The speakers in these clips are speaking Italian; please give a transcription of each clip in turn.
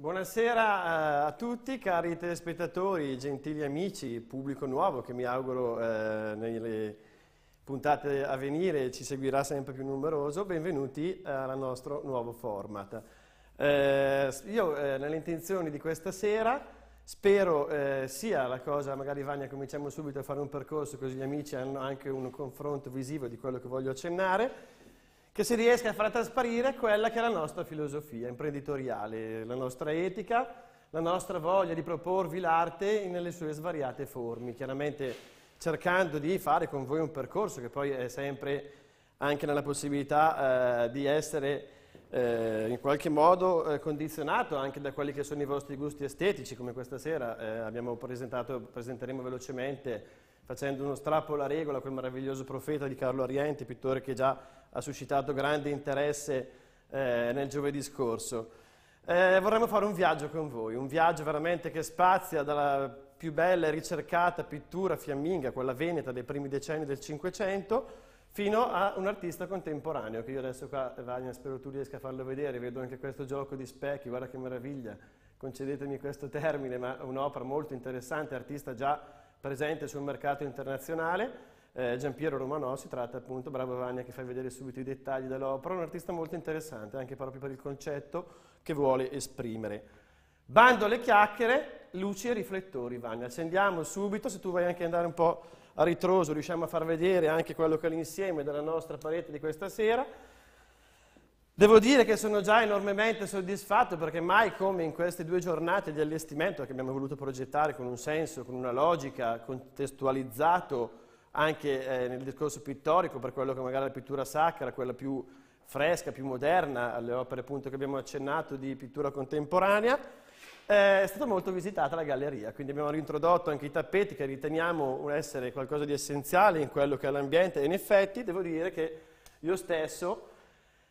Buonasera eh, a tutti cari telespettatori, gentili amici, pubblico nuovo che mi auguro eh, nelle puntate a venire ci seguirà sempre più numeroso, benvenuti al nostro nuovo format. Eh, io eh, nelle intenzioni di questa sera spero eh, sia la cosa, magari Vania cominciamo subito a fare un percorso così gli amici hanno anche un confronto visivo di quello che voglio accennare, che si riesca a far trasparire quella che è la nostra filosofia imprenditoriale, la nostra etica, la nostra voglia di proporvi l'arte nelle sue svariate forme, chiaramente cercando di fare con voi un percorso che poi è sempre anche nella possibilità eh, di essere eh, in qualche modo eh, condizionato anche da quelli che sono i vostri gusti estetici, come questa sera eh, abbiamo presentato, presenteremo velocemente facendo uno strappo alla regola quel meraviglioso profeta di Carlo Arienti, pittore che già ha suscitato grande interesse eh, nel giovedì scorso. Eh, vorremmo fare un viaggio con voi, un viaggio veramente che spazia dalla più bella e ricercata pittura fiamminga, quella veneta dei primi decenni del Cinquecento, fino a un artista contemporaneo, che io adesso qua, Vagna, spero tu riesca a farlo vedere, vedo anche questo gioco di specchi, guarda che meraviglia, concedetemi questo termine, ma un'opera molto interessante, artista già presente sul mercato internazionale, eh, Giampiero Romano, si tratta appunto, bravo Vania che fai vedere subito i dettagli dell'opera, un artista molto interessante anche proprio per il concetto che vuole esprimere. Bando alle chiacchiere, luci e riflettori, Vania. Accendiamo subito, se tu vuoi anche andare un po' a ritroso, riusciamo a far vedere anche quello che è l'insieme della nostra parete di questa sera. Devo dire che sono già enormemente soddisfatto perché mai come in queste due giornate di allestimento che abbiamo voluto progettare con un senso, con una logica, contestualizzato anche eh, nel discorso pittorico, per quello che magari è la pittura sacra, quella più fresca, più moderna, alle opere appunto che abbiamo accennato di pittura contemporanea, eh, è stata molto visitata la galleria, quindi abbiamo reintrodotto anche i tappeti che riteniamo essere qualcosa di essenziale in quello che è l'ambiente e in effetti devo dire che io stesso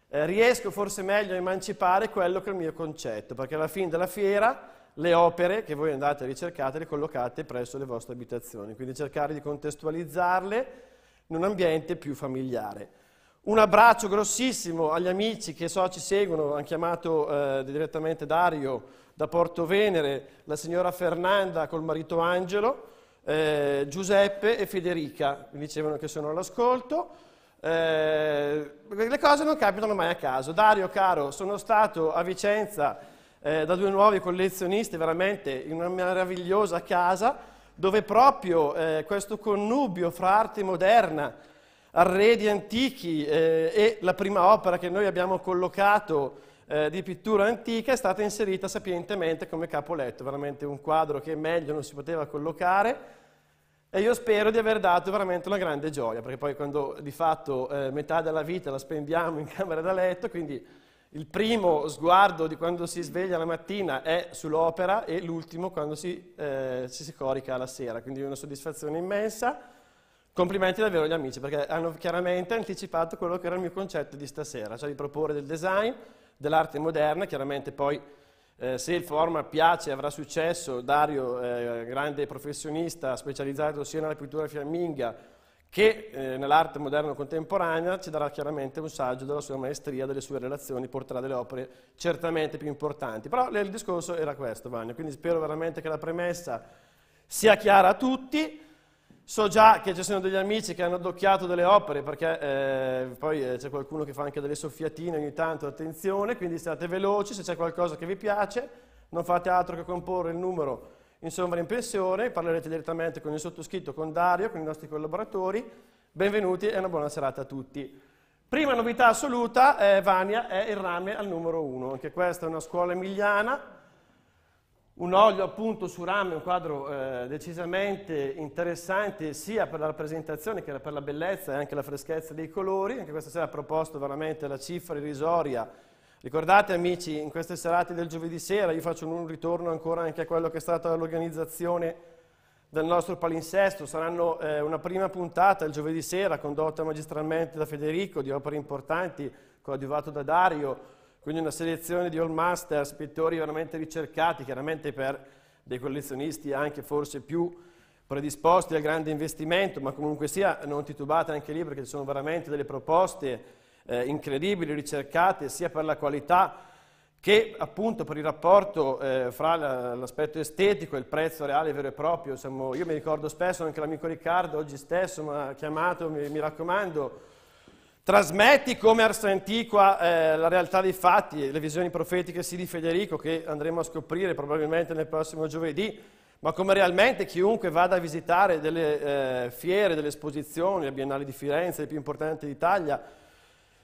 eh, riesco forse meglio a emancipare quello che è il mio concetto, perché alla fine della fiera le opere che voi andate a ricercare le collocate presso le vostre abitazioni, quindi cercare di contestualizzarle in un ambiente più familiare. Un abbraccio grossissimo agli amici che so ci seguono, hanno chiamato eh, direttamente Dario da Porto Venere, la signora Fernanda col marito Angelo, eh, Giuseppe e Federica, mi dicevano che sono all'ascolto. Eh, le cose non capitano mai a caso. Dario, caro, sono stato a Vicenza eh, da due nuovi collezionisti, veramente in una meravigliosa casa, dove proprio eh, questo connubio fra arte moderna, arredi antichi eh, e la prima opera che noi abbiamo collocato eh, di pittura antica è stata inserita sapientemente come capoletto, veramente un quadro che meglio non si poteva collocare. E io spero di aver dato veramente una grande gioia, perché poi quando di fatto eh, metà della vita la spendiamo in camera da letto, quindi il primo sguardo di quando si sveglia la mattina è sull'opera e l'ultimo quando si, eh, ci si corica la sera, quindi una soddisfazione immensa. Complimenti davvero agli amici perché hanno chiaramente anticipato quello che era il mio concetto di stasera, cioè di proporre del design, dell'arte moderna, chiaramente poi eh, se il format piace e avrà successo, Dario, eh, grande professionista specializzato sia nella pittura fiamminga che eh, nell'arte moderna contemporanea ci darà chiaramente un saggio della sua maestria, delle sue relazioni, porterà delle opere certamente più importanti. Però il discorso era questo, Vagno, quindi spero veramente che la premessa sia chiara a tutti. So già che ci sono degli amici che hanno addocchiato delle opere, perché eh, poi eh, c'è qualcuno che fa anche delle soffiatine ogni tanto, attenzione, quindi state veloci, se c'è qualcosa che vi piace, non fate altro che comporre il numero in sovraimpressione, parlerete direttamente con il sottoscritto, con Dario, con i nostri collaboratori. Benvenuti e una buona serata a tutti. Prima novità assoluta, eh, Vania, è il rame al numero uno. Anche questa è una scuola emiliana, un olio appunto su rame, un quadro eh, decisamente interessante sia per la rappresentazione che per la bellezza e anche la freschezza dei colori. Anche questa sera ha proposto veramente la cifra irrisoria Ricordate amici, in queste serate del giovedì sera io faccio un ritorno ancora anche a quello che è stata l'organizzazione del nostro palinsesto, saranno eh, una prima puntata il giovedì sera condotta magistralmente da Federico di opere importanti, coadiuvato da Dario, quindi una selezione di all masters, pittori veramente ricercati, chiaramente per dei collezionisti anche forse più predisposti al grande investimento, ma comunque sia non titubate anche lì perché ci sono veramente delle proposte eh, incredibili, ricercate sia per la qualità che appunto per il rapporto eh, fra l'aspetto estetico e il prezzo reale vero e proprio. Siamo, io mi ricordo spesso, anche l'amico Riccardo oggi stesso mi ha chiamato, mi, mi raccomando, trasmetti come Ars Antiqua eh, la realtà dei fatti, le visioni profetiche sì di Federico che andremo a scoprire probabilmente nel prossimo giovedì, ma come realmente chiunque vada a visitare delle eh, fiere, delle esposizioni, le Biennale di Firenze, le più importanti d'Italia,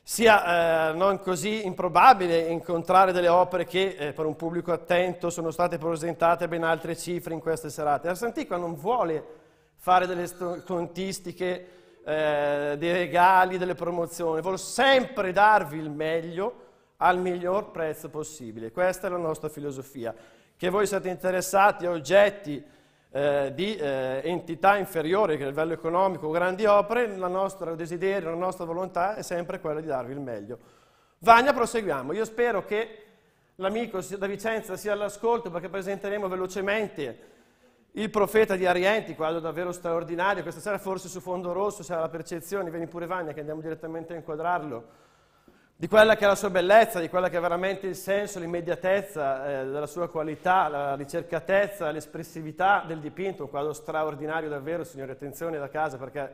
sia eh, non così improbabile incontrare delle opere che eh, per un pubblico attento sono state presentate a ben altre cifre in queste serate. Ars Antiqua non vuole fare delle contistiche, eh, dei regali, delle promozioni, vuole sempre darvi il meglio al miglior prezzo possibile. Questa è la nostra filosofia. Che voi siete interessati a oggetti, eh, di eh, entità inferiori che a livello economico grandi opere, il nostro desiderio, la nostra volontà è sempre quella di darvi il meglio. Vagna, proseguiamo. Io spero che l'amico da Vicenza sia all'ascolto perché presenteremo velocemente il profeta di Arienti, quadro davvero straordinario. Questa sera forse su fondo rosso c'è la percezione, vieni pure Vagna che andiamo direttamente a inquadrarlo di quella che è la sua bellezza, di quella che è veramente il senso, l'immediatezza eh, della sua qualità, la ricercatezza, l'espressività del dipinto, un quadro straordinario davvero, signori, attenzione da casa perché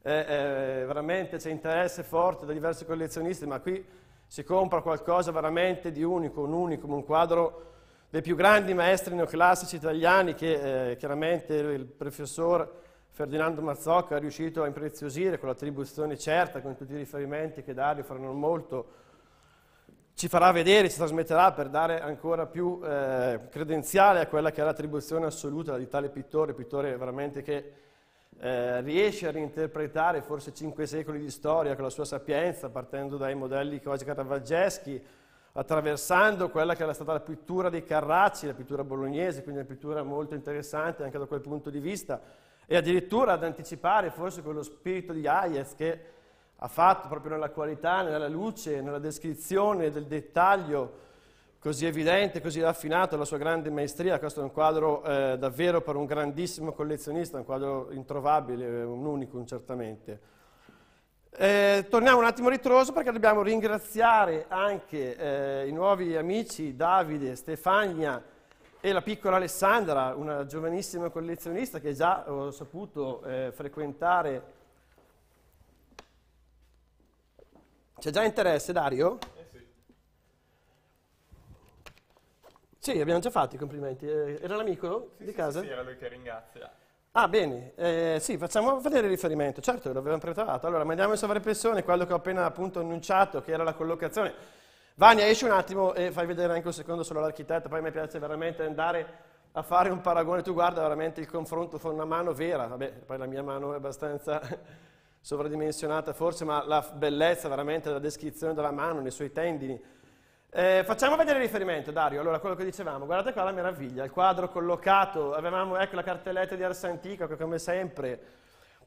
eh, eh, veramente c'è interesse forte da diversi collezionisti, ma qui si compra qualcosa veramente di unico, un unicum, un quadro dei più grandi maestri neoclassici italiani che eh, chiaramente il professor Ferdinando Mazzocca è riuscito a impreziosire con l'attribuzione certa, con tutti i riferimenti che Dario farà non molto ci farà vedere, ci trasmetterà per dare ancora più eh, credenziale a quella che è l'attribuzione assoluta di tale pittore, pittore veramente che eh, riesce a reinterpretare forse cinque secoli di storia con la sua sapienza, partendo dai modelli quasi caravaggeschi, attraversando quella che era stata la pittura dei Carracci, la pittura bolognese, quindi una pittura molto interessante anche da quel punto di vista, e addirittura ad anticipare forse quello spirito di Hayez che ha fatto proprio nella qualità, nella luce, nella descrizione del dettaglio così evidente, così raffinato, la sua grande maestria. Questo è un quadro eh, davvero per un grandissimo collezionista, un quadro introvabile, un unicum certamente. Eh, torniamo un attimo ritroso perché dobbiamo ringraziare anche eh, i nuovi amici Davide, Stefania e la piccola Alessandra, una giovanissima collezionista che già ho saputo eh, frequentare. C'è già interesse, Dario? Eh sì. Sì, abbiamo già fatto i complimenti. Eh, era l'amico sì, di sì, casa? Sì, era lui che ringrazia. Ah, bene. Eh, sì, facciamo vedere il riferimento. Certo, l'avevamo preparato. Allora, mandiamo in sovrappressione quello che ho appena appunto annunciato, che era la collocazione Vania, esci un attimo e fai vedere anche un secondo solo l'architetto, poi mi piace veramente andare a fare un paragone, tu guarda veramente il confronto con una mano vera, vabbè, poi la mia mano è abbastanza sovradimensionata forse, ma la bellezza veramente della descrizione della mano, nei suoi tendini. Eh, facciamo vedere il riferimento, Dario, allora quello che dicevamo, guardate qua la meraviglia, il quadro collocato, avevamo, ecco la cartelletta di Arsa Antica che come sempre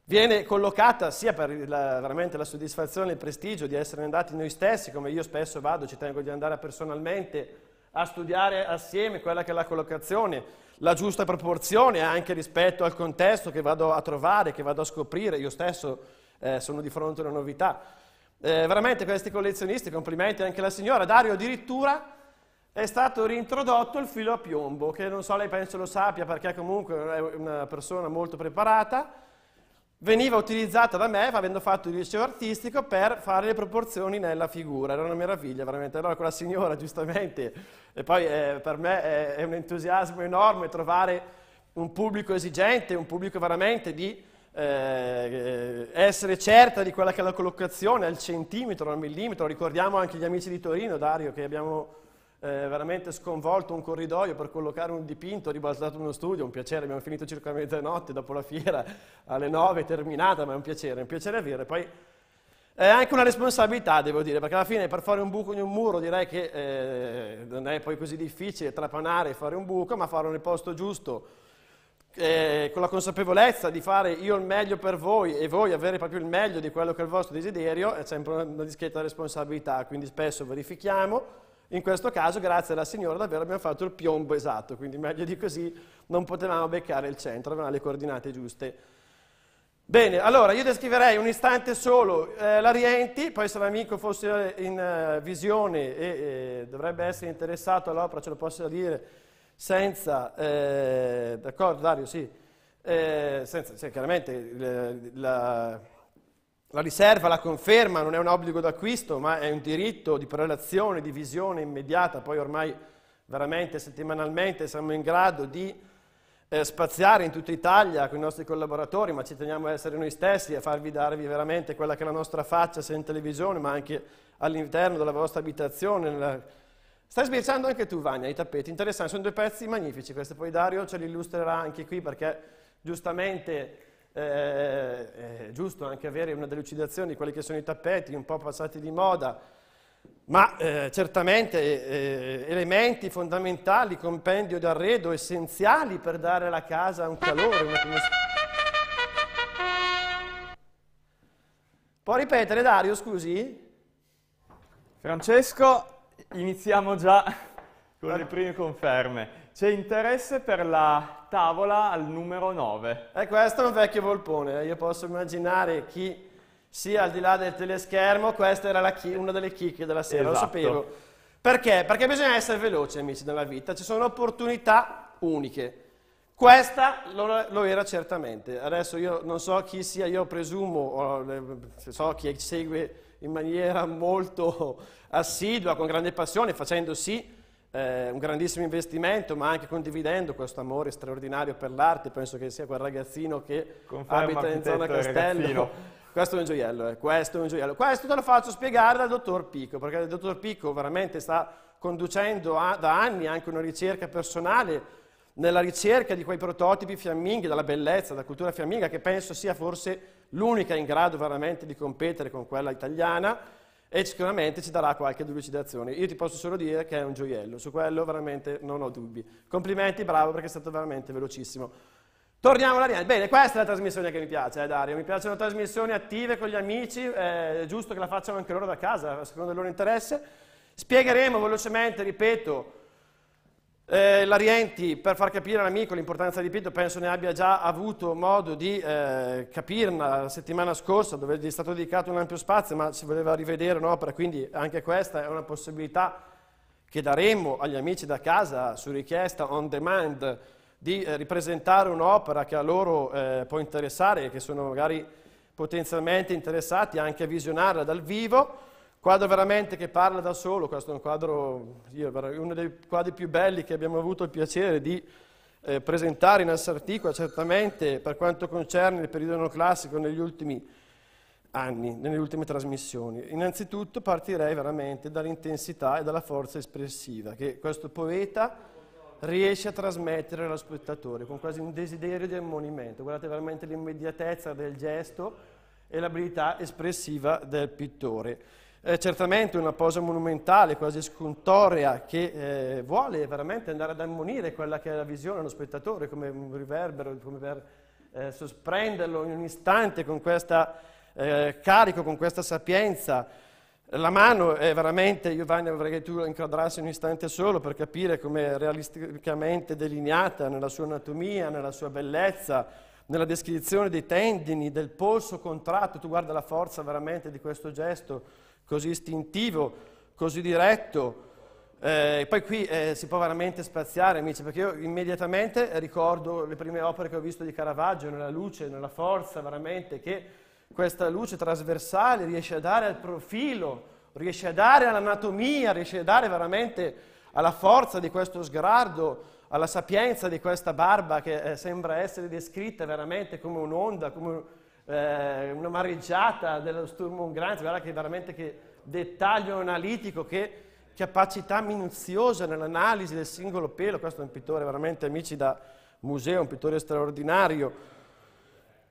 Viene collocata sia per la, veramente la soddisfazione e il prestigio di essere andati noi stessi, come io spesso vado, ci tengo di andare personalmente a studiare assieme quella che è la collocazione, la giusta proporzione anche rispetto al contesto che vado a trovare, che vado a scoprire, io stesso eh, sono di fronte a una novità. Eh, veramente questi collezionisti, complimenti anche alla signora. Dario addirittura è stato reintrodotto il filo a piombo, che non so, lei penso lo sappia perché comunque è una persona molto preparata veniva utilizzata da me, avendo fatto il liceo artistico, per fare le proporzioni nella figura. Era una meraviglia, veramente. Allora quella signora, giustamente, e poi eh, per me è, è, un entusiasmo enorme trovare un pubblico esigente, un pubblico veramente di eh, essere certa di quella che è la collocazione, al centimetro, al millimetro. Ricordiamo anche gli amici di Torino, Dario, che abbiamo eh, veramente sconvolto un corridoio per collocare un dipinto, ribaltato uno studio, un piacere, abbiamo finito circa mezzanotte dopo la fiera alle nove, terminata, ma è un piacere, è un piacere avere. Poi è anche una responsabilità, devo dire, perché alla fine per fare un buco in un muro direi che eh, non è poi così difficile trapanare e fare un buco, ma farlo nel posto giusto, eh, con la consapevolezza di fare io il meglio per voi e voi avere proprio il meglio di quello che è il vostro desiderio, è sempre una discreta responsabilità, quindi spesso verifichiamo, in questo caso, grazie alla signora, davvero abbiamo fatto il piombo esatto, quindi meglio di così non potevamo beccare il centro, avevamo le coordinate giuste. Bene, allora io descriverei un istante solo eh, Rienti, poi se l'amico fosse eh, in eh, visione e eh, dovrebbe essere interessato all'opera, ce lo posso dire senza, eh, d'accordo Dario, sì, eh, senza, sì, chiaramente la, la riserva, la conferma non è un obbligo d'acquisto, ma è un diritto di prelazione, di visione immediata. Poi ormai veramente settimanalmente siamo in grado di eh, spaziare in tutta Italia con i nostri collaboratori, ma ci teniamo a essere noi stessi, a farvi darvi veramente quella che è la nostra faccia sia in televisione, ma anche all'interno della vostra abitazione. Nella... Stai sbirciando anche tu, Vania, i tappeti. Interessanti, sono due pezzi magnifici. Questo poi Dario ce li illustrerà anche qui perché giustamente eh, eh, è giusto anche avere una delucidazione di quelli che sono i tappeti, un po' passati di moda, ma eh, certamente eh, elementi fondamentali, compendio d'arredo, essenziali per dare alla casa un calore, un'atmosfera. Può ripetere Dario, scusi? Francesco, iniziamo già con le prime conferme. C'è interesse per la tavola al numero 9. E eh, questo è un vecchio volpone, eh. io posso immaginare chi sia al di là del teleschermo, questa era una delle chicche della sera, esatto. lo sapevo. Perché? Perché bisogna essere veloci, amici, nella vita, ci sono opportunità uniche. Questa lo, lo, era certamente. Adesso io non so chi sia, io presumo, eh, so chi segue in maniera molto assidua, con grande passione, facendo sì eh, un grandissimo investimento, ma anche condividendo questo amore straordinario per l'arte, penso che sia quel ragazzino che Conferma abita in zona Castello. Ragazzino. Questo è un gioiello, eh, questo è un gioiello. Questo te lo faccio spiegare dal dottor Picco, perché il dottor Picco veramente sta conducendo a, da anni anche una ricerca personale nella ricerca di quei prototipi fiamminghi, della bellezza, della cultura fiamminga, che penso sia forse l'unica in grado veramente di competere con quella italiana e sicuramente ci darà qualche delucidazione. Io ti posso solo dire che è un gioiello, su quello veramente non ho dubbi. Complimenti, bravo perché è stato veramente velocissimo. Torniamo alla Rihanna. Bene, questa è la trasmissione che mi piace, eh, Dario. Mi piacciono trasmissioni attive con gli amici, è giusto che la facciano anche loro da casa, secondo il loro interesse. Spiegheremo velocemente, ripeto, eh, Rienti, per far capire all'amico l'importanza di dipinto, penso ne abbia già avuto modo di eh, capirla la settimana scorsa, dove gli è stato dedicato un ampio spazio, ma si voleva rivedere un'opera, quindi anche questa è una possibilità che daremo agli amici da casa su richiesta on demand di eh, ripresentare un'opera che a loro eh, può interessare e che sono magari potenzialmente interessati anche a visionarla dal vivo. Quadro veramente che parla da solo, questo è un quadro, uno dei quadri più belli che abbiamo avuto il piacere di eh, presentare in Assartiqua, certamente per quanto concerne il periodo neoclassico negli ultimi anni, nelle ultime trasmissioni. Innanzitutto partirei veramente dall'intensità e dalla forza espressiva che questo poeta riesce a trasmettere allo spettatore con quasi un desiderio di ammonimento. Guardate veramente l'immediatezza del gesto e l'abilità espressiva del pittore eh, certamente una posa monumentale, quasi scontorea, che eh, vuole veramente andare ad ammonire quella che è la visione allo spettatore, come un riverbero, come per eh, sosprenderlo in un istante con questo eh, carico, con questa sapienza. La mano è veramente, Giovanni vorrei che tu la inquadrassi un istante solo per capire come è realisticamente delineata nella sua anatomia, nella sua bellezza, nella descrizione dei tendini, del polso contratto, tu guarda la forza veramente di questo gesto, così istintivo, così diretto. Eh, poi qui eh, si può veramente spaziare, amici, perché io immediatamente ricordo le prime opere che ho visto di Caravaggio, nella luce, nella forza, veramente, che questa luce trasversale riesce a dare al profilo, riesce a dare all'anatomia, riesce a dare veramente alla forza di questo sguardo, alla sapienza di questa barba che eh, sembra essere descritta veramente come un'onda, come un eh, una mareggiata dello Sturm und Granz, guarda che veramente che dettaglio analitico, che capacità minuziosa nell'analisi del singolo pelo, questo è un pittore veramente amici da museo, un pittore straordinario.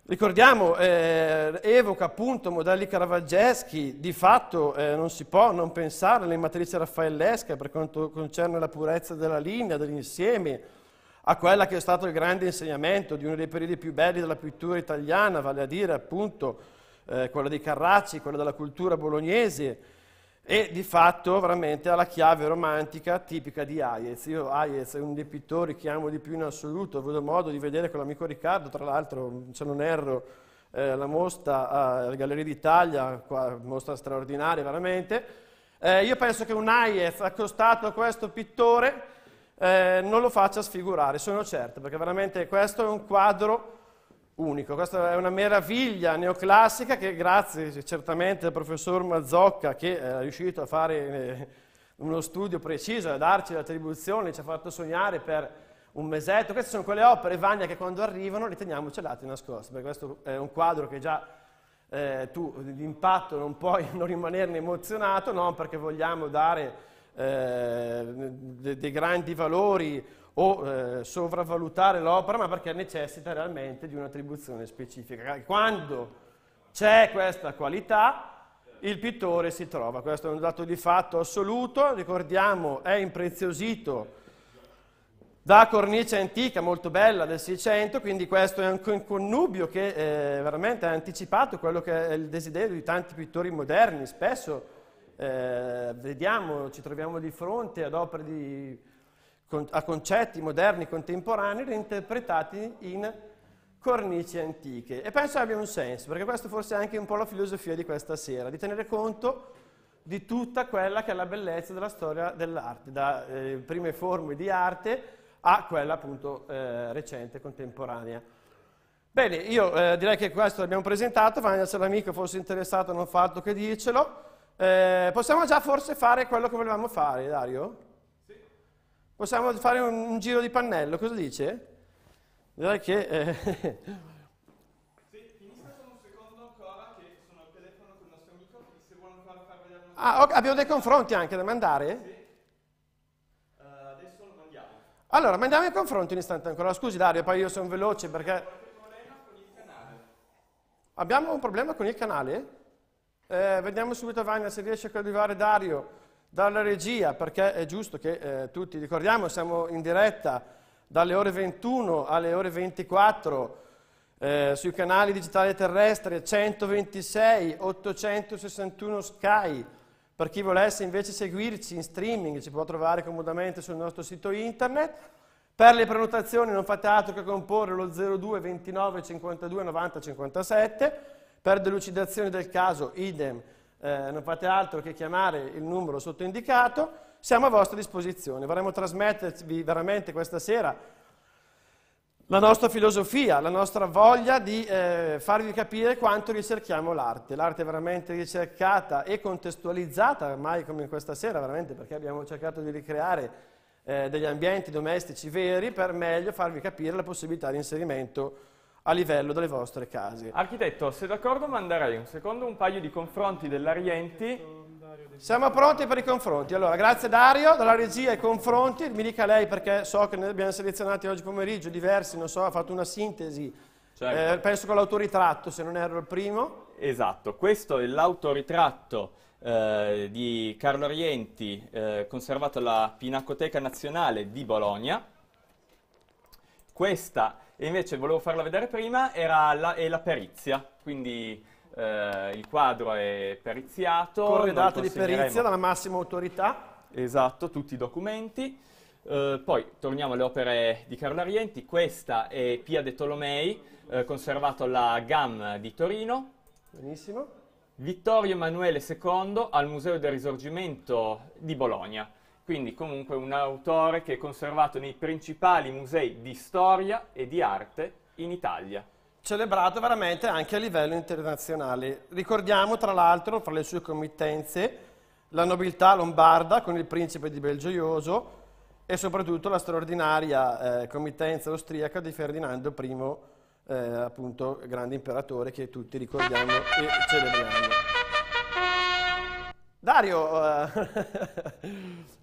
Ricordiamo, eh, evoca appunto modelli caravaggeschi, di fatto eh, non si può non pensare alle matrici raffaellesche per quanto concerne la purezza della linea, dell'insieme, a quella che è stato il grande insegnamento di uno dei periodi più belli della pittura italiana, vale a dire appunto eh, quello dei Carracci, quella della cultura bolognese e di fatto veramente alla chiave romantica tipica di Hayez. Io Hayez è uno dei pittori che amo di più in assoluto, ho avuto modo di vedere con l'amico Riccardo, tra l'altro se non erro eh, la mostra alla eh, Galleria d'Italia, qua, mostra straordinaria veramente. Eh, io penso che un Hayez accostato a questo pittore eh, non lo faccia sfigurare, sono certo, perché veramente questo è un quadro unico, questa è una meraviglia neoclassica che grazie certamente al professor Mazzocca che eh, è riuscito a fare eh, uno studio preciso, e a darci l'attribuzione, ci ha fatto sognare per un mesetto, queste sono quelle opere Vagna che quando arrivano le teniamo celate nascoste, perché questo è un quadro che già eh, tu impatto non puoi non rimanerne emozionato, non perché vogliamo dare eh, dei de grandi valori o eh, sovravvalutare l'opera, ma perché necessita realmente di un'attribuzione specifica. Quando c'è questa qualità, il pittore si trova. Questo è un dato di fatto assoluto, ricordiamo, è impreziosito da cornice antica molto bella del Seicento, quindi questo è un connubio che eh, veramente ha anticipato quello che è il desiderio di tanti pittori moderni, spesso eh, vediamo, ci troviamo di fronte ad opere di, con, a concetti moderni, contemporanei, reinterpretati in cornici antiche. E penso abbia un senso, perché questa forse è anche un po' la filosofia di questa sera, di tenere conto di tutta quella che è la bellezza della storia dell'arte, da eh, prime forme di arte a quella appunto eh, recente, contemporanea. Bene, io eh, direi che questo l'abbiamo presentato, Vania se l'amico fosse interessato non fa altro che dircelo. Eh, possiamo già forse fare quello che volevamo fare, Dario? Sì. Possiamo fare un, un giro di pannello, cosa dice? Direi che... Eh, Ah, okay, abbiamo dei confronti anche da mandare? Sì. Uh, adesso lo mandiamo. Allora, mandiamo i confronti un istante ancora. Scusi Dario, poi io sono veloce perché... Abbiamo un problema con il canale. Abbiamo un problema con il canale? Eh, vediamo subito Vania se riesce a arrivare Dario dalla regia, perché è giusto che eh, tutti ricordiamo, siamo in diretta dalle ore 21 alle ore 24 eh, sui canali digitali terrestri 126 861 Sky. Per chi volesse invece seguirci in streaming ci può trovare comodamente sul nostro sito internet. Per le prenotazioni non fate altro che comporre lo 02 29 52 90 57 per delucidazione del caso, idem, eh, non fate altro che chiamare il numero sottoindicato, siamo a vostra disposizione. Vorremmo trasmettervi veramente questa sera la nostra filosofia, la nostra voglia di eh, farvi capire quanto ricerchiamo l'arte. L'arte veramente ricercata e contestualizzata, ormai come questa sera, veramente perché abbiamo cercato di ricreare eh, degli ambienti domestici veri per meglio farvi capire la possibilità di inserimento a livello delle vostre case. Architetto, se d'accordo manderei un secondo un paio di confronti dell'Arienti. Siamo pronti per i confronti. Allora, grazie Dario, dalla regia ai confronti, mi dica lei perché so che ne abbiamo selezionati oggi pomeriggio diversi, non so, ha fatto una sintesi, certo. eh, penso con l'autoritratto se non erro il primo. Esatto, questo è l'autoritratto eh, di Carlo Rienti eh, conservato alla Pinacoteca Nazionale di Bologna. Questa è e invece volevo farla vedere prima, era la, la perizia, quindi eh, il quadro è periziato. Corredato di perizia dalla massima autorità. Esatto, tutti i documenti. Eh, poi torniamo alle opere di Carlo Arienti, questa è Pia de Tolomei, eh, conservato alla GAM di Torino. Benissimo. Vittorio Emanuele II al Museo del Risorgimento di Bologna quindi comunque un autore che è conservato nei principali musei di storia e di arte in Italia. Celebrato veramente anche a livello internazionale. Ricordiamo tra l'altro fra le sue committenze la nobiltà lombarda con il principe di Belgioioso e soprattutto la straordinaria eh, committenza austriaca di Ferdinando I, eh, appunto grande imperatore che tutti ricordiamo e celebriamo. Dario, eh,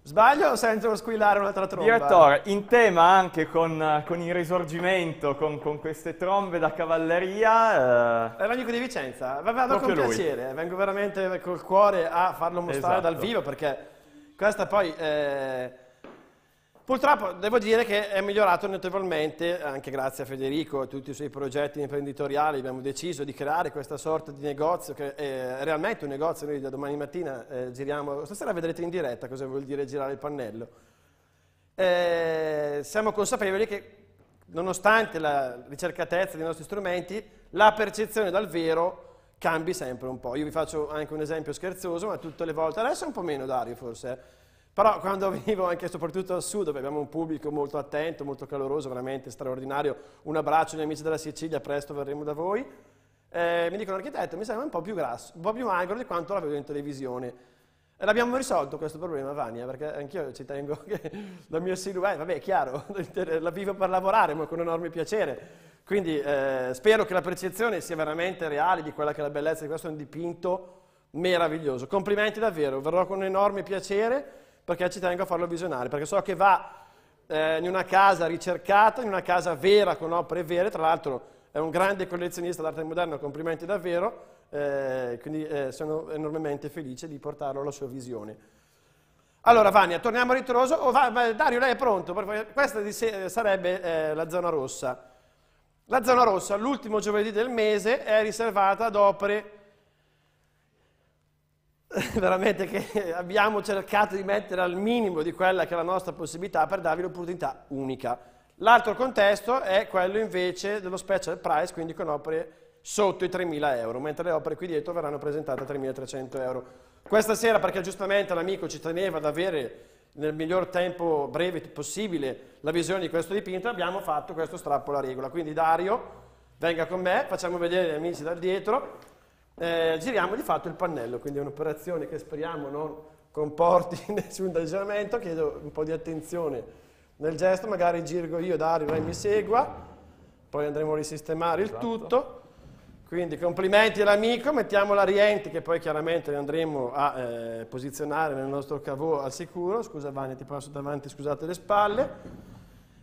sbaglio o sento squillare un'altra tromba? Direttore, in tema anche con, con il risorgimento, con, con, queste trombe da cavalleria... Eh... È l'amico di Vicenza, vado con piacere, lui. vengo veramente col cuore a farlo mostrare esatto. dal vivo perché questa poi... Eh, Purtroppo devo dire che è migliorato notevolmente, anche grazie a Federico e a tutti i suoi progetti imprenditoriali, abbiamo deciso di creare questa sorta di negozio che è eh, realmente un negozio, noi da domani mattina eh, giriamo, stasera vedrete in diretta cosa vuol dire girare il pannello. Eh, siamo consapevoli che nonostante la ricercatezza dei nostri strumenti, la percezione dal vero cambi sempre un po'. Io vi faccio anche un esempio scherzoso, ma tutte le volte, adesso è un po' meno Dario forse, eh. Però quando venivo anche soprattutto al sud, dove abbiamo un pubblico molto attento, molto caloroso, veramente straordinario, un abbraccio agli amici della Sicilia, presto verremo da voi, eh, mi dicono l'architetto, mi sembra un po' più grasso, un po' più magro di quanto la vedo in televisione. E l'abbiamo risolto questo problema, Vania, perché anch'io ci tengo che la mia silhouette, vabbè, è chiaro, la vivo per lavorare, ma con enorme piacere. Quindi eh, spero che la percezione sia veramente reale di quella che è la bellezza di questo è un dipinto meraviglioso. Complimenti davvero, verrò con enorme piacere perché ci tengo a farlo visionare, perché so che va eh, in una casa ricercata, in una casa vera, con opere vere, tra l'altro è un grande collezionista d'arte moderna, complimenti davvero, eh, quindi eh, sono enormemente felice di portarlo alla sua visione. Allora Vania, torniamo a ritroso, oh, va, va, Dario lei è pronto, questa se, sarebbe eh, la zona rossa. La zona rossa, l'ultimo giovedì del mese, è riservata ad opere veramente che abbiamo cercato di mettere al minimo di quella che è la nostra possibilità per darvi l'opportunità unica. L'altro contesto è quello invece dello special price, quindi con opere sotto i 3.000 euro, mentre le opere qui dietro verranno presentate a 3.300 euro. Questa sera, perché giustamente l'amico ci teneva ad avere nel miglior tempo breve possibile la visione di questo dipinto, abbiamo fatto questo strappo alla regola. Quindi Dario, venga con me, facciamo vedere gli amici dal dietro eh, giriamo di fatto il pannello, quindi è un'operazione che speriamo non comporti nessun danneggiamento, chiedo un po' di attenzione nel gesto, magari girgo io, Dario, lei mi segua, poi andremo a risistemare esatto. il tutto. Quindi complimenti all'amico, mettiamo la rienti che poi chiaramente andremo a eh, posizionare nel nostro cavò al sicuro. Scusa Vania, ti passo davanti, scusate le spalle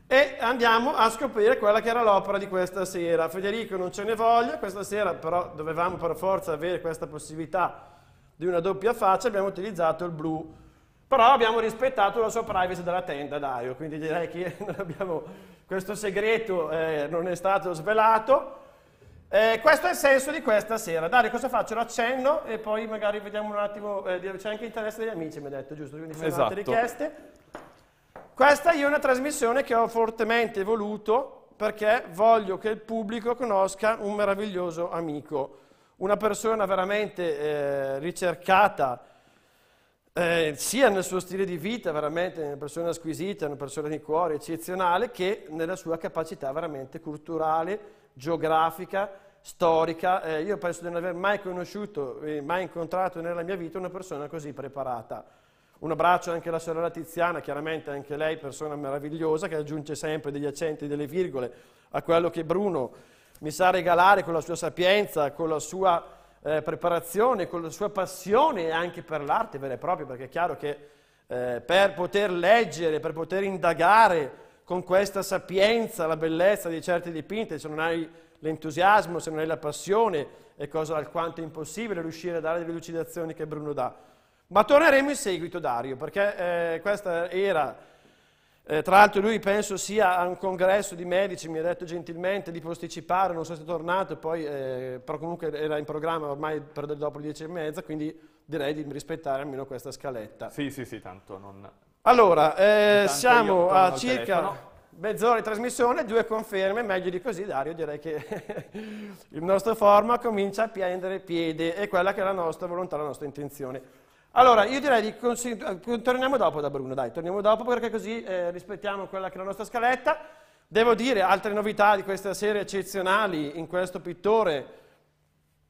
e andiamo a scoprire quella che era l'opera di questa sera. Federico non ce ne voglia, questa sera però dovevamo per forza avere questa possibilità di una doppia faccia, abbiamo utilizzato il blu, però abbiamo rispettato la sua privacy della tenda, Dario, quindi direi che abbiamo, questo segreto eh, non è stato svelato. Eh, questo è il senso di questa sera. Dario, cosa faccio? Lo accenno e poi magari vediamo un attimo, eh, c'è anche interesse degli amici, mi ha detto, giusto? Quindi se esatto. avete richieste... Questa è una trasmissione che ho fortemente voluto perché voglio che il pubblico conosca un meraviglioso amico, una persona veramente eh, ricercata eh, sia nel suo stile di vita, veramente una persona squisita, una persona di cuore eccezionale, che nella sua capacità veramente culturale, geografica, storica. Eh, io penso di non aver mai conosciuto, mai incontrato nella mia vita una persona così preparata. Un abbraccio anche alla sorella Tiziana, chiaramente anche lei persona meravigliosa che aggiunge sempre degli accenti, e delle virgole a quello che Bruno mi sa regalare con la sua sapienza, con la sua eh, preparazione, con la sua passione anche per l'arte vera e propria, perché è chiaro che eh, per poter leggere, per poter indagare con questa sapienza la bellezza di certi dipinti, se non hai l'entusiasmo, se non hai la passione, è cosa alquanto impossibile riuscire a dare le lucidazioni che Bruno dà. Ma torneremo in seguito Dario, perché eh, questa era, eh, tra l'altro lui penso sia a un congresso di medici, mi ha detto gentilmente di posticipare, non so se è tornato, poi, eh, però comunque era in programma ormai per dopo le dieci e mezza, quindi direi di rispettare almeno questa scaletta. Sì, sì, sì, tanto non... Allora, eh, siamo a circa... Telefono mezz'ora di trasmissione, due conferme, meglio di così Dario, direi che il nostro forma comincia a prendere piede e quella che è la nostra volontà, la nostra intenzione. Allora, io direi di eh, torniamo dopo da Bruno, dai, torniamo dopo perché così eh, rispettiamo quella che è la nostra scaletta. Devo dire, altre novità di questa serie eccezionali in questo pittore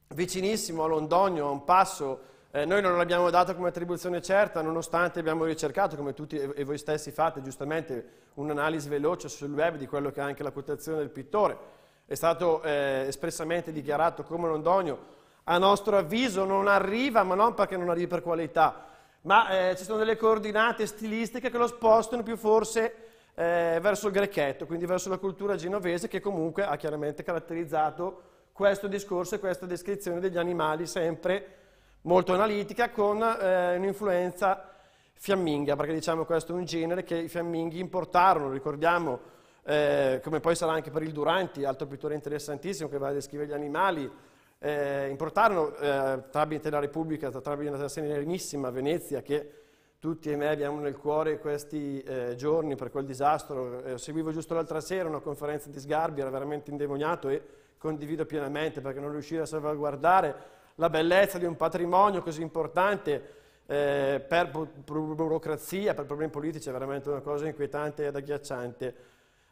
vicinissimo a Londogno, a un passo, eh, noi non l'abbiamo dato come attribuzione certa, nonostante abbiamo ricercato, come tutti e voi stessi fate giustamente, un'analisi veloce sul web di quello che è anche la quotazione del pittore. È stato eh, espressamente dichiarato come Londogno a nostro avviso non arriva, ma non perché non arrivi per qualità, ma eh, ci sono delle coordinate stilistiche che lo spostano più forse eh, verso il grechetto, quindi verso la cultura genovese che comunque ha chiaramente caratterizzato questo discorso e questa descrizione degli animali sempre molto analitica con eh, un'influenza fiamminga, perché diciamo questo è un genere che i fiamminghi importarono, ricordiamo, eh, come poi sarà anche per il Duranti, altro pittore interessantissimo che va a descrivere gli animali, eh, importarono eh, tramite la Repubblica, tramite la tassazione Venezia che tutti e me abbiamo nel cuore questi eh, giorni per quel disastro. Eh, seguivo giusto l'altra sera una conferenza di Sgarbi, era veramente indemoniato e condivido pienamente perché non riuscire a salvaguardare la bellezza di un patrimonio così importante eh, per bu- burocrazia, per problemi politici è veramente una cosa inquietante ed agghiacciante.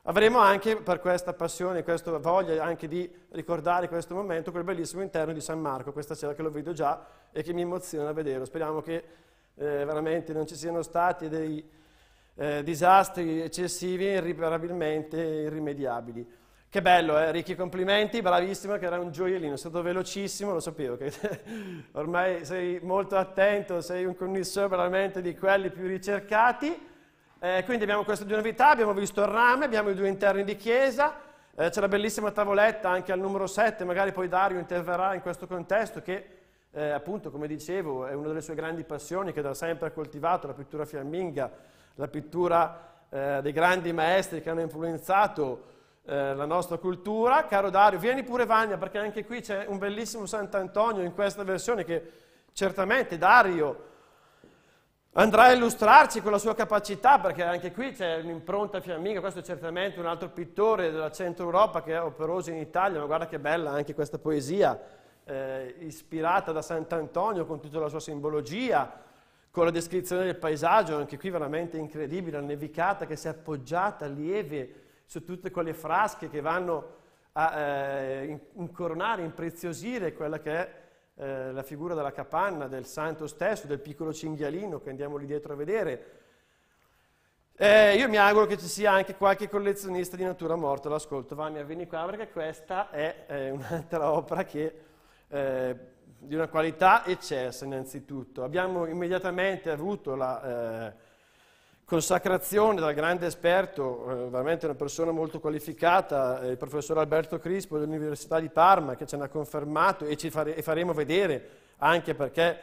Avremo anche per questa passione, questa voglia anche di ricordare questo momento, quel bellissimo interno di San Marco, questa sera che lo vedo già e che mi emoziona a vederlo. Speriamo che eh, veramente non ci siano stati dei eh, disastri eccessivi e irriparabilmente irrimediabili. Che bello, eh? Ricchi, complimenti, bravissimo, che era un gioiellino, è stato velocissimo, lo sapevo, che ormai sei molto attento, sei un connessore veramente di quelli più ricercati. Eh, quindi abbiamo queste due novità, abbiamo visto il rame, abbiamo i due interni di chiesa, eh, c'è la bellissima tavoletta anche al numero 7, magari poi Dario interverrà in questo contesto che eh, appunto, come dicevo, è una delle sue grandi passioni che da sempre ha coltivato, la pittura fiamminga, la pittura eh, dei grandi maestri che hanno influenzato eh, la nostra cultura. Caro Dario, vieni pure Vania perché anche qui c'è un bellissimo Sant'Antonio in questa versione che certamente Dario andrà a illustrarci con la sua capacità, perché anche qui c'è un'impronta fiamminga, questo è certamente un altro pittore della Centro Europa che è operoso in Italia, ma guarda che bella anche questa poesia, eh, ispirata da Sant'Antonio con tutta la sua simbologia, con la descrizione del paesaggio, anche qui veramente incredibile, la nevicata che si è appoggiata lieve su tutte quelle frasche che vanno a eh, incoronare, impreziosire quella che è eh, la figura della capanna, del santo stesso, del piccolo cinghialino che andiamo lì dietro a vedere. Eh, io mi auguro che ci sia anche qualche collezionista di natura morta all'ascolto. Vanni, vieni qua perché questa è eh, un'altra opera che, eh, di una qualità eccessa innanzitutto. Abbiamo immediatamente avuto la eh, consacrazione dal grande esperto, eh, veramente una persona molto qualificata, eh, il professor Alberto Crispo dell'Università di Parma, che ce l'ha confermato e ci fare, e faremo vedere anche perché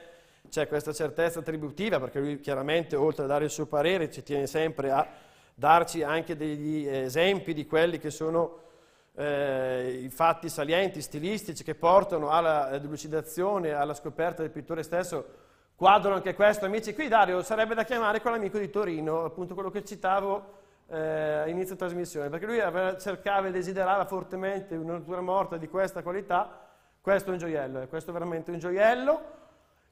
c'è questa certezza attributiva, perché lui chiaramente oltre a dare il suo parere ci tiene sempre a darci anche degli esempi di quelli che sono eh, i fatti salienti, stilistici, che portano alla eh, delucidazione, alla scoperta del pittore stesso Quadro anche questo, amici. Qui Dario sarebbe da chiamare quell'amico di Torino, appunto quello che citavo eh, a inizio trasmissione, perché lui aveva, cercava e desiderava fortemente una natura morta di questa qualità. Questo è un gioiello, eh, questo è veramente un gioiello.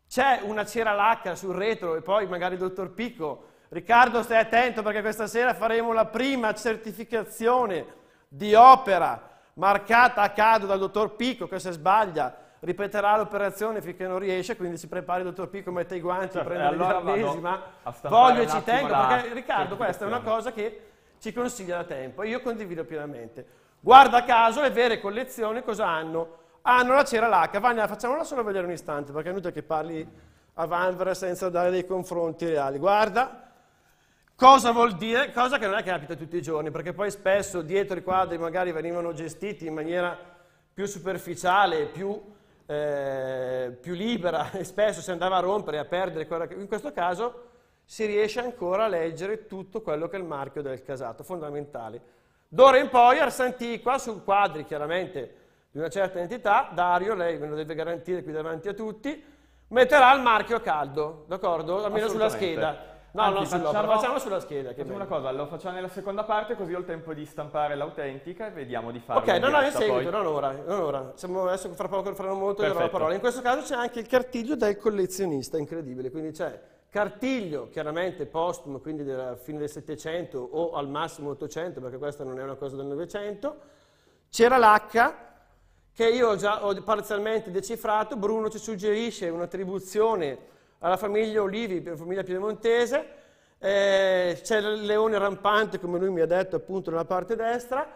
C'è una cera lacca sul retro e poi magari il dottor Picco. Riccardo, stai attento perché questa sera faremo la prima certificazione di opera marcata a caldo dal dottor Picco, che se sbaglia ripeterà l'operazione finché non riesce, quindi si prepari il dottor Pico, come mette i guanti, cioè, prende allora l'islamesima, voglio e ci tengo, perché Riccardo questa è una cosa che ci consiglia da tempo io condivido pienamente. Guarda caso le vere collezioni cosa hanno? Hanno la cera lacca, Vania facciamola solo vedere un istante perché è inutile che parli a Vanvera senza dare dei confronti reali. Guarda, Cosa vuol dire? Cosa che non è che capita tutti i giorni, perché poi spesso dietro i quadri magari venivano gestiti in maniera più superficiale, più eh, più libera e spesso si andava a rompere e a perdere, quella che, in questo caso si riesce ancora a leggere tutto quello che è il marchio del casato, fondamentale. D'ora in poi Ars Antiqua, su quadri chiaramente di una certa entità, Dario, lei me lo deve garantire qui davanti a tutti, metterà il marchio caldo, d'accordo? Almeno sulla scheda. No, Anzi, no, facciamo, sulla, facciamo sulla scheda. Che facciamo una cosa, lo facciamo nella seconda parte così ho il tempo di stampare l'autentica e vediamo di farlo. Ok, no, no, in seguito, non ora, non ora. Siamo adesso fra poco fra un momento la parola. In questo caso c'è anche il cartiglio del collezionista, incredibile, quindi c'è Cartiglio, chiaramente postumo, quindi della fine del Settecento o al massimo 800, perché questa non è una cosa del Novecento. C'era l'H, che io ho già ho parzialmente decifrato, Bruno ci suggerisce un'attribuzione alla famiglia Olivi, famiglia piemontese, eh, c'è il leone rampante, come lui mi ha detto appunto nella parte destra,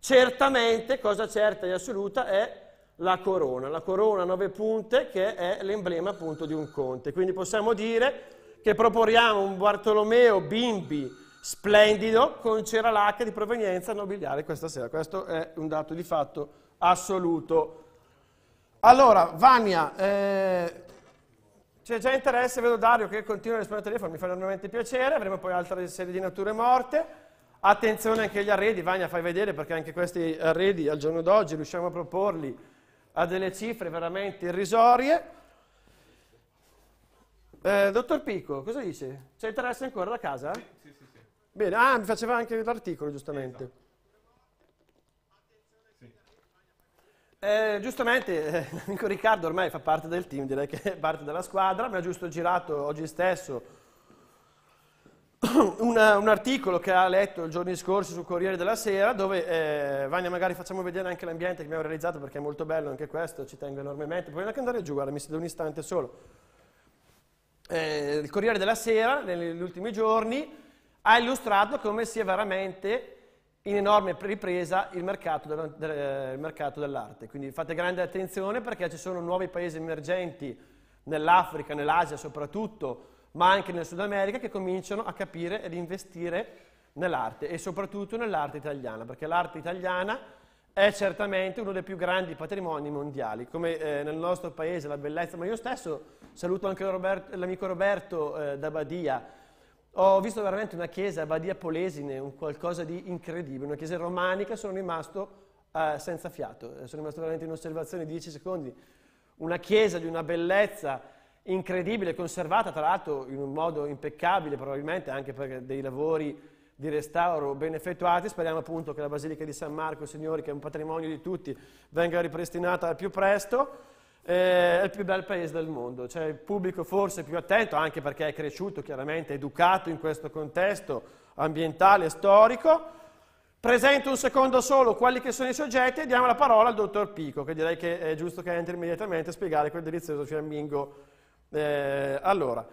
certamente, cosa certa e assoluta, è la corona, la corona a nove punte che è l'emblema appunto di un conte. Quindi possiamo dire che proporiamo un Bartolomeo Bimbi splendido con ceralacca di provenienza nobiliare questa sera. Questo è un dato di fatto assoluto. Allora, Vania, eh, se c'è interesse, vedo Dario che continua a rispondere al telefono, mi fa enormemente piacere. Avremo poi altre serie di nature morte. Attenzione anche agli arredi, Vania fai vedere perché anche questi arredi al giorno d'oggi riusciamo a proporli a delle cifre veramente irrisorie. Eh, dottor Pico, cosa dice? C'è interesse ancora da casa? Sì, sì, sì. Bene, ah, mi faceva anche l'articolo giustamente. Esatto. Eh, giustamente, eh, l'amico Riccardo ormai fa parte del team, direi che è parte della squadra, mi ha giusto girato oggi stesso una, un articolo che ha letto il giorno scorso sul Corriere della Sera, dove, eh, Vania, magari facciamo vedere anche l'ambiente che abbiamo realizzato perché è molto bello anche questo, ci tengo enormemente, Poi anche andare giù, guarda, mi siedo un istante solo. Eh, il Corriere della Sera, negli ultimi giorni, ha illustrato come si è veramente in enorme ripresa il mercato, dell'arte. Quindi fate grande attenzione perché ci sono nuovi paesi emergenti nell'Africa, nell'Asia soprattutto, ma anche nel Sud America che cominciano a capire ed investire nell'arte e soprattutto nell'arte italiana, perché l'arte italiana è certamente uno dei più grandi patrimoni mondiali, come eh, nel nostro paese la bellezza, ma io stesso saluto anche l'amico Roberto eh, da Badia, ho visto veramente una chiesa a Badia Polesine, un qualcosa di incredibile, una chiesa romanica, sono rimasto eh, senza fiato, eh, sono rimasto veramente in osservazione 10 secondi. Una chiesa di una bellezza incredibile, conservata tra l'altro in un modo impeccabile, probabilmente anche per dei lavori di restauro ben effettuati. Speriamo appunto che la Basilica di San Marco, signori, che è un patrimonio di tutti, venga ripristinata al più presto eh, è il più bel paese del mondo, c'è cioè il pubblico forse più attento, anche perché è cresciuto, chiaramente educato in questo contesto ambientale, storico. Presento un secondo solo quelli che sono i soggetti e diamo la parola al dottor Pico, che direi che è giusto che entri immediatamente a spiegare quel delizioso fiammingo. Eh, allora,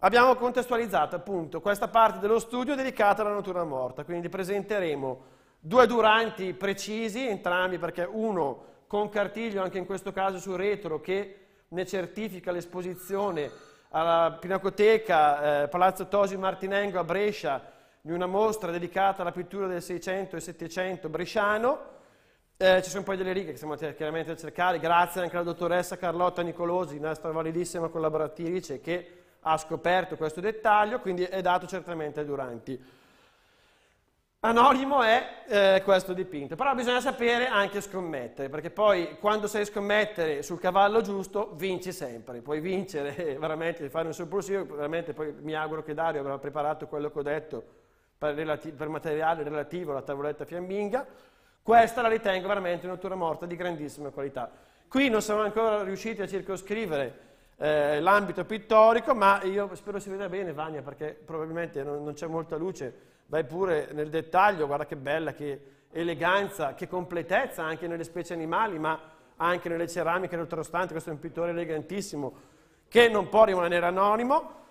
abbiamo contestualizzato appunto questa parte dello studio dedicata alla natura morta, quindi presenteremo due duranti precisi, entrambi perché uno con cartiglio anche in questo caso sul retro che ne certifica l'esposizione alla Pinacoteca eh, Palazzo Tosi Martinengo a Brescia di una mostra dedicata alla pittura del 600 e 700 bresciano. Eh, ci sono poi delle righe che siamo chiaramente a cercare, grazie anche alla dottoressa Carlotta Nicolosi, nostra validissima collaboratrice che ha scoperto questo dettaglio, quindi è dato certamente ai Duranti. Anonimo è eh, questo dipinto, però bisogna sapere anche scommettere, perché poi quando sai scommettere sul cavallo giusto vinci sempre, puoi vincere veramente, fare un surplusivo, veramente poi mi auguro che Dario avrà preparato quello che ho detto per, relati- per materiale relativo alla tavoletta fiamminga, questa la ritengo veramente un'ottura morta di grandissima qualità. Qui non siamo ancora riusciti a circoscrivere eh, l'ambito pittorico, ma io spero si veda bene Vania, perché probabilmente non, non c'è molta luce vai pure nel dettaglio, guarda che bella, che eleganza, che completezza anche nelle specie animali, ma anche nelle ceramiche e nell'oltrostante, questo è un pittore elegantissimo, che non può rimanere anonimo.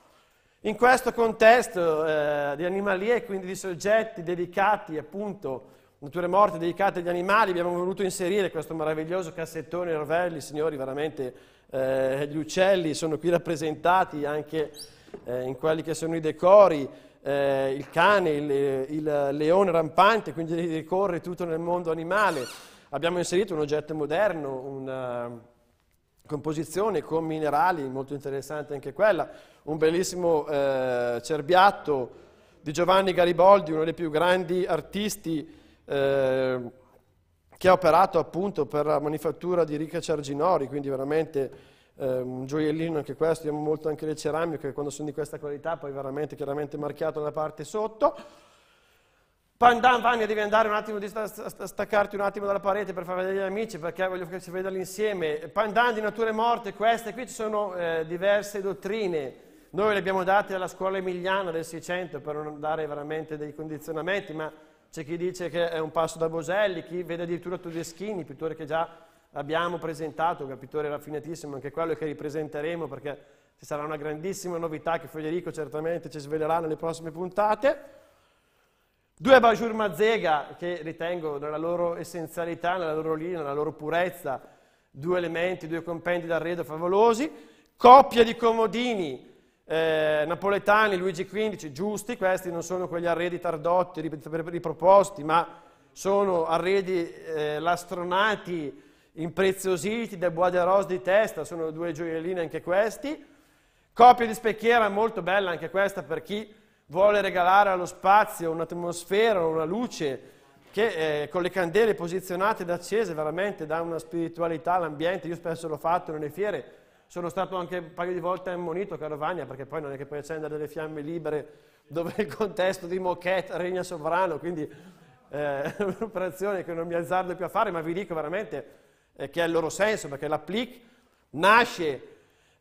In questo contesto eh, di animalie, quindi di soggetti dedicati appunto, nature morte dedicate agli animali, abbiamo voluto inserire questo meraviglioso cassettone Orvelli, signori, veramente eh, gli uccelli sono qui rappresentati anche eh, in quelli che sono i decori, eh, il cane, il, il leone rampante, quindi ricorre tutto nel mondo animale. Abbiamo inserito un oggetto moderno, una composizione con minerali, molto interessante anche quella, un bellissimo eh, cerbiatto di Giovanni Gariboldi, uno dei più grandi artisti eh, che ha operato appunto per la manifattura di Ricca Cerginori, quindi veramente eh, un gioiellino anche questo, amo molto anche le ceramiche, quando sono di questa qualità poi veramente chiaramente marchiato la parte sotto. Pandan Vania devi andare un attimo di sta, sta, staccarti un attimo dalla parete per far vedere gli amici perché voglio che si vedano insieme Pandan di nature morte, queste qui ci sono eh, diverse dottrine. Noi le abbiamo date alla scuola emiliana del 600 per non dare veramente dei condizionamenti, ma c'è chi dice che è un passo da Boselli, chi vede addirittura Todeschini, pittore che già abbiamo presentato, un capitore raffinatissimo, anche quello che ripresenteremo perché ci sarà una grandissima novità che Federico certamente ci svelerà nelle prossime puntate. Due Bajur Mazzega che ritengo nella loro essenzialità, nella loro linea, nella loro purezza, due elementi, due compendi d'arredo favolosi, coppia di comodini eh, napoletani, Luigi XV, giusti, questi non sono quegli arredi tardotti, riproposti, ma sono arredi eh, lastronati, impreziositi del Bois de Rose di testa, sono due gioiellini anche questi. Copia di specchiera molto bella anche questa per chi vuole regalare allo spazio un'atmosfera, una luce che eh, con le candele posizionate ed accese veramente dà una spiritualità all'ambiente. Io spesso l'ho fatto nelle fiere, sono stato anche un paio di volte ammonito, caro Vagna, perché poi non è che puoi accendere delle fiamme libere dove il contesto di moquette regna sovrano, quindi eh, è un'operazione che non mi azzardo più a fare, ma vi dico veramente eh, che ha il loro senso, perché l'applique nasce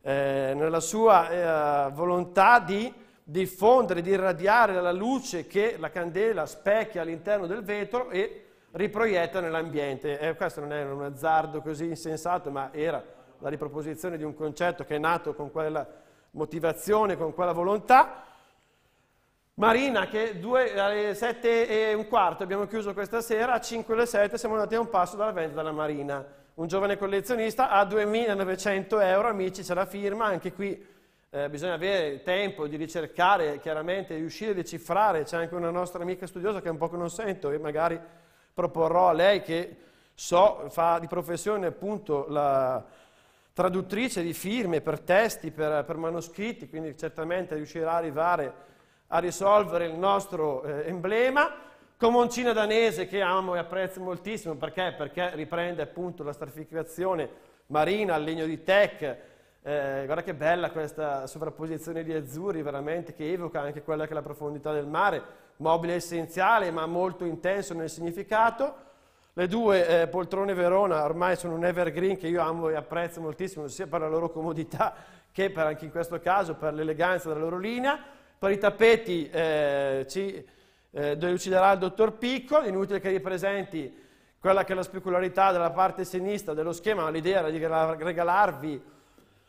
eh, nella sua eh, volontà di diffondere, di irradiare la luce che la candela specchia all'interno del vetro e riproietta nell'ambiente. Eh, questo non è un azzardo così insensato, ma era la riproposizione di un concetto che è nato con quella motivazione, con quella volontà. Marina, che due, alle 7 e un quarto abbiamo chiuso questa sera, a 5 e 7 siamo andati a un passo dalla vendita della Marina un giovane collezionista a 2.900 euro, amici, c'è la firma, anche qui eh, bisogna avere tempo di ricercare, chiaramente, di riuscire a decifrare, c'è anche una nostra amica studiosa che è un po' che non sento e magari proporrò a lei che so, fa di professione appunto la traduttrice di firme per testi, per, per manoscritti, quindi certamente riuscirà ad arrivare a risolvere il nostro eh, emblema, Comoncina danese che amo e apprezzo moltissimo perché? Perché riprende appunto la stratificazione marina al legno di Tech. Eh, guarda che bella questa sovrapposizione di azzurri, veramente che evoca anche quella che è la profondità del mare, mobile essenziale ma molto intenso nel significato. Le due eh, poltrone Verona ormai sono un evergreen che io amo e apprezzo moltissimo, sia per la loro comodità che per, anche in questo caso per l'eleganza della loro linea. Per i tappeti eh, ci eh, dove ucciderà il dottor Picco, inutile che ripresenti quella che è la specularità della parte sinistra dello schema, l'idea era di regalarvi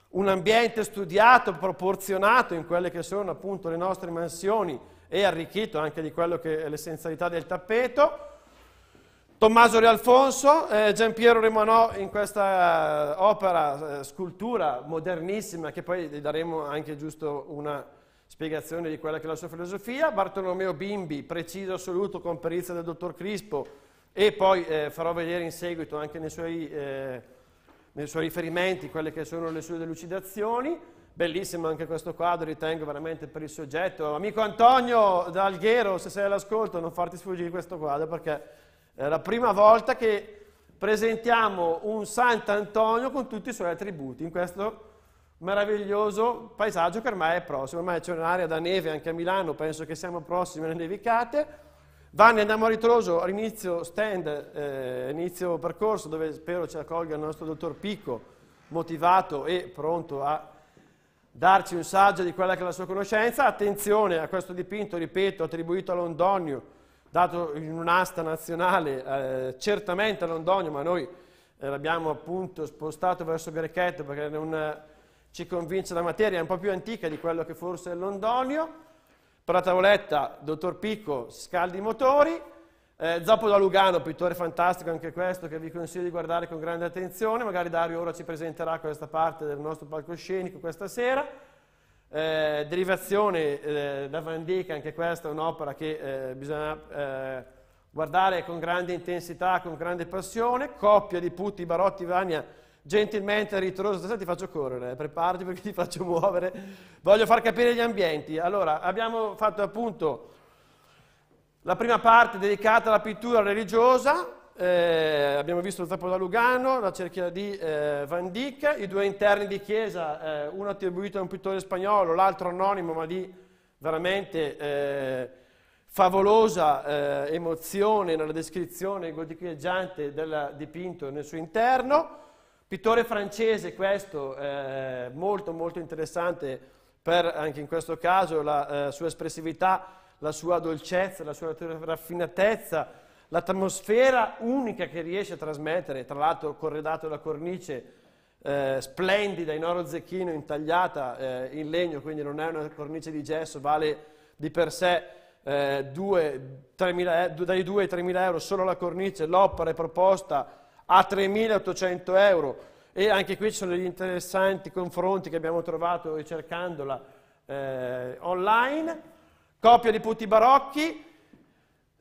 un ambiente studiato, proporzionato in quelle che sono appunto le nostre mansioni e arricchito anche di quello che è l'essenzialità del tappeto. Tommaso Rialfonso, Alfonso, eh, Giampiero Remanò in questa eh, opera, eh, scultura modernissima, che poi gli daremo anche giusto una spiegazione di quella che è la sua filosofia, Bartolomeo Bimbi, preciso assoluto con perizia del dottor Crispo, e poi eh, farò vedere in seguito anche nei suoi, eh, nei suoi, riferimenti quelle che sono le sue delucidazioni. Bellissimo anche questo quadro, ritengo veramente per il soggetto. Amico Antonio da Alghero, se sei all'ascolto, non farti sfuggire questo quadro perché è la prima volta che presentiamo un Sant'Antonio con tutti i suoi attributi. In questo meraviglioso paesaggio che ormai è prossimo, ormai c'è un'area da neve anche a Milano, penso che siamo prossimi alle nevicate. Vanni, andiamo a ritroso, all'inizio stand, eh, inizio percorso dove spero ci accolga il nostro dottor Picco, motivato e pronto a darci un saggio di quella che è la sua conoscenza. Attenzione a questo dipinto, ripeto, attribuito a Londonio, dato in un'asta nazionale, eh, certamente a Londonio, ma noi eh, l'abbiamo appunto spostato verso Grechetto perché è un ci convince la materia, è un po' più antica di quello che forse è l'ondolio, però tavoletta, dottor Picco, scaldi i motori, eh, Zoppo da Lugano, pittore fantastico anche questo, che vi consiglio di guardare con grande attenzione, magari Dario ora ci presenterà questa parte del nostro palcoscenico questa sera, eh, derivazione eh, da Van Dyck, anche questa è un'opera che eh, bisogna eh, guardare con grande intensità, con grande passione, coppia di Putti, Barotti, Vania, gentilmente ritroso, stasera ti faccio correre, eh, preparati perché ti faccio muovere, voglio far capire gli ambienti. Allora, abbiamo fatto appunto la prima parte dedicata alla pittura religiosa, eh, abbiamo visto il tappo da Lugano, la cerchia di eh, Van Dyck, i due interni di chiesa, eh, uno attribuito a un pittore spagnolo, l'altro anonimo, ma di veramente eh, favolosa eh, emozione nella descrizione goticheggiante del dipinto nel suo interno. Pittore francese questo, eh, molto molto interessante per anche in questo caso la eh, sua espressività, la sua dolcezza, la sua raffinatezza, l'atmosfera unica che riesce a trasmettere, tra l'altro corredato da cornice eh, splendida in oro zecchino, intagliata eh, in legno, quindi non è una cornice di gesso, vale di per sé eh, due, 3.000, eh, dai 2 ai 3.000 euro solo la cornice, l'opera è proposta a 3.800 euro. E anche qui ci sono degli interessanti confronti che abbiamo trovato ricercandola eh, online. Copia di putti barocchi,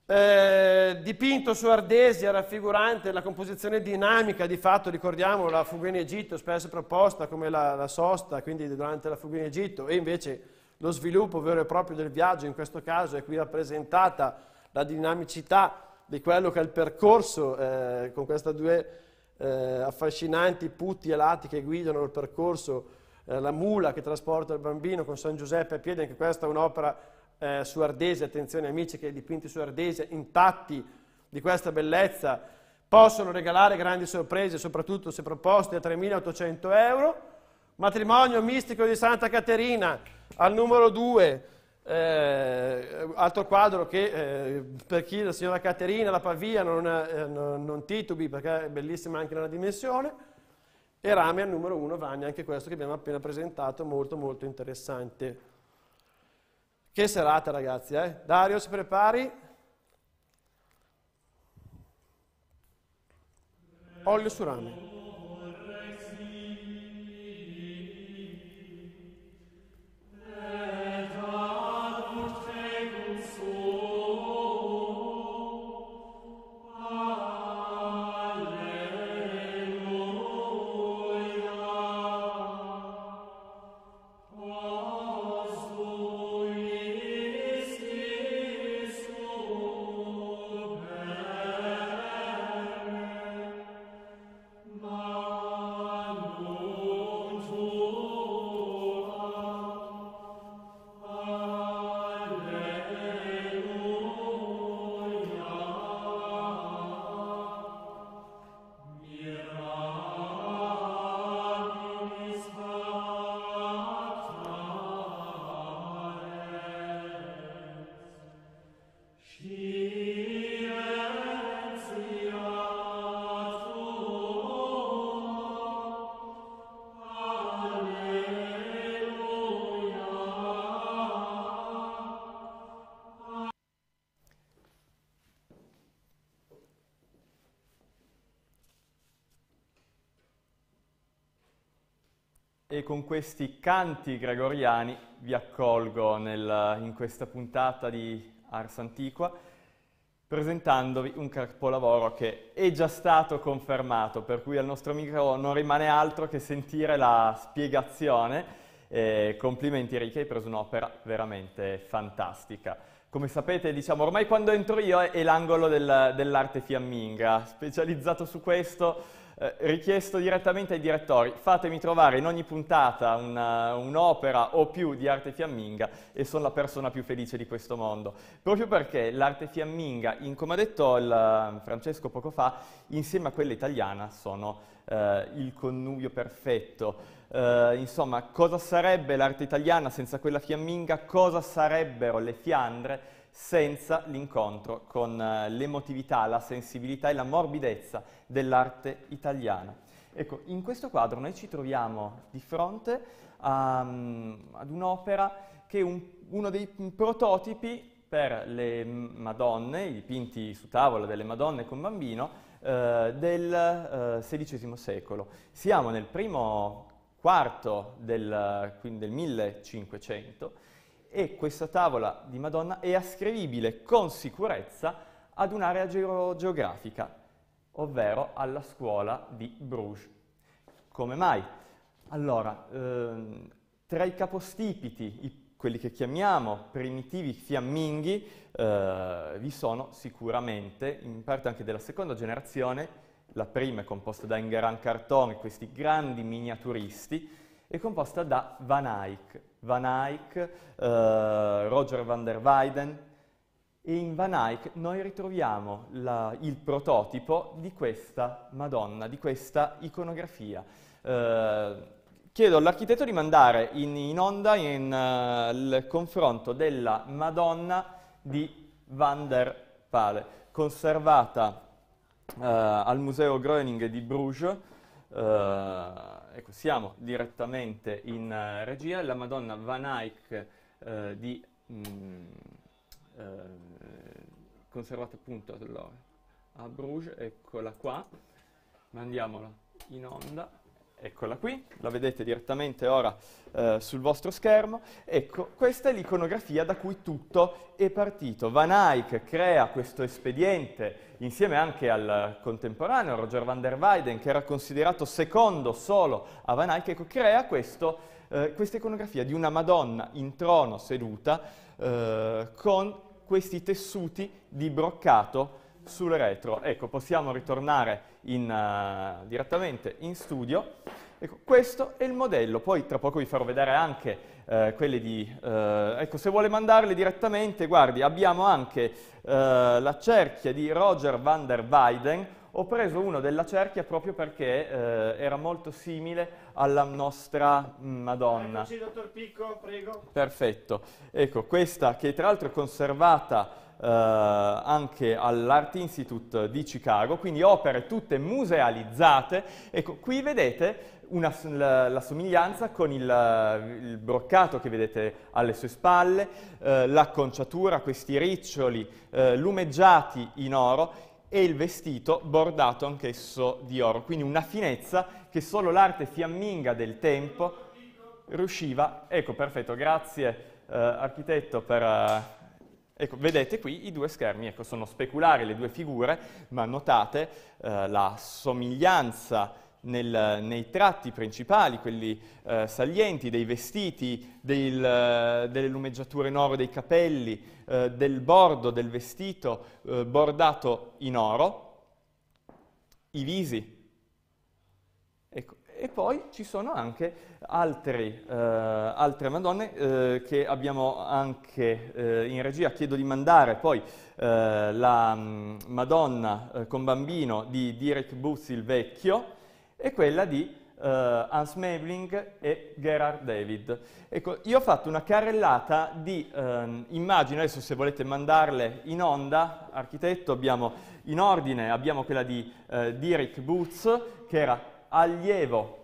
eh, dipinto su ardesia raffigurante la composizione dinamica, di fatto ricordiamo la fuga in Egitto, spesso proposta come la, la sosta, quindi durante la fuga in Egitto, e invece lo sviluppo vero e proprio del viaggio, in questo caso è qui rappresentata la dinamicità di quello che è il percorso eh, con queste due eh, affascinanti putti alati che guidano il percorso, eh, la mula che trasporta il bambino con San Giuseppe a piedi, anche questa è un'opera eh, su Ardese, attenzione amici che dipinti su Ardese, intatti di questa bellezza, possono regalare grandi sorprese, soprattutto se proposte a 3.800 euro. Matrimonio mistico di Santa Caterina al numero 2 eh, altro quadro che eh, per chi la signora Caterina, la Pavia, non, eh, non, non, titubi perché è bellissima anche nella dimensione. E rame al numero 1 Vanni, anche questo che abbiamo appena presentato, molto molto interessante. Che serata ragazzi, eh? Dario si prepari? Olio su rame. con questi canti gregoriani vi accolgo nel, in questa puntata di Ars Antiqua presentandovi un capolavoro che è già stato confermato, per cui al nostro amico non rimane altro che sentire la spiegazione. Eh, complimenti Ricky, hai preso un'opera veramente fantastica. Come sapete, diciamo, ormai quando entro io è, è l'angolo del, dell'arte fiamminga, specializzato su questo eh, richiesto direttamente ai direttori, fatemi trovare in ogni puntata un'opera o più di arte fiamminga e sono la persona più felice di questo mondo. Proprio perché l'arte fiamminga, in, come ha detto il, eh, Francesco poco fa, insieme a quella italiana sono eh, il connubio perfetto. Eh, insomma, cosa sarebbe l'arte italiana senza quella fiamminga? Cosa sarebbero le Fiandre? senza l'incontro con eh, l'emotività, la sensibilità e la morbidezza dell'arte italiana. Ecco, in questo quadro noi ci troviamo di fronte a, ehm, ad un'opera che è un, uno dei prototipi per le Madonne, i dipinti su tavola delle Madonne con bambino, eh, del eh, XVI secolo. Siamo nel primo quarto del, del 1500, e questa tavola di Madonna è ascrivibile con sicurezza ad un'area geografica, ovvero alla scuola di Bruges. Come mai? Allora, ehm, tra i capostipiti, i, quelli che chiamiamo primitivi fiamminghi, eh, vi sono sicuramente, in parte anche della seconda generazione, la prima è composta da Enguerrand Carton, questi grandi miniaturisti, è composta da Van Eyck, Van Eyck, eh, Roger van der Weyden, e in Van Eyck noi ritroviamo la, il prototipo di questa Madonna, di questa iconografia. Eh, chiedo all'architetto di mandare in, in onda in, uh, il confronto della Madonna di Van der Pale, conservata uh, al Museo Groening di Bruges, uh, ecco, siamo direttamente in uh, regia, la Madonna Van Eyck uh, di... Mm, eh, conservata appunto allora, a Bruges, eccola qua, mandiamola in onda. Eccola qui, la vedete direttamente ora eh, sul vostro schermo. Ecco, questa è l'iconografia da cui tutto è partito. Van Eyck crea questo espediente insieme anche al contemporaneo Roger van der Weyden, che era considerato secondo solo a Van Eyck, ecco, crea questo, eh, questa iconografia di una Madonna in trono seduta eh, con questi tessuti di broccato sul retro. Ecco, possiamo ritornare in, uh, direttamente in studio. Ecco, questo è il modello, poi tra poco vi farò vedere anche eh, quelli di... Eh, ecco, se vuole mandarle direttamente, guardi, abbiamo anche eh, la cerchia di Roger van der Weyden, ho preso uno della cerchia proprio perché eh, era molto simile alla nostra mm, Madonna. Eccoci, dottor Picco, prego. Perfetto. Ecco, questa che tra l'altro è conservata eh, anche all'Art Institute di Chicago, quindi opere tutte musealizzate. Ecco, qui vedete una, la, la, somiglianza con il, il, broccato che vedete alle sue spalle, eh, l'acconciatura, questi riccioli eh, lumeggiati in oro e il vestito bordato anch'esso di oro, quindi una finezza che solo l'arte fiamminga del tempo riusciva, ecco perfetto, grazie eh, architetto per eh, Ecco, vedete qui i due schermi, ecco, sono speculari le due figure, ma notate eh, la somiglianza nel, nei tratti principali, quelli eh, salienti, dei vestiti, del, eh, delle lumeggiature in oro dei capelli, eh, del bordo del vestito eh, bordato in oro, i visi. Ecco, e poi ci sono anche altri, eh, altre Madonne eh, che abbiamo anche eh, in regia. Chiedo di mandare poi eh, la mh, mm, Madonna eh, con bambino di Dirk Boots il Vecchio e quella di eh, Hans Mebling e Gerard David. Ecco, io ho fatto una carrellata di ehm, immagini, adesso se volete mandarle in onda, architetto, abbiamo in ordine, abbiamo quella di Dirk Boots, che era allievo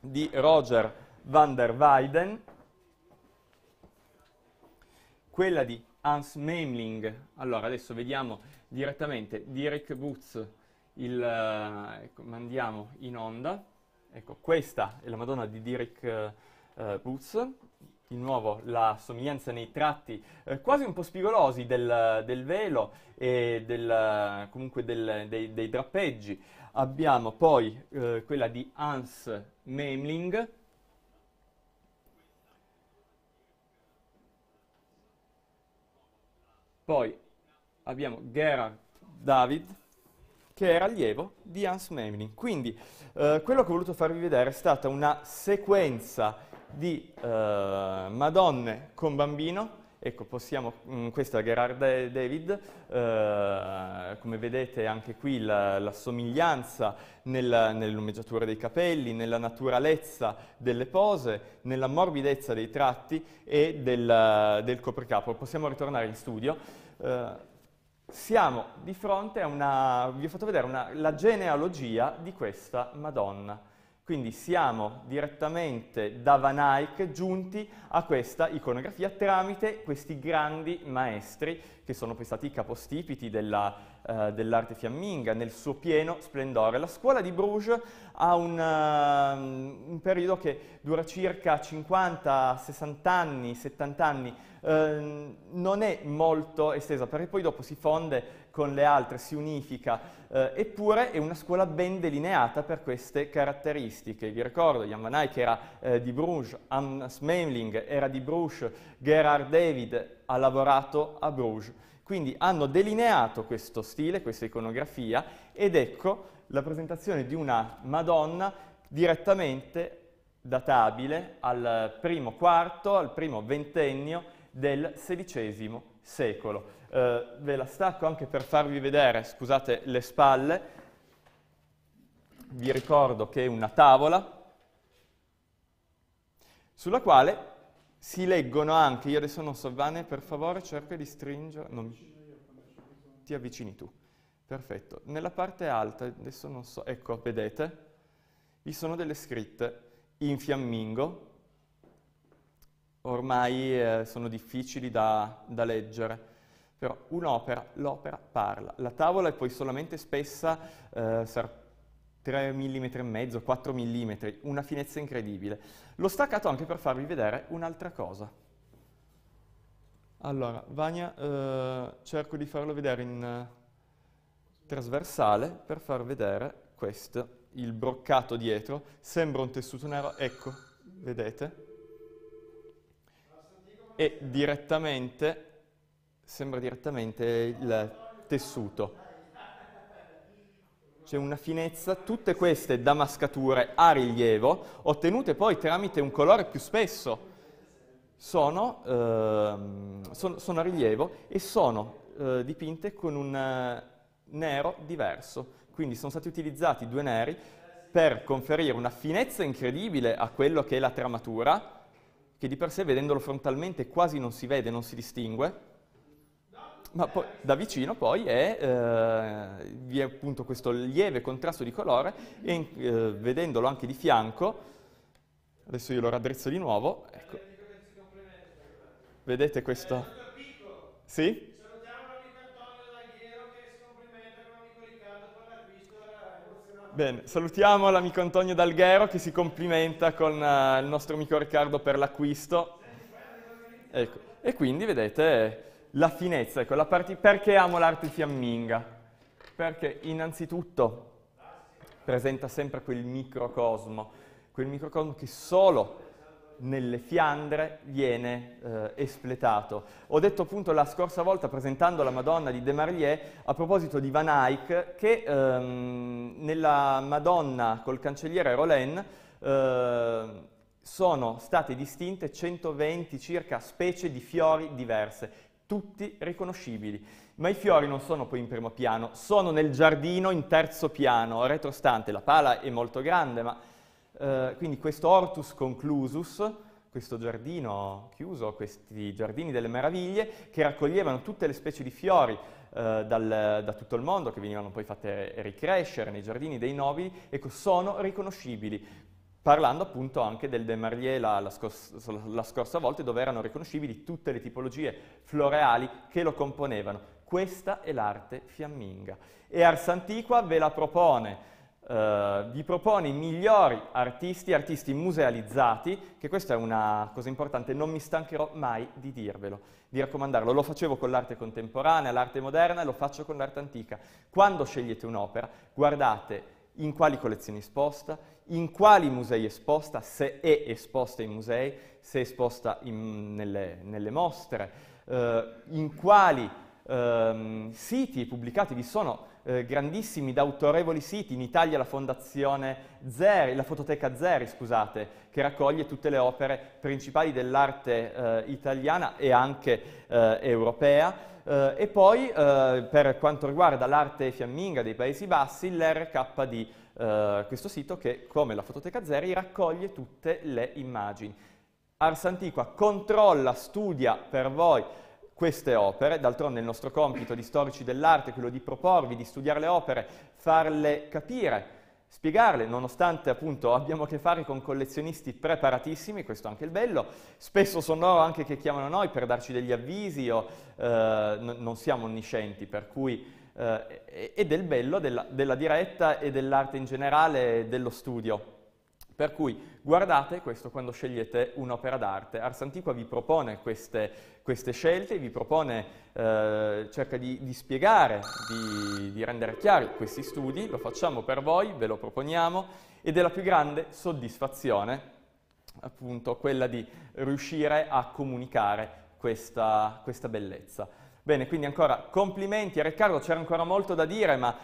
di Roger van der Weyden, quella di Hans Memling. Allora, adesso vediamo direttamente Dirk Boots, il, eh, ecco, mandiamo in onda. Ecco, questa è la Madonna di Dirk eh, Butz, di nuovo la somiglianza nei tratti eh, quasi un po' spigolosi del, del velo e del, comunque del, dei, dei drappeggi. Abbiamo poi eh, quella di Hans Memling, poi abbiamo Gerard David, che era allievo di Hans Memling. Quindi eh, quello che ho voluto farvi vedere è stata una sequenza di eh, Madonne con bambino, Ecco, possiamo, mh, mm, questa è Gerard David, eh, come vedete anche qui la, la somiglianza nella, nell'umeggiatura dei capelli, nella naturalezza delle pose, nella morbidezza dei tratti e del, del copricapo. Possiamo ritornare in studio. Eh, siamo di fronte a una, vi ho fatto vedere una, la genealogia di questa Madonna. Quindi siamo direttamente da Van Eyck giunti a questa iconografia tramite questi grandi maestri che sono poi stati i capostipiti eh, dell'arte fiamminga nel suo pieno splendore. La scuola di Bruges ha un, uh, un periodo che dura circa 50, 60 anni, 70 anni, eh, non è molto estesa perché poi dopo si fonde con le altre, si unifica, eh, eppure è una scuola ben delineata per queste caratteristiche. Vi ricordo Jan van Eyck era eh, di Bruges, Hans Memling era di Bruges, Gerard David ha lavorato a Bruges. Quindi hanno delineato questo stile, questa iconografia ed ecco la presentazione di una Madonna direttamente databile al primo quarto, al primo ventennio del XVI secolo eh, ve la stacco anche per farvi vedere, scusate le spalle, vi ricordo che è una tavola sulla quale si leggono anche, io adesso non so, Vane per favore cerca di stringere, non, ti avvicini tu, perfetto, nella parte alta, adesso non so, ecco vedete, vi sono delle scritte in fiammingo, ormai eh, sono difficili da, da leggere, però un'opera, l'opera parla. La tavola è poi solamente spessa, eh, sarà 3 mm e mezzo, 4 mm, una finezza incredibile. L'ho staccato anche per farvi vedere un'altra cosa. Allora, Vania, eh, cerco di farlo vedere in eh, trasversale per far vedere questo, il broccato dietro, sembra un tessuto nero, ecco, vedete? E direttamente sembra direttamente il tessuto. C'è una finezza, tutte queste damascature a rilievo, ottenute poi tramite un colore più spesso, sono, ehm, son, sono a rilievo e sono eh, dipinte con un eh, nero diverso. Quindi sono stati utilizzati due neri per conferire una finezza incredibile a quello che è la tramatura, che di per sé vedendolo frontalmente quasi non si vede, non si distingue, ma poi, da vicino poi è, eh, vi è appunto questo lieve contrasto di colore e eh, vedendolo anche di fianco, adesso io lo raddrizzo di nuovo, ecco. vedete questo? Sì? Bene, salutiamo l'amico Antonio Dalghero che si complimenta con uh, il nostro amico Riccardo per l'acquisto. Ecco. E quindi vedete la finezza, ecco, la perché amo l'arte fiamminga? Perché innanzitutto presenta sempre quel microcosmo, quel microcosmo che solo nelle Fiandre viene eh, espletato. Ho detto appunto la scorsa volta presentando la Madonna di De Marlier a proposito di Van Eyck che ehm, nella Madonna col cancelliere Rolen eh, sono state distinte 120 circa specie di fiori diverse tutti riconoscibili. Ma i fiori non sono poi in primo piano, sono nel giardino in terzo piano, retrostante. La pala è molto grande, ma eh, quindi questo ortus conclusus, questo giardino chiuso, questi giardini delle meraviglie, che raccoglievano tutte le specie di fiori eh, dal, da tutto il mondo, che venivano poi fatte ricrescere nei giardini dei nobili, ecco, sono riconoscibili parlando appunto anche del De Marlier la, la, scorsa, la, scorsa volta, dove erano riconoscibili tutte le tipologie floreali che lo componevano. Questa è l'arte fiamminga. E Ars Antiqua ve la propone, eh, vi propone i migliori artisti, artisti musealizzati, che questa è una cosa importante, non mi stancherò mai di dirvelo, di raccomandarlo. Lo facevo con l'arte contemporanea, l'arte moderna, e lo faccio con l'arte antica. Quando scegliete un'opera, guardate in quali collezioni esposta, in quali musei esposta, se è esposta in musei, se è esposta in, nelle, nelle, mostre, eh, in quali ehm, siti pubblicati vi sono eh, grandissimi ed autorevoli siti, in Italia la Fondazione Zeri, la Fototeca Zeri, scusate, che raccoglie tutte le opere principali dell'arte eh, italiana e anche eh, europea. Eh, e poi eh, per quanto riguarda l'arte fiamminga dei Paesi Bassi, l'RKD, eh, questo sito che come la Fototeca Zeri raccoglie tutte le immagini. Ars Antiqua controlla, studia per voi queste opere, d'altronde il nostro compito di storici dell'arte è quello di proporvi, di studiare le opere, farle capire, spiegarle, nonostante appunto abbiamo a che fare con collezionisti preparatissimi, questo è anche il bello, spesso sono loro anche che chiamano noi per darci degli avvisi o eh, n- non siamo onniscienti, per cui eh, è del bello della, della diretta e dell'arte in generale e dello studio. Per cui guardate questo quando scegliete un'opera d'arte. Ars Antiqua vi propone queste, queste scelte, vi propone, eh, cerca di, di spiegare, di, di, rendere chiari questi studi, lo facciamo per voi, ve lo proponiamo ed è la più grande soddisfazione appunto quella di riuscire a comunicare questa, questa bellezza. Bene, quindi ancora complimenti a Riccardo, c'era ancora molto da dire, ma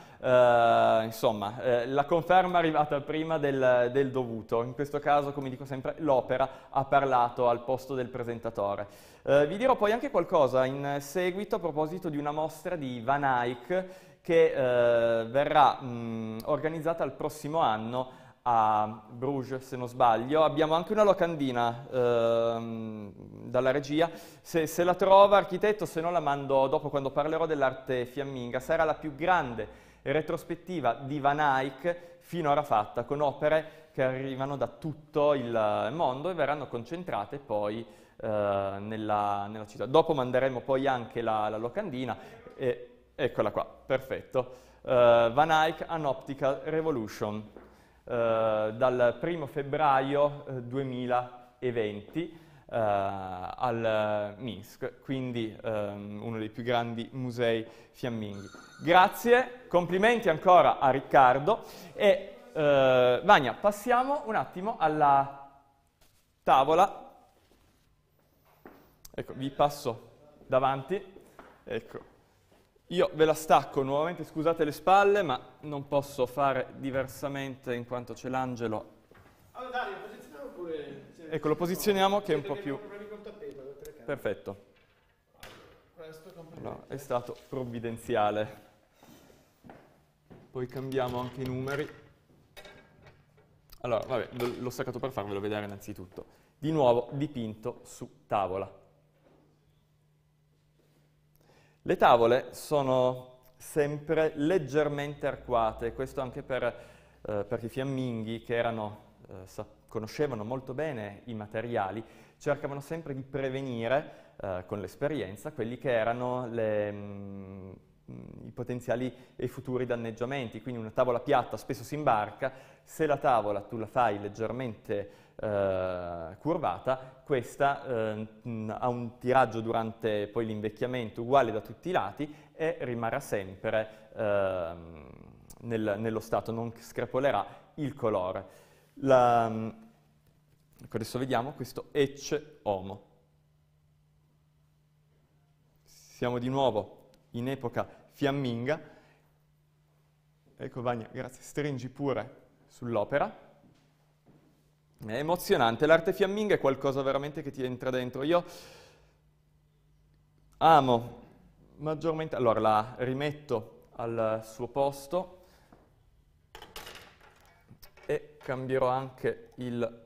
eh, insomma eh, la conferma è arrivata prima del, del, dovuto. In questo caso, come dico sempre, l'opera ha parlato al posto del presentatore. Eh, vi dirò poi anche qualcosa in seguito a proposito di una mostra di Van Eyck che eh, verrà mh, mm, organizzata il prossimo anno a Bruges, se non sbaglio. Abbiamo anche una locandina ehm, dalla regia. Se, se, la trova, architetto, se no la mando dopo quando parlerò dell'arte fiamminga. Sarà la più grande retrospettiva di Van Eyck finora fatta, con opere che arrivano da tutto il mondo e verranno concentrate poi eh, nella, nella, città. Dopo manderemo poi anche la, la locandina. E, eccola qua, perfetto. Uh, Van Eyck, An Optical Revolution. Eh, dal 1 febbraio 2020 eh, eh, al Minsk, quindi um, uno dei più grandi musei fiamminghi. Grazie, complimenti ancora a Riccardo e uh, Vania, passiamo un attimo alla tavola. Ecco, vi passo davanti. Ecco. Io ve la stacco nuovamente, scusate le spalle, ma non posso fare diversamente in quanto c'è l'angelo. Allora Dario, posizioniamo pure... Ecco, lo posizioniamo che è un po' più... Perfetto. No, è stato provvidenziale. Poi cambiamo anche i numeri. Allora, vabbè, l'ho staccato per farvelo vedere innanzitutto. Di nuovo dipinto su tavola. Le tavole sono sempre leggermente arcuate, questo anche per, eh, per i fiamminghi che erano, eh, conoscevano molto bene i materiali, cercavano sempre di prevenire eh, con l'esperienza quelli che erano le, mh, mm, i potenziali e i futuri danneggiamenti, quindi una tavola piatta spesso si imbarca, se la tavola tu la fai leggermente arcuata, eh, curvata, questa eh, ha un tiraggio durante poi l'invecchiamento uguale da tutti i lati e rimarrà sempre eh, nel, nello stato, non screpolerà il colore. La, ecco adesso vediamo questo ecce homo. Siamo di nuovo in epoca fiamminga. Ecco Vania, grazie, stringi pure sull'opera. È emozionante, l'arte fiamminga è qualcosa veramente che ti entra dentro. Io amo maggiormente... Allora, la rimetto al suo posto e cambierò anche il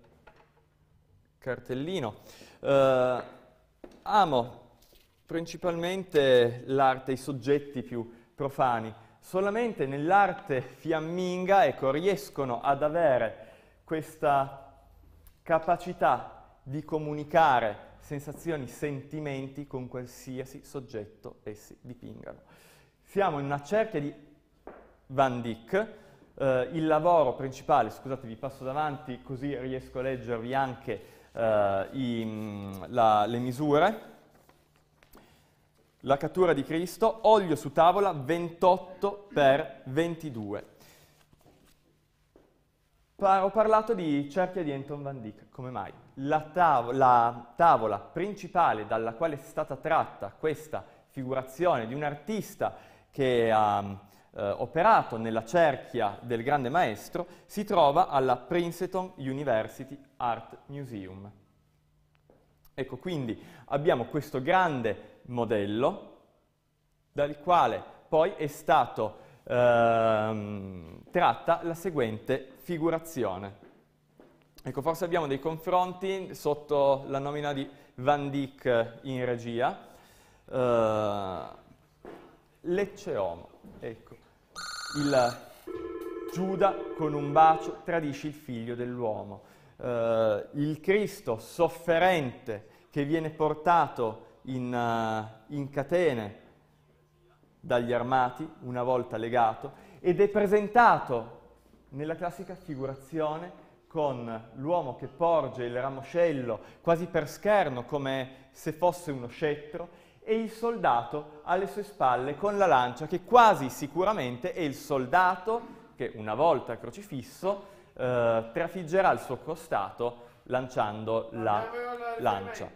cartellino. Uh, amo principalmente l'arte, i soggetti più profani. Solamente nell'arte fiamminga ecco, riescono ad avere questa capacità di comunicare sensazioni, sentimenti con qualsiasi soggetto essi dipingano. Siamo in una cerchia di Van Dyck, eh, il lavoro principale, scusate vi passo davanti così riesco a leggervi anche eh, i, mm, la, le misure, la cattura di Cristo, olio su tavola 28 x 22 ho parlato di cerchia di Anton van Dyck, come mai? La tavola, la tavola principale dalla quale è stata tratta questa figurazione di un artista che ha eh, operato nella cerchia del grande maestro si trova alla Princeton University Art Museum. Ecco, quindi abbiamo questo grande modello dal quale poi è stato ehm, tratta la seguente figurazione. Ecco, forse abbiamo dei confronti sotto la nomina di Van Dyck in regia. Uh, Lecce Homo, ecco, il Giuda con un bacio tradisce il figlio dell'uomo. Uh, il Cristo sofferente che viene portato in, uh, in catene dagli armati, una volta legato, ed è presentato nella classica figurazione con l'uomo che porge il ramoscello quasi per scherno come se fosse uno scettro e il soldato alle sue spalle con la lancia che quasi sicuramente è il soldato che una volta crocifisso eh, trafiggerà il suo costato lanciando la lancia.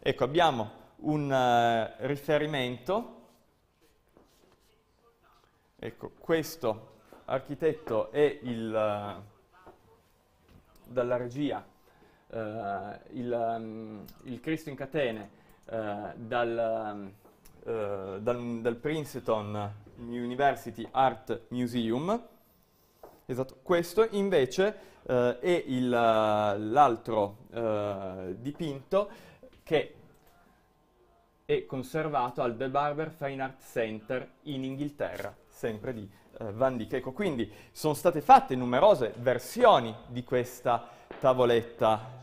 Ecco, abbiamo un uh, riferimento. Ecco, questo architetto e il, eh, dalla regia uh, il, um, il, Cristo in catene uh, dal, uh, dal, dal, Princeton University Art Museum. Esatto. Questo invece è l'altro dipinto che è conservato al The Barber Fine Art Center in Inghilterra, sempre di eh, Van di Checo. Quindi sono state fatte numerose versioni di questa tavoletta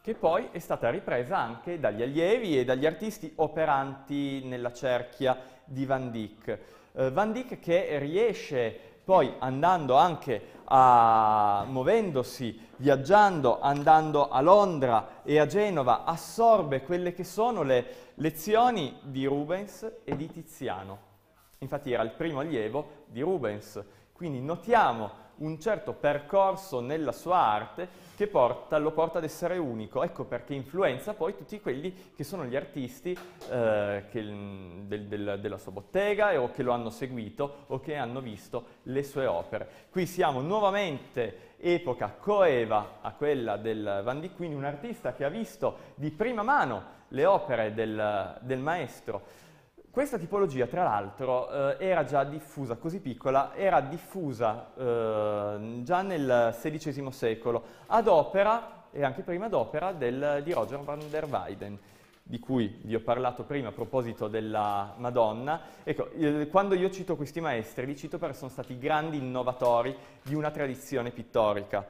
che poi è stata ripresa anche dagli allievi e dagli artisti operanti nella cerchia di Van Dyck. Eh, Van Dyck che riesce poi andando anche a muovendosi, viaggiando, andando a Londra e a Genova, assorbe quelle che sono le lezioni di Rubens e di Tiziano infatti era il primo allievo di Rubens. Quindi notiamo un certo percorso nella sua arte che porta, lo porta ad essere unico, ecco perché influenza poi tutti quelli che sono gli artisti eh, che, del, del, della sua bottega o che lo hanno seguito o che hanno visto le sue opere. Qui siamo nuovamente epoca coeva a quella del Van Dyck, quindi un artista che ha visto di prima mano le opere del, del maestro questa tipologia, tra l'altro, eh, era già diffusa, così piccola, era diffusa eh, già nel XVI secolo, ad opera, e anche prima ad opera, del, di Roger van der Weyden, di cui vi ho parlato prima a proposito della Madonna. Ecco, eh, quando io cito questi maestri, li cito perché sono stati grandi innovatori di una tradizione pittorica.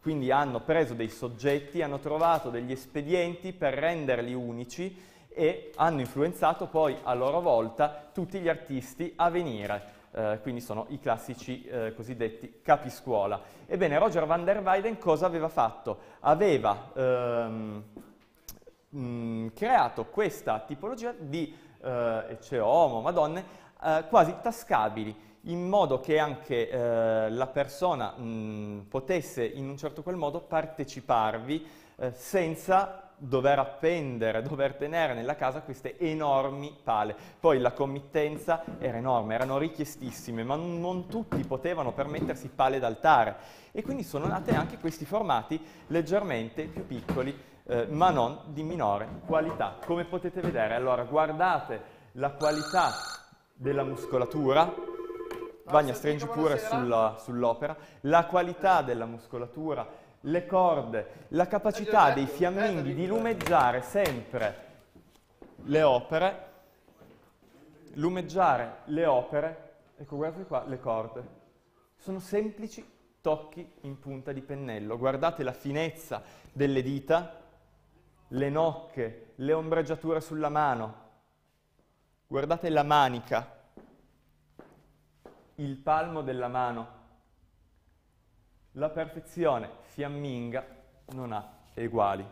Quindi hanno preso dei soggetti, hanno trovato degli espedienti per renderli unici e hanno influenzato poi a loro volta tutti gli artisti a venire. Eh, quindi sono i classici eh, cosiddetti capiscuola. Ebbene, Roger van der Weyden cosa aveva fatto? Aveva ehm, mh, mm, creato questa tipologia di eh, cioè uomo, madonne, eh, quasi tascabili, in modo che anche eh, la persona mh, mm, potesse in un certo qual modo parteciparvi eh, senza dover appendere, dover tenere nella casa queste enormi pale. Poi la committenza era enorme, erano richiestissime, ma non tutti potevano permettersi pale d'altare. E quindi sono nate anche questi formati leggermente più piccoli, eh, ma non di minore qualità. Come potete vedere, allora guardate la qualità della muscolatura, Vagna stringi pure sulla, sull'opera, la qualità della muscolatura le corde, la capacità dei ecco, fiamminghi eh, di lumeggiare sempre le opere, lumeggiare le opere, ecco guardate qua le corde, sono semplici tocchi in punta di pennello, guardate la finezza delle dita, le nocche, le ombreggiature sulla mano, guardate la manica, il palmo della mano, la perfezione fiamminga non ha eguali.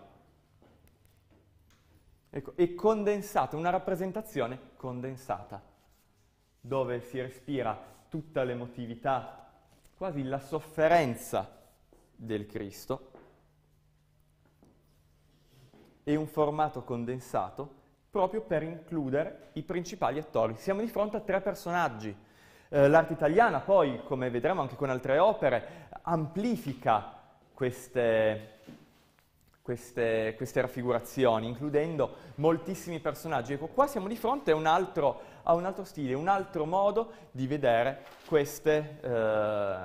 Ecco, è condensata, una rappresentazione condensata, dove si respira tutta l'emotività, quasi la sofferenza del Cristo, e un formato condensato proprio per includere i principali attori. Siamo di fronte a tre personaggi, eh, l'arte italiana poi, come vedremo anche con altre opere, amplifica queste, queste, queste, raffigurazioni, includendo moltissimi personaggi. Ecco, qua siamo di fronte a un altro, a un altro stile, un altro modo di vedere queste, eh,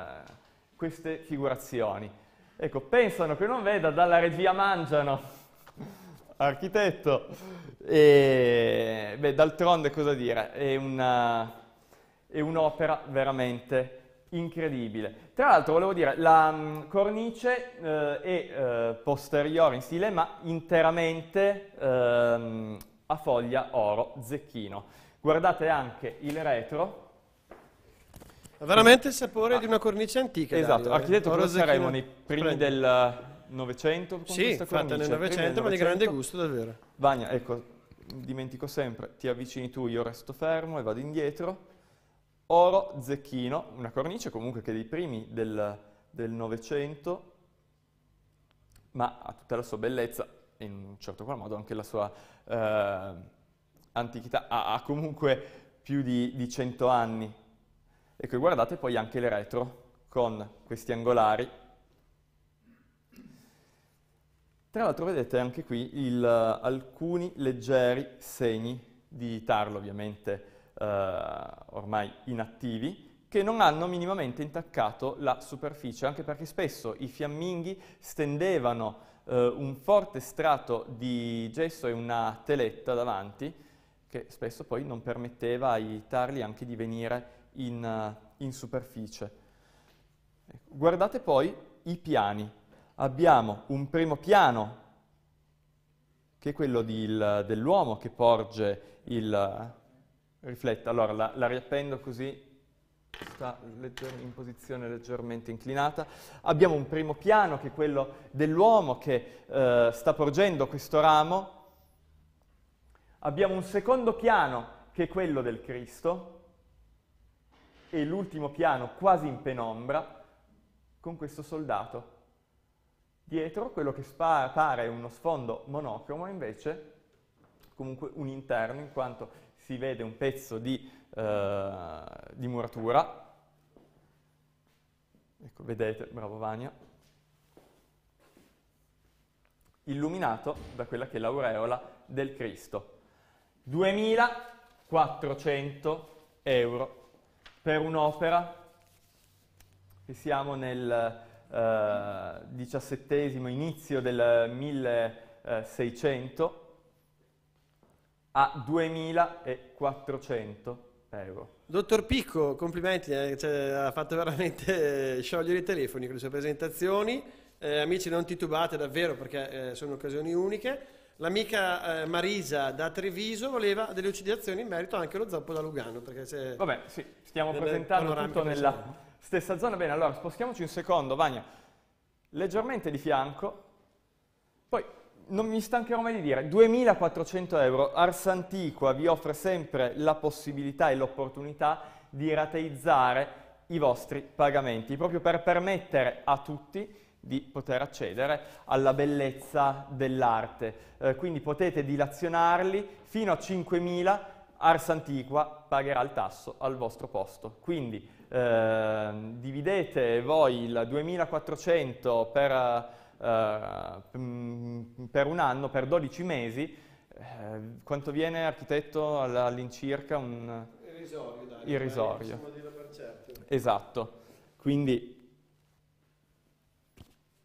queste figurazioni. Ecco, pensano che non veda, dalla regia mangiano, architetto. E, beh, d'altronde cosa dire, è una è un'opera veramente incredibile. Tra l'altro volevo dire, la mh, mm, cornice eh, è eh, posteriore in stile ma interamente ehm, a foglia oro zecchino. Guardate anche il retro. Ha veramente il sapore ah. di una cornice antica. Esatto, Dario, eh? architetto eh? Saremo nei primi del Novecento. Sì, fatta nel Novecento, ma di grande gusto davvero. Vagna, ecco, dimentico sempre, ti avvicini tu, io resto fermo e vado indietro oro, zecchino, una cornice comunque che è dei primi del Novecento, ma ha tutta la sua bellezza e in un certo qual modo anche la sua eh, antichità, ha, ha, comunque più di, di 100 anni. Ecco, guardate poi anche le retro con questi angolari. Tra l'altro vedete anche qui il, alcuni leggeri segni di tarlo, ovviamente eh, ormai inattivi, che non hanno minimamente intaccato la superficie, anche perché spesso i fiamminghi stendevano eh, un forte strato di gesso e una teletta davanti, che spesso poi non permetteva ai tarli anche di venire in, eh, in superficie. Ecco, guardate poi i piani. Abbiamo un primo piano, che è quello dell'uomo che porge il, rifletta. Allora la, la riappendo così sta in posizione leggermente inclinata. Abbiamo un primo piano che è quello dell'uomo che eh, sta porgendo questo ramo. Abbiamo un secondo piano che è quello del Cristo e l'ultimo piano quasi in penombra con questo soldato. Dietro quello che pare uno sfondo monocromo invece comunque un interno in quanto si vede un pezzo di, eh, di muratura, ecco, vedete, bravo Vania, illuminato da quella che è l'aureola del Cristo. 2400 euro per un'opera che siamo nel XVII, eh, XVII, inizio del 1600, a 2.400 euro. Dottor Picco, complimenti, eh, cioè, ha fatto veramente eh, sciogliere i telefoni con le sue presentazioni. Eh, amici non titubate davvero perché eh, sono occasioni uniche. L'amica eh, Marisa da Treviso voleva delle uccidazioni in merito anche allo zoppo da Lugano. Vabbè, sì, stiamo eh, presentando tutto nella presente. stessa zona. Bene, allora spostiamoci un secondo, Vania, leggermente di fianco, poi non mi stancherò mai di dire, 2400 euro, Ars Antiqua vi offre sempre la possibilità e l'opportunità di rateizzare i vostri pagamenti, proprio per permettere a tutti di poter accedere alla bellezza dell'arte. Eh, quindi potete dilazionarli fino a 5.000, Ars Antiqua pagherà il tasso al vostro posto. Quindi eh, dividete voi il 2.400 per... Eh, mm, mm, per un anno, per 12 mesi, eh, quanto viene architetto all'incirca? Un... Irrisorio, dai. Irrisorio. Certo. Esatto. Quindi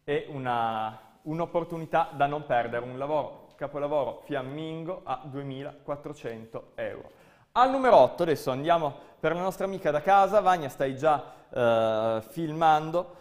è un'opportunità un da non perdere, un lavoro, capolavoro fiammingo a 2.400 euro. Al numero 8 adesso andiamo per la nostra amica da casa, Vania stai già eh, filmando,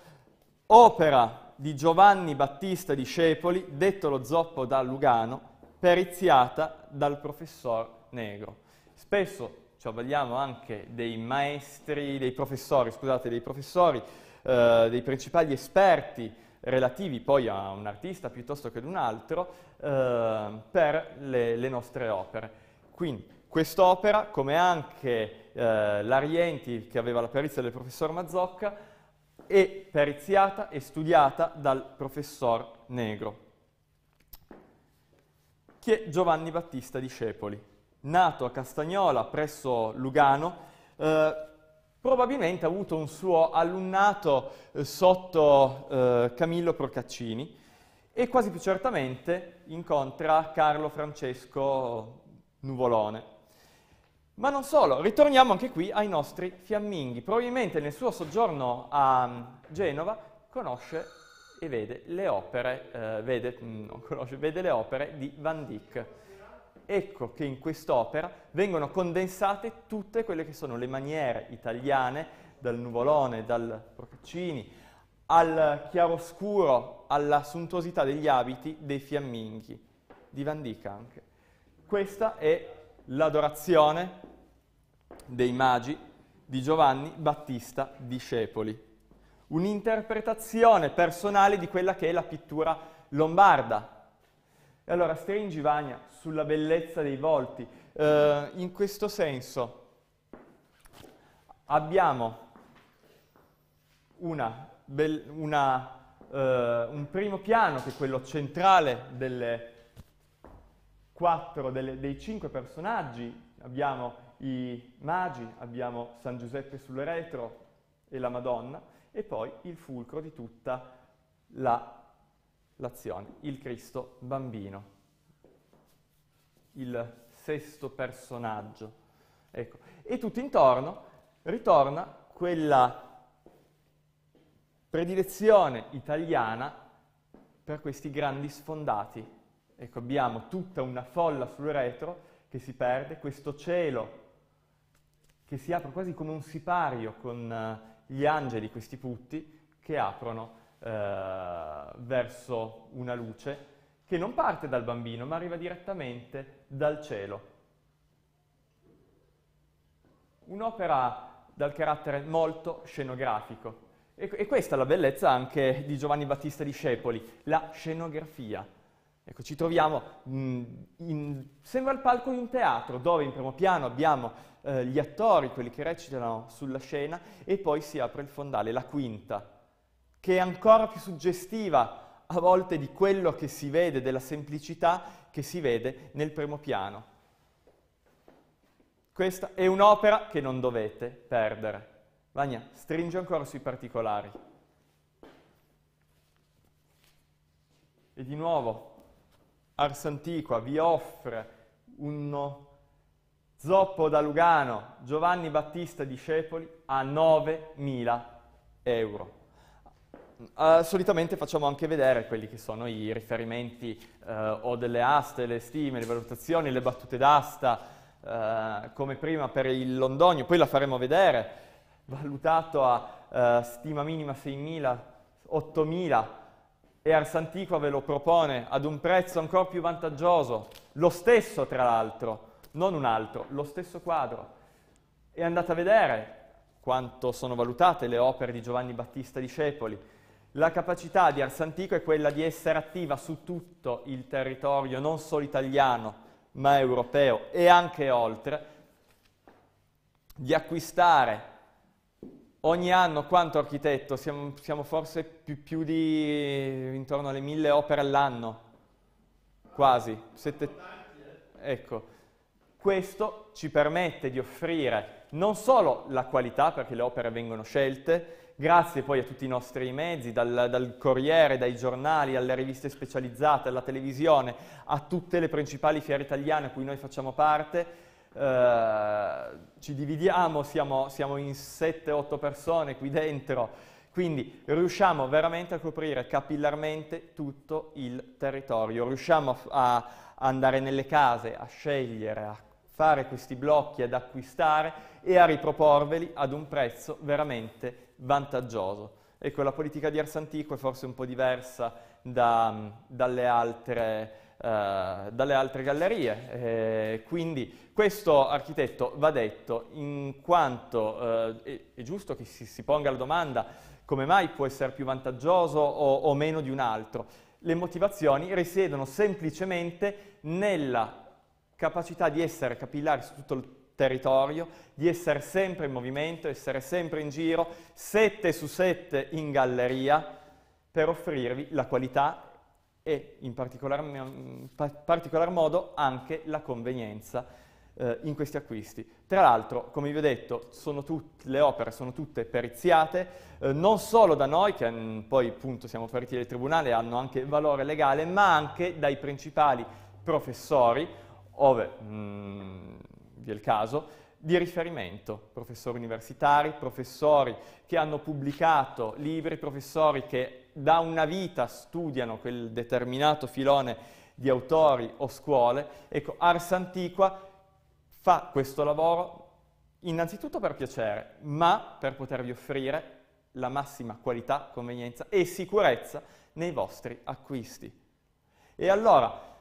opera di Giovanni Battista Discepoli, detto lo zoppo da Lugano, periziata dal professor Negro. Spesso ci avvaliamo anche dei maestri, dei professori, scusate, dei professori, eh, dei principali esperti relativi poi a un artista piuttosto che ad un altro eh, per le, le, nostre opere. Quindi quest'opera, come anche eh, l'Arienti che aveva la perizia del professor Mazzocca, e periziata e studiata dal professor Negro, che è Giovanni Battista Discepoli, nato a Castagnola presso Lugano, eh, probabilmente ha avuto un suo allunnato eh, sotto eh, Camillo Procaccini e quasi più certamente incontra Carlo Francesco Nuvolone ma non solo, ritorniamo anche qui ai nostri fiamminghi. Probabilmente nel suo soggiorno a mm, Genova conosce e vede le opere, eh, vede, mm, no, conosce, vede le opere di Van Dyck. Ecco che in quest'opera vengono condensate tutte quelle che sono le maniere italiane, dal nuvolone, dal procaccini, al chiaroscuro, alla suntuosità degli abiti dei fiamminghi, di Van Dyck anche. Questa è l'adorazione dei magi di Giovanni Battista Discepoli, un'interpretazione personale di quella che è la pittura lombarda. E allora Stringivania, sulla bellezza dei volti. Eh, in questo senso abbiamo una, una, eh, un primo piano che è quello centrale delle quattro delle, dei cinque personaggi, abbiamo i magi, abbiamo San Giuseppe sul retro e la Madonna, e poi il fulcro di tutta l'azione, il Cristo bambino, il sesto personaggio. Ecco. E tutto intorno ritorna quella predilezione italiana per questi grandi sfondati Ecco, abbiamo tutta una folla sul retro che si perde, questo cielo che si apre quasi come un sipario con eh, gli angeli, questi putti, che aprono eh, verso una luce che non parte dal bambino, ma arriva direttamente dal cielo. Un'opera dal carattere molto scenografico. E, e questa è la bellezza anche di Giovanni Battista Discepoli, la scenografia Ecco, ci troviamo, mh, mm, in, sembra il palco di un teatro, dove in primo piano abbiamo eh, gli attori, quelli che recitano sulla scena, e poi si apre il fondale, la quinta, che è ancora più suggestiva a volte di quello che si vede, della semplicità che si vede nel primo piano. Questa è un'opera che non dovete perdere. Vagna, stringe ancora sui particolari. E di nuovo, Ars Antiqua vi offre uno zoppo da Lugano, Giovanni Battista Discepoli, a 9.000 euro. Uh, solitamente facciamo anche vedere quelli che sono i riferimenti uh, o delle aste, le stime, le valutazioni, le battute d'asta, uh, come prima per il Londonio, poi la faremo vedere, valutato a stima minima 6.000, 8.000, e Ars Antiqua ve lo propone ad un prezzo ancora più vantaggioso, lo stesso tra l'altro, non un altro, lo stesso quadro. E andate a vedere quanto sono valutate le opere di Giovanni Battista Discepoli. La capacità di Ars Antiqua è quella di essere attiva su tutto il territorio, non solo italiano, ma europeo e anche oltre, di acquistare Ogni anno, quanto architetto? Siamo, siamo forse più, più, di intorno alle mille opere all'anno, quasi. Sette... Ecco, questo ci permette di offrire non solo la qualità, perché le opere vengono scelte, grazie poi a tutti i nostri mezzi, dal, dal Corriere, dai giornali, alle riviste specializzate, alla televisione, a tutte le principali fiere italiane a cui noi facciamo parte, eh, ci dividiamo, siamo, siamo in 7-8 persone qui dentro, quindi riusciamo veramente a coprire capillarmente tutto il territorio, riusciamo a andare nelle case, a scegliere, a fare questi blocchi, ad acquistare e a riproporveli ad un prezzo veramente vantaggioso. Ecco, la politica di Arsantico è forse un po' diversa da, dalle altre eh, dalle altre gallerie. Eh, quindi questo architetto va detto in quanto eh, è, è, giusto che si, si, ponga la domanda come mai può essere più vantaggioso o, o meno di un altro. Le motivazioni risiedono semplicemente nella capacità di essere capillari su tutto il territorio, di essere sempre in movimento, essere sempre in giro, 7 su 7 in galleria, per offrirvi la qualità e in particolar, particolar modo anche la convenienza eh, in questi acquisti. Tra l'altro, come vi ho detto, le opere sono tutte periziate, eh, non solo da noi, che mh, mm, poi appunto siamo feriti del tribunale, hanno anche valore legale, ma anche dai principali professori, ove mh, mm, vi è il caso, di riferimento, professori universitari, professori che hanno pubblicato libri, professori che da una vita studiano quel determinato filone di autori o scuole, ecco, Ars Antiqua fa questo lavoro innanzitutto per piacere, ma per potervi offrire la massima qualità, convenienza e sicurezza nei vostri acquisti. E allora,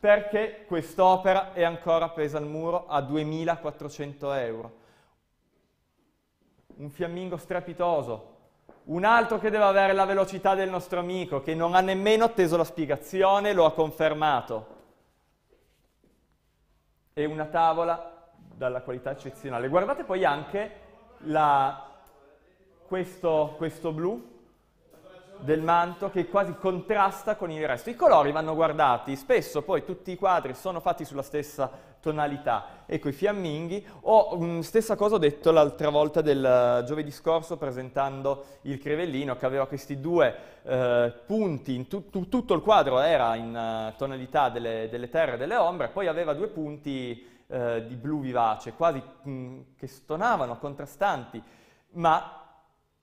perché quest'opera è ancora appesa al muro a 2.400 euro? Un fiammingo strepitoso, un altro che deve avere la velocità del nostro amico, che non ha nemmeno atteso la spiegazione, lo ha confermato. E una tavola dalla qualità eccezionale. Guardate poi anche la, questo, questo blu del manto che quasi contrasta con il resto. I colori vanno guardati, spesso poi tutti i quadri sono fatti sulla stessa tonalità Ecco i fiamminghi. O, mh, mm, stessa cosa ho detto l'altra volta del eh, giovedì scorso presentando il crivellino che aveva questi due eh, punti, tu, tu, tutto il quadro era in uh, tonalità delle, delle terre e delle ombre, poi aveva due punti eh, di blu vivace, quasi mh, mm, che stonavano, contrastanti, ma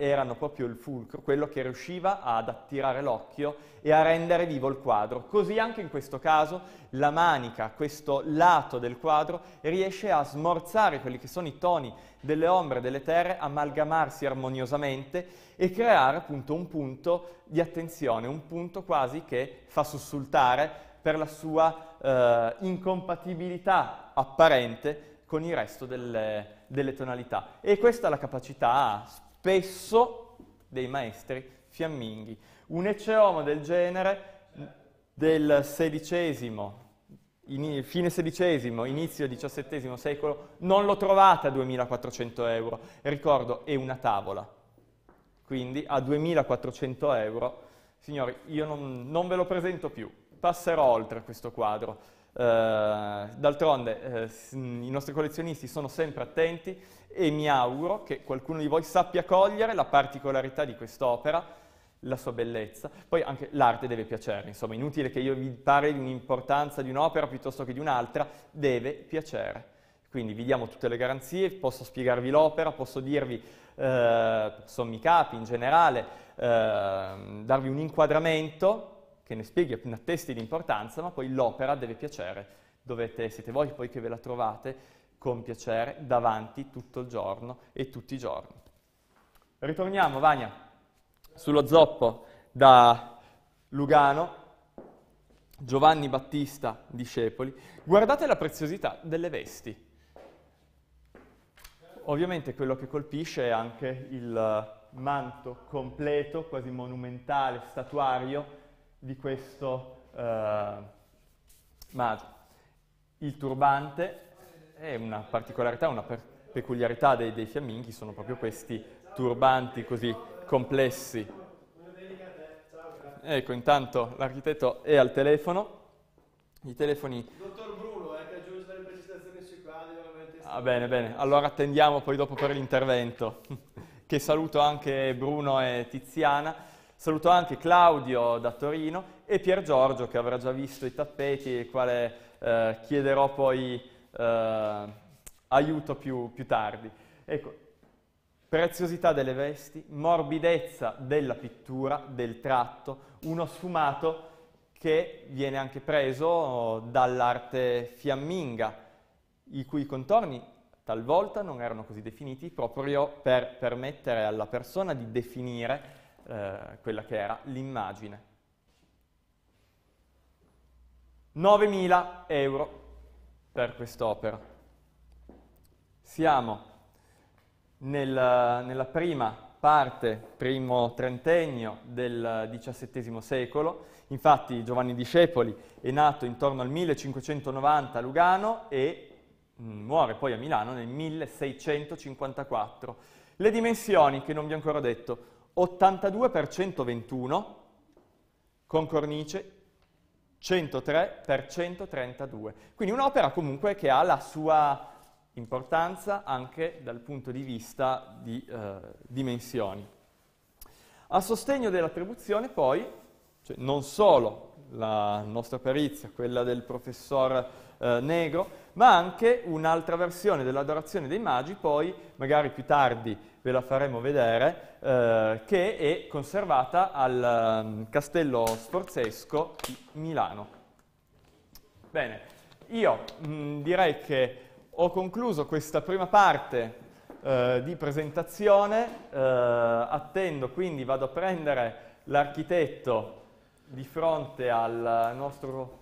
erano proprio il fulcro, quello che riusciva ad attirare l'occhio e a rendere vivo il quadro. Così anche in questo caso la manica, questo lato del quadro, riesce a smorzare quelli che sono i toni delle ombre, delle terre, amalgamarsi armoniosamente e creare appunto un punto di attenzione, un punto quasi che fa sussultare per la sua eh, incompatibilità apparente con il resto delle, delle tonalità. E questa è la capacità spesso dei maestri fiamminghi. Un ecceomo del genere del XVI, in, fine XVI, inizio XVII secolo, non lo trovate a 2400 euro. Ricordo, è una tavola. Quindi a 2400 euro, signori, io non, non ve lo presento più, passerò oltre questo quadro. Eh, d'altronde eh, i nostri collezionisti sono sempre attenti e mi auguro che qualcuno di voi sappia cogliere la particolarità di quest'opera, la sua bellezza. Poi anche l'arte deve piacere, insomma, inutile che io vi parli di un'importanza di un'opera piuttosto che di un'altra, deve piacere. Quindi vi diamo tutte le garanzie, posso spiegarvi l'opera, posso dirvi eh, sommi capi in generale, eh, darvi un inquadramento che ne spieghi, ne attesti l'importanza, ma poi l'opera deve piacere. Dovete, siete voi poi che ve la trovate con piacere davanti tutto il giorno e tutti i giorni. Ritorniamo, Vania, sullo zoppo da Lugano, Giovanni Battista, discepoli. Guardate la preziosità delle vesti. Ovviamente quello che colpisce è anche il eh, manto completo, quasi monumentale, statuario, di questo eh, mago. Il turbante è una particolarità, una peculiarità dei, dei fiamminchi, sono proprio questi turbanti così complessi. Ecco, intanto l'architetto è al telefono, i telefoni... Dottor Bruno, eh, che aggiunge le precisazioni sui quadri, veramente... Ah, bene, bene, allora attendiamo poi dopo per l'intervento, che saluto anche Bruno e Tiziana. Saluto anche Claudio da Torino e Pier Giorgio che avrà già visto i tappeti, e quale eh, chiederò poi eh, aiuto più, più tardi. Ecco, preziosità delle vesti, morbidezza della pittura, del tratto, uno sfumato che viene anche preso dall'arte fiamminga, i cui contorni talvolta non erano così definiti proprio per permettere alla persona di definire eh, quella che era l'immagine. 9.000 euro per quest'opera. Siamo nel, nella prima parte, primo trentennio del XVII secolo. Infatti Giovanni Discepoli è nato intorno al 1590 a Lugano e mm, muore poi a Milano nel 1654. Le dimensioni, che non vi ho ancora detto, 82 per 121 con cornice 103 per 132. Quindi un'opera comunque che ha la sua importanza anche dal punto di vista di eh, dimensioni. A sostegno dell'attribuzione poi, cioè non solo la nostra perizia, quella del professor eh, Negro, ma anche un'altra versione dell'adorazione dei magi, poi magari più tardi ve la faremo vedere, eh, che è conservata al um, Castello Sforzesco di Milano. Bene, io mh, mm, direi che ho concluso questa prima parte eh, di presentazione, eh, attendo quindi, vado a prendere l'architetto di fronte al nostro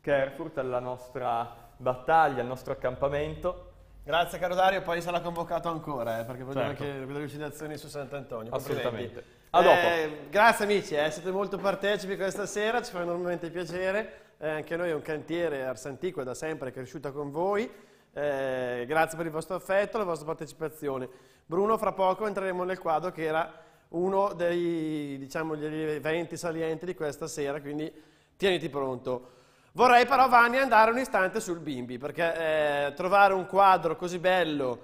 Kerfurt, alla nostra battaglia, al nostro accampamento. Grazie caro Dario, poi sarà convocato ancora, eh, perché voglio certo. anche le lucidazioni su Sant'Antonio. Assolutamente. Eh, A dopo. Eh, grazie amici, eh, siete molto partecipi questa sera, ci fa enormemente piacere. Eh, anche noi è un cantiere Ars Arsantico, da sempre cresciuta con voi. Eh, grazie per il vostro affetto e la vostra partecipazione. Bruno, fra poco entreremo nel quadro che era uno dei diciamo, eventi salienti di questa sera, quindi tieniti pronto. Vorrei però, Vani, andare un istante sul bimbi, perché eh, trovare un quadro così bello,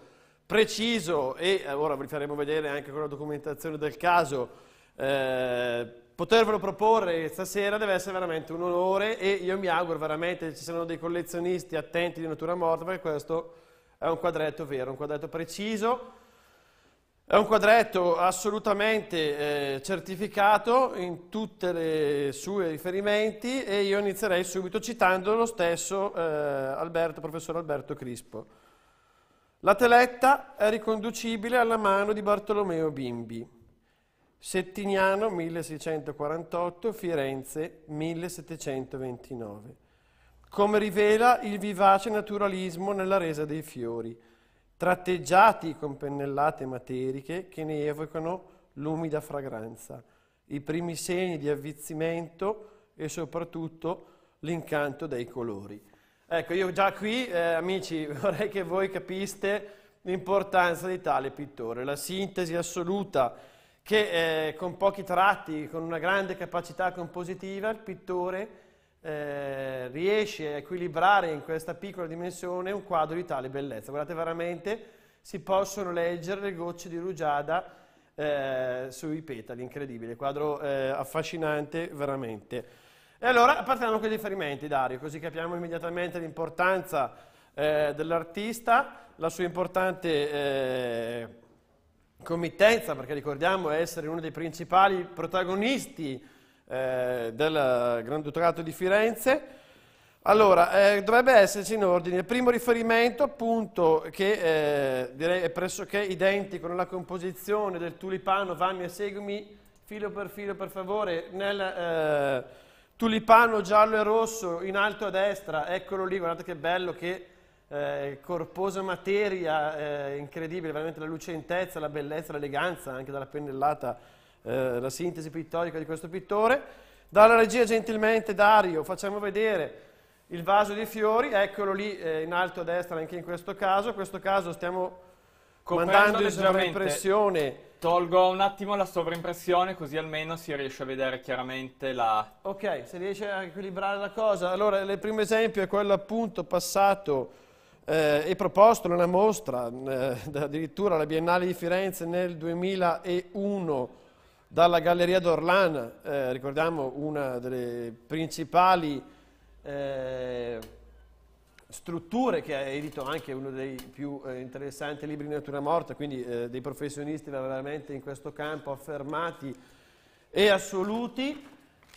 preciso, e eh, ora vi faremo vedere anche con la documentazione del caso, eh, potervelo proporre stasera deve essere veramente un onore e io mi auguro veramente che ci siano dei collezionisti attenti di natura morta, perché questo è un quadretto vero, un quadretto preciso, è un quadretto assolutamente eh, certificato in tutte le sue riferimenti e io inizierei subito citando lo stesso eh, Alberto, professor Alberto Crispo. La teletta è riconducibile alla mano di Bartolomeo Bimbi, Settignano 1648, Firenze 1729, come rivela il vivace naturalismo nella resa dei fiori tratteggiati con pennellate materiche che ne evocano l'umida fragranza, i primi segni di avvizzimento e soprattutto l'incanto dei colori. Ecco, io già qui, eh, amici, vorrei che voi capiste l'importanza di tale pittore, la sintesi assoluta che eh, con pochi tratti, con una grande capacità compositiva, il pittore eh, riesce a equilibrare in questa piccola dimensione un quadro di tale bellezza. Guardate veramente, si possono leggere le gocce di rugiada eh, sui petali, incredibile, quadro eh, affascinante veramente. E allora partiamo con i riferimenti, Dario, così capiamo immediatamente l'importanza eh, dell'artista, la sua importante eh, committenza, perché ricordiamo essere uno dei principali protagonisti eh, del Granducato di Firenze. Allora, eh, dovrebbe esserci in ordine il primo riferimento, appunto, che eh, direi è pressoché identico nella composizione del tulipano, vammi e seguimi, filo per filo per favore, nel eh, tulipano giallo e rosso in alto a destra, eccolo lì, guardate che bello, che eh, corposa materia, eh, incredibile, veramente la lucentezza, la bellezza, l'eleganza anche dalla pennellata eh, la sintesi pittorica di questo pittore. Dalla regia gentilmente Dario, facciamo vedere il vaso di fiori, eccolo lì eh, in alto a destra anche in questo caso, in questo caso stiamo mandando in sovraimpressione. Tolgo un attimo la sovraimpressione così almeno si riesce a vedere chiaramente la... Ok, si riesce a equilibrare la cosa. Allora, il primo esempio è quello appunto passato eh, e proposto in una mostra, eh, addirittura alla Biennale di Firenze nel 2001, dalla Galleria d'Orlana, eh, ricordiamo una delle principali eh, strutture che ha edito anche uno dei più eh, interessanti libri di natura morta, quindi eh, dei professionisti veramente in questo campo affermati e assoluti.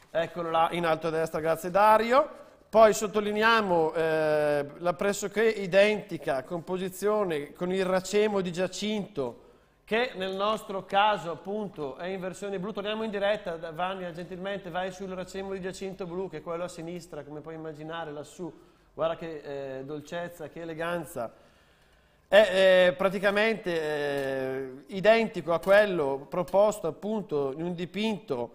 Eccolo là in alto a destra, grazie Dario. Poi sottolineiamo eh, la pressoché identica composizione con il racemo di Giacinto, che nel nostro caso appunto è in versione blu. Torniamo in diretta, Vania gentilmente vai sul racemo di giacinto blu che è quello a sinistra, come puoi immaginare lassù, guarda che eh, dolcezza, che eleganza. È eh, praticamente eh, identico a quello proposto appunto in un dipinto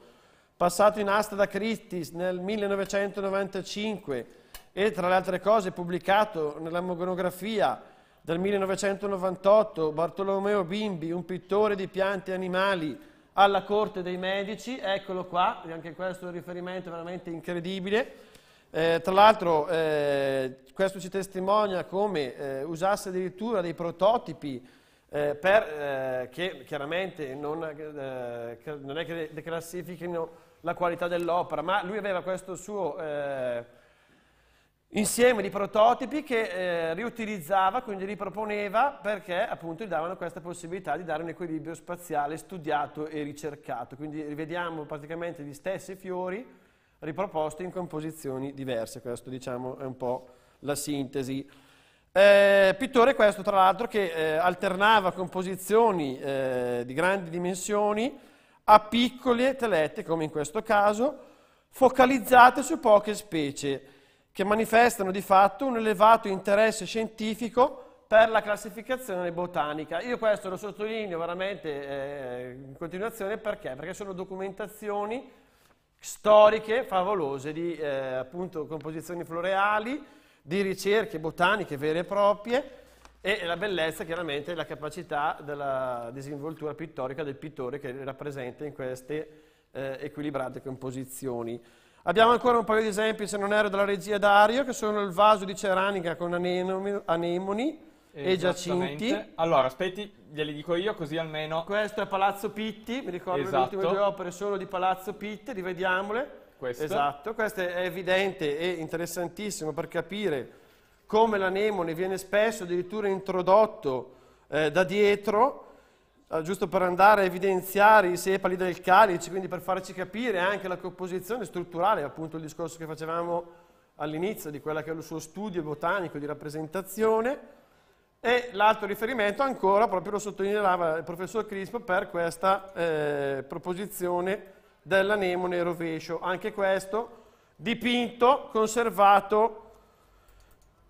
passato in asta da Christie's nel 1995 e tra le altre cose pubblicato nella monografia dal 1998 Bartolomeo Bimbi, un pittore di piante e animali alla corte dei medici, eccolo qua, anche questo è un riferimento veramente incredibile. Eh, tra l'altro eh, questo ci testimonia come eh, usasse addirittura dei prototipi eh, per, eh, che chiaramente non, eh, non, è che declassifichino la qualità dell'opera, ma lui aveva questo suo insieme di prototipi che eh, riutilizzava, quindi riproponeva, perché appunto gli davano questa possibilità di dare un equilibrio spaziale studiato e ricercato. Quindi rivediamo praticamente gli stessi fiori riproposti in composizioni diverse, questo diciamo è un po' la sintesi. Eh, pittore questo tra l'altro che eh, alternava composizioni eh, di grandi dimensioni a piccole telette, come in questo caso, focalizzate su poche specie, che manifestano di fatto un elevato interesse scientifico per la classificazione botanica. Io questo lo sottolineo veramente eh, in continuazione perché? Perché sono documentazioni storiche favolose di eh, appunto, composizioni floreali, di ricerche botaniche vere e proprie e la bellezza chiaramente è la capacità della disinvoltura pittorica del pittore che rappresenta in queste eh, equilibrate composizioni. Abbiamo ancora un paio di esempi, se non ero della regia Dario, che sono il vaso di ceramica con anemoni e giacinti. Allora, aspetti, glieli dico io così almeno... Questo è Palazzo Pitti, mi ricordo esatto. le ultime due opere sono di Palazzo Pitti, rivediamole. Questo. Esatto, questo è evidente e interessantissimo per capire come l'anemone viene spesso addirittura introdotto eh, da dietro eh, giusto per andare a evidenziare i sepali del calice, quindi per farci capire anche la composizione strutturale, appunto il discorso che facevamo all'inizio di quello che è il suo studio botanico di rappresentazione, e l'altro riferimento ancora, proprio lo sottolineava il professor Crispo, per questa eh, proposizione dell'anemone rovescio. Anche questo dipinto, conservato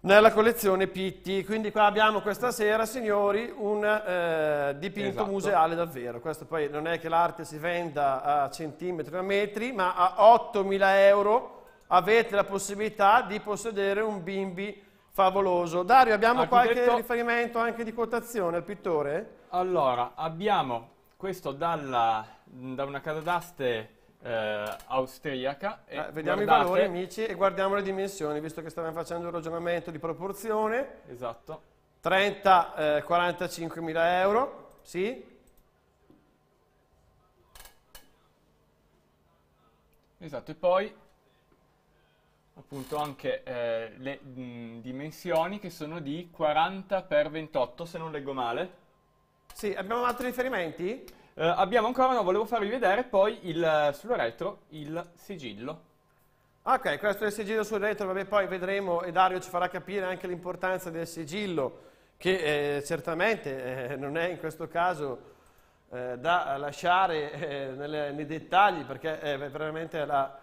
nella collezione Pitti. Quindi qua abbiamo questa sera, signori, un eh, dipinto esatto. museale davvero. Questo poi non è che l'arte si venda a centimetri, a metri, ma a 8.000 euro avete la possibilità di possedere un bimbi favoloso. Dario, abbiamo qualche riferimento anche di quotazione al pittore? Allora, abbiamo questo dalla, da una casa d'aste eh, austriaca. Eh, vediamo guardate, i valori, amici, e guardiamo le dimensioni, visto che stavamo facendo un ragionamento di proporzione. Esatto. 30-45 eh, mila euro, sì? Esatto, e poi appunto anche eh, le mh, dimensioni che sono di 40 x 28 se non leggo male. Sì, abbiamo altri riferimenti? Eh, abbiamo ancora, no, volevo farvi vedere poi il, eh, sul retro il sigillo. Ok, questo è il sigillo sul retro, vabbè, poi vedremo e Dario ci farà capire anche l'importanza del sigillo, che eh, certamente eh, non è in questo caso eh, da lasciare eh, nelle, nei dettagli, perché è veramente la,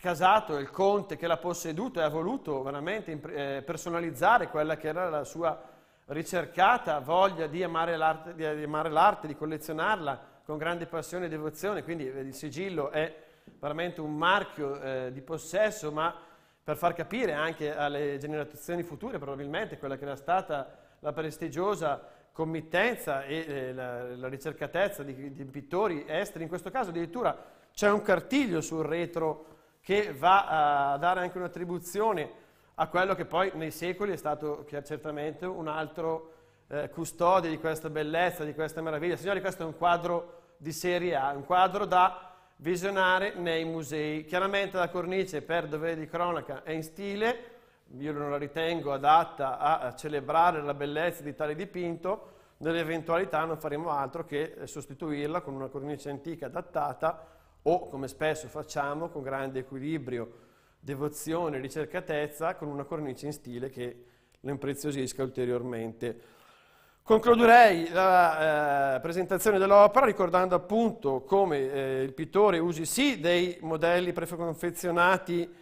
Casato, il conte che l'ha posseduto e ha voluto veramente personalizzare quella che era la sua ricercata voglia di amare l'arte, di, amare l'arte, di collezionarla con grande passione e devozione, quindi il sigillo è veramente un marchio eh, di possesso, ma per far capire anche alle generazioni future probabilmente quella che era stata la prestigiosa committenza e eh, la, la, ricercatezza di, di pittori esteri, in questo caso addirittura c'è un cartiglio sul retro che va a dare anche un'attribuzione a quello che poi nei secoli è stato certamente un altro eh, custode di questa bellezza, di questa meraviglia. Signori, questo è un quadro di serie A, un quadro da visionare nei musei. Chiaramente la cornice, per dovere di cronaca, è in stile, io non la ritengo adatta a celebrare la bellezza di tale dipinto, nell'eventualità non faremo altro che eh, sostituirla con una cornice antica adattata o, come spesso facciamo, con grande equilibrio devozione e ricercatezza con una cornice in stile che lo impreziosisca ulteriormente. Concluderei la eh, presentazione dell'opera ricordando appunto come eh, il pittore usi sì dei modelli preconfezionati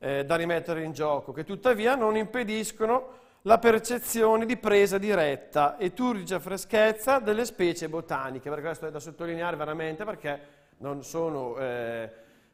eh, da rimettere in gioco, che tuttavia non impediscono la percezione di presa diretta e turgia freschezza delle specie botaniche, perché questo è da sottolineare veramente perché non sono eh,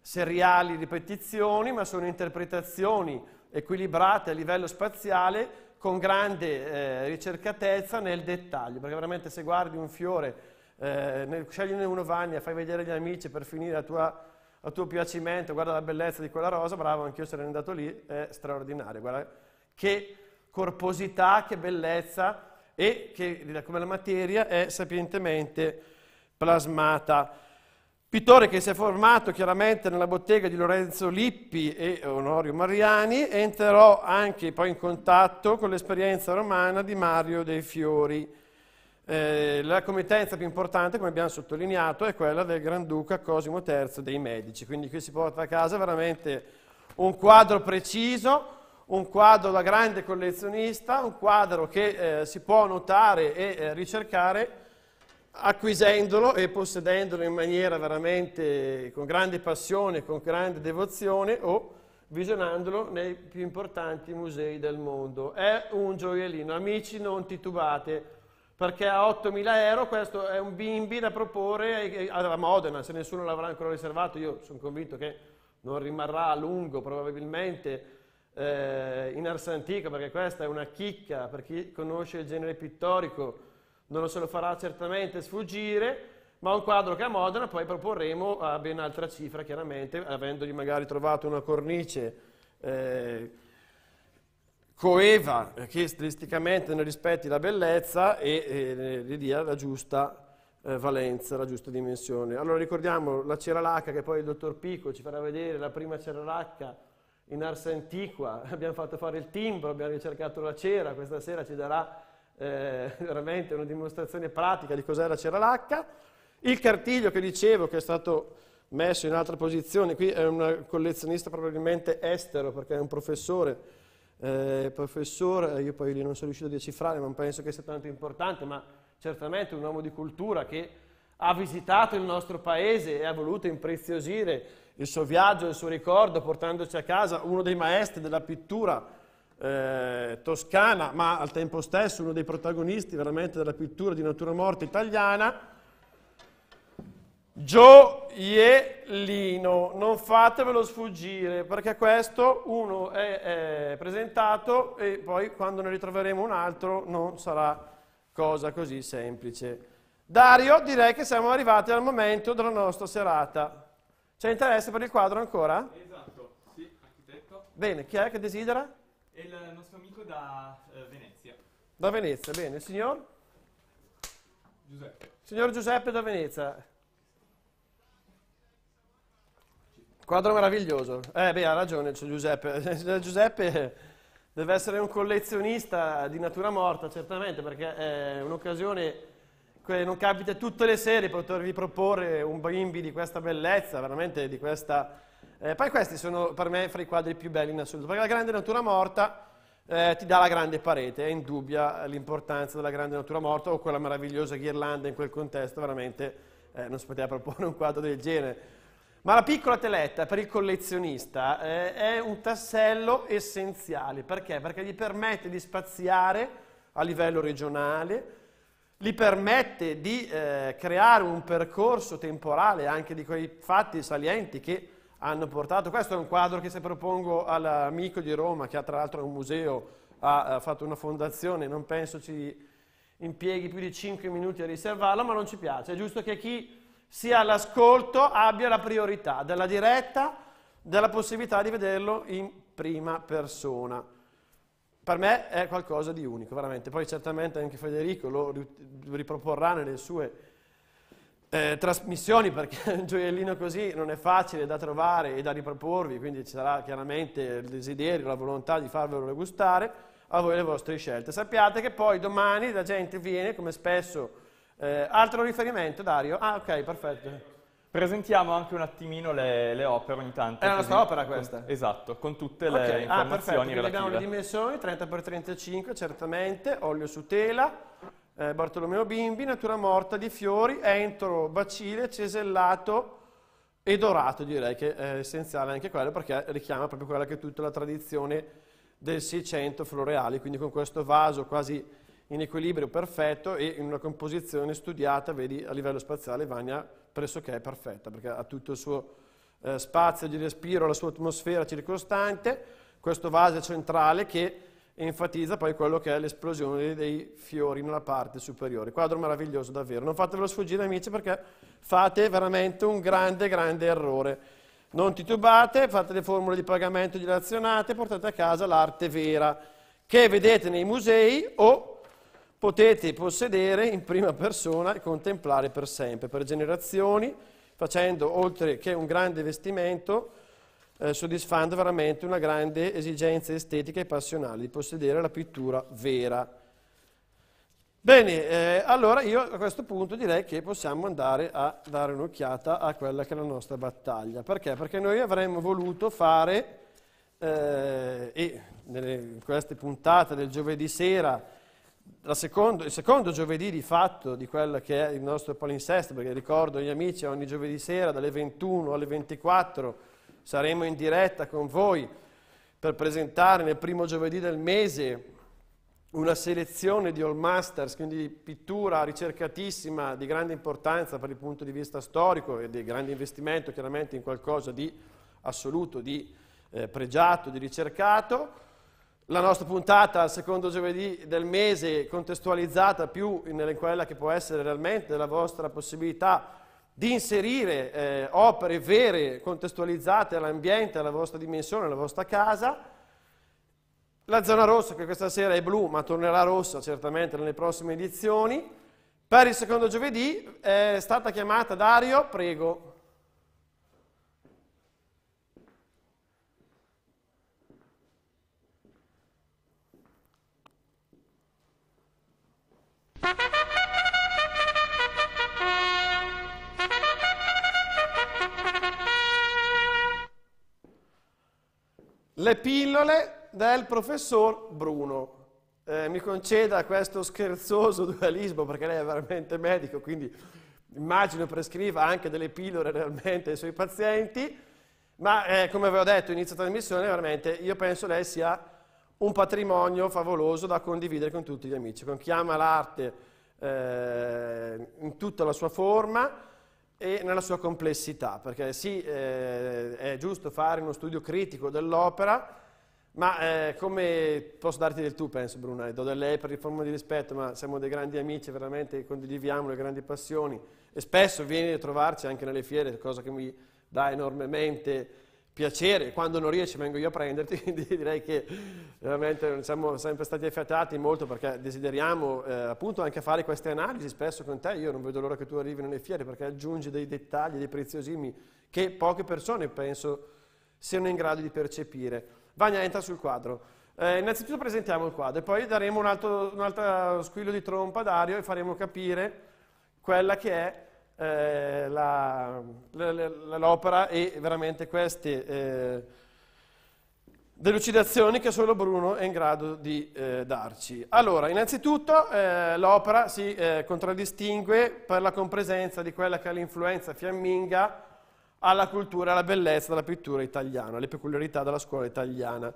seriali ripetizioni, ma sono interpretazioni equilibrate a livello spaziale con grande eh, ricercatezza nel dettaglio, perché veramente se guardi un fiore, eh, ne, scegliene uno Vania, fai vedere gli amici per finire a, tua, a, tuo piacimento, guarda la bellezza di quella rosa, bravo, anch'io sarei andato lì, è straordinario, guarda che corposità, che bellezza e che come la materia è sapientemente plasmata. Pittore che si è formato chiaramente nella bottega di Lorenzo Lippi e Onorio Mariani, entrò anche poi in contatto con l'esperienza romana di Mario dei Fiori. Eh, la committenza più importante, come abbiamo sottolineato, è quella del Granduca Cosimo III dei Medici, quindi qui si porta a casa veramente un quadro preciso, un quadro da grande collezionista, un quadro che eh, si può notare e eh, ricercare acquisendolo e possedendolo in maniera veramente con grande passione, con grande devozione o visionandolo nei più importanti musei del mondo. È un gioiellino, amici non titubate, perché a 8.000 euro questo è un bimbi da proporre a Modena, se nessuno l'avrà ancora riservato, io sono convinto che non rimarrà a lungo probabilmente eh, in Arsa Antica, perché questa è una chicca per chi conosce il genere pittorico, non se lo farà certamente sfuggire, ma un quadro che a Modena poi proporremo a ben altra cifra, chiaramente, avendogli magari trovato una cornice eh, coeva eh, che stilisticamente ne rispetti la bellezza e eh, gli dia la giusta eh, valenza, la giusta dimensione. Allora ricordiamo la ceralacca che poi il dottor Pico ci farà vedere, la prima ceralacca in arsa antiqua, abbiamo fatto fare il timbro, abbiamo ricercato la cera, questa sera ci darà eh, veramente una dimostrazione pratica di cos'era Ceralacca. Il cartiglio che dicevo che è stato messo in altra posizione, qui è un collezionista probabilmente estero perché è un professore, eh, professore, eh, io poi lì non sono riuscito a decifrare, non penso che sia tanto importante, ma certamente un uomo di cultura che ha visitato il nostro paese e ha voluto impreziosire il suo viaggio, il suo ricordo, portandoci a casa uno dei maestri della pittura eh, toscana, ma al tempo stesso uno dei protagonisti veramente della pittura di natura morta italiana, gioiellino, non fatevelo sfuggire perché questo uno è, è, presentato e poi quando ne ritroveremo un altro non sarà cosa così semplice. Dario, direi che siamo arrivati al momento della nostra serata. C'è interesse per il quadro ancora? Esatto, sì, architetto. Bene, chi è che desidera? e il nostro amico da eh, Venezia. Da Venezia, bene. Il signor? Giuseppe. Signor Giuseppe da Venezia. Quadro meraviglioso. Eh beh, ha ragione Giuseppe. Giuseppe deve essere un collezionista di natura morta, certamente, perché è un'occasione che non capita tutte le sere potervi proporre un bimbi di questa bellezza, veramente di questa eh, poi questi sono per me fra i quadri più belli in assoluto, perché la grande natura morta eh, ti dà la grande parete, è indubbia l'importanza della grande natura morta o quella meravigliosa ghirlanda in quel contesto, veramente eh, non si poteva proporre un quadro del genere. Ma la piccola teletta per il collezionista eh, è un tassello essenziale, perché? Perché gli permette di spaziare a livello regionale, gli permette di eh, creare un percorso temporale anche di quei fatti salienti che hanno portato. Questo è un quadro che se propongo all'amico di Roma, che ha tra l'altro un museo, ha, ha fatto una fondazione, non penso ci impieghi più di 5 minuti a riservarlo, ma non ci piace. È giusto che chi sia all'ascolto abbia la priorità della diretta, della possibilità di vederlo in prima persona. Per me è qualcosa di unico, veramente. Poi certamente anche Federico lo riproporrà nelle sue eh, trasmissioni perché un gioiellino così non è facile da trovare e da riproporvi, quindi ci sarà chiaramente il desiderio, la volontà di farvelo gustare a voi le vostre scelte. Sappiate che poi domani la gente viene, come spesso... Eh, altro riferimento, Dario? Ah, ok, perfetto. Presentiamo anche un attimino le, le opere ogni tanto. È la nostra opera questa? Con, esatto, con tutte le okay. informazioni ah, perfetto, relative. Abbiamo le dimensioni, 30x35 certamente, olio su tela, eh, Bartolomeo Bimbi, natura morta di fiori, entro, bacile, cesellato e dorato, direi che è essenziale anche quello perché richiama proprio quella che è tutta la tradizione del Seicento floreale, quindi con questo vaso quasi in equilibrio perfetto e in una composizione studiata, vedi, a livello spaziale Vania pressoché è perfetta perché ha tutto il suo eh, spazio di respiro, la sua atmosfera circostante, questo vaso centrale che e enfatizza poi quello che è l'esplosione dei fiori nella parte superiore. Quadro meraviglioso davvero. Non fatevelo sfuggire amici perché fate veramente un grande, grande errore. Non titubate, fate le formule di pagamento dilazionate e portate a casa l'arte vera che vedete nei musei o potete possedere in prima persona e contemplare per sempre, per generazioni, facendo oltre che un grande vestimento eh, soddisfando veramente una grande esigenza estetica e passionale di possedere la pittura vera. Bene, eh, allora io a questo punto direi che possiamo andare a dare un'occhiata a quella che è la nostra battaglia. Perché? Perché noi avremmo voluto fare, eh, e in queste puntate del giovedì sera, secondo, il secondo giovedì di fatto di quello che è il nostro palinsesto, perché ricordo gli amici ogni giovedì sera dalle 21 alle 24 saremo in diretta con voi per presentare nel primo giovedì del mese una selezione di All Masters, quindi pittura ricercatissima, di grande importanza per il punto di vista storico e di grande investimento chiaramente in qualcosa di assoluto, di eh, pregiato, di ricercato. La nostra puntata al secondo giovedì del mese contestualizzata più in quella che può essere realmente la vostra possibilità di inserire eh, opere vere, contestualizzate all'ambiente, alla vostra dimensione, alla vostra casa. La zona rossa, che questa sera è blu, ma tornerà rossa certamente nelle prossime edizioni, per il secondo giovedì eh, è stata chiamata Dario, prego. Thank Le pillole del professor Bruno. Eh, mi conceda questo scherzoso dualismo perché lei è veramente medico, quindi immagino prescriva anche delle pillole realmente ai suoi pazienti, ma eh, come avevo detto inizio trasmissione, veramente io penso lei sia un patrimonio favoloso da condividere con tutti gli amici, con chi ama l'arte eh, in tutta la sua forma, e nella sua complessità, perché sì, eh, è giusto fare uno studio critico dell'opera, ma eh, come posso darti del tu, penso Bruna, do del lei per il forma di rispetto, ma siamo dei grandi amici, veramente condividiamo le grandi passioni e spesso vieni a trovarci anche nelle fiere, cosa che mi dà enormemente piacere, quando non riesci vengo io a prenderti, quindi direi che veramente siamo sempre stati affiatati molto perché desideriamo eh, appunto anche fare queste analisi spesso con te, io non vedo l'ora che tu arrivi nelle fiere perché aggiungi dei dettagli, dei preziosimi che poche persone penso siano in grado di percepire. Vania entra sul quadro. Eh, innanzitutto presentiamo il quadro e poi daremo un altro, un altro squillo di trompa a Dario e faremo capire quella che è eh, la, la, l'opera e veramente queste eh, delucidazioni che solo Bruno è in grado di eh, darci. Allora, innanzitutto eh, l'opera si eh, contraddistingue per la compresenza di quella che è l'influenza fiamminga alla cultura, alla bellezza della pittura italiana, alle peculiarità della scuola italiana.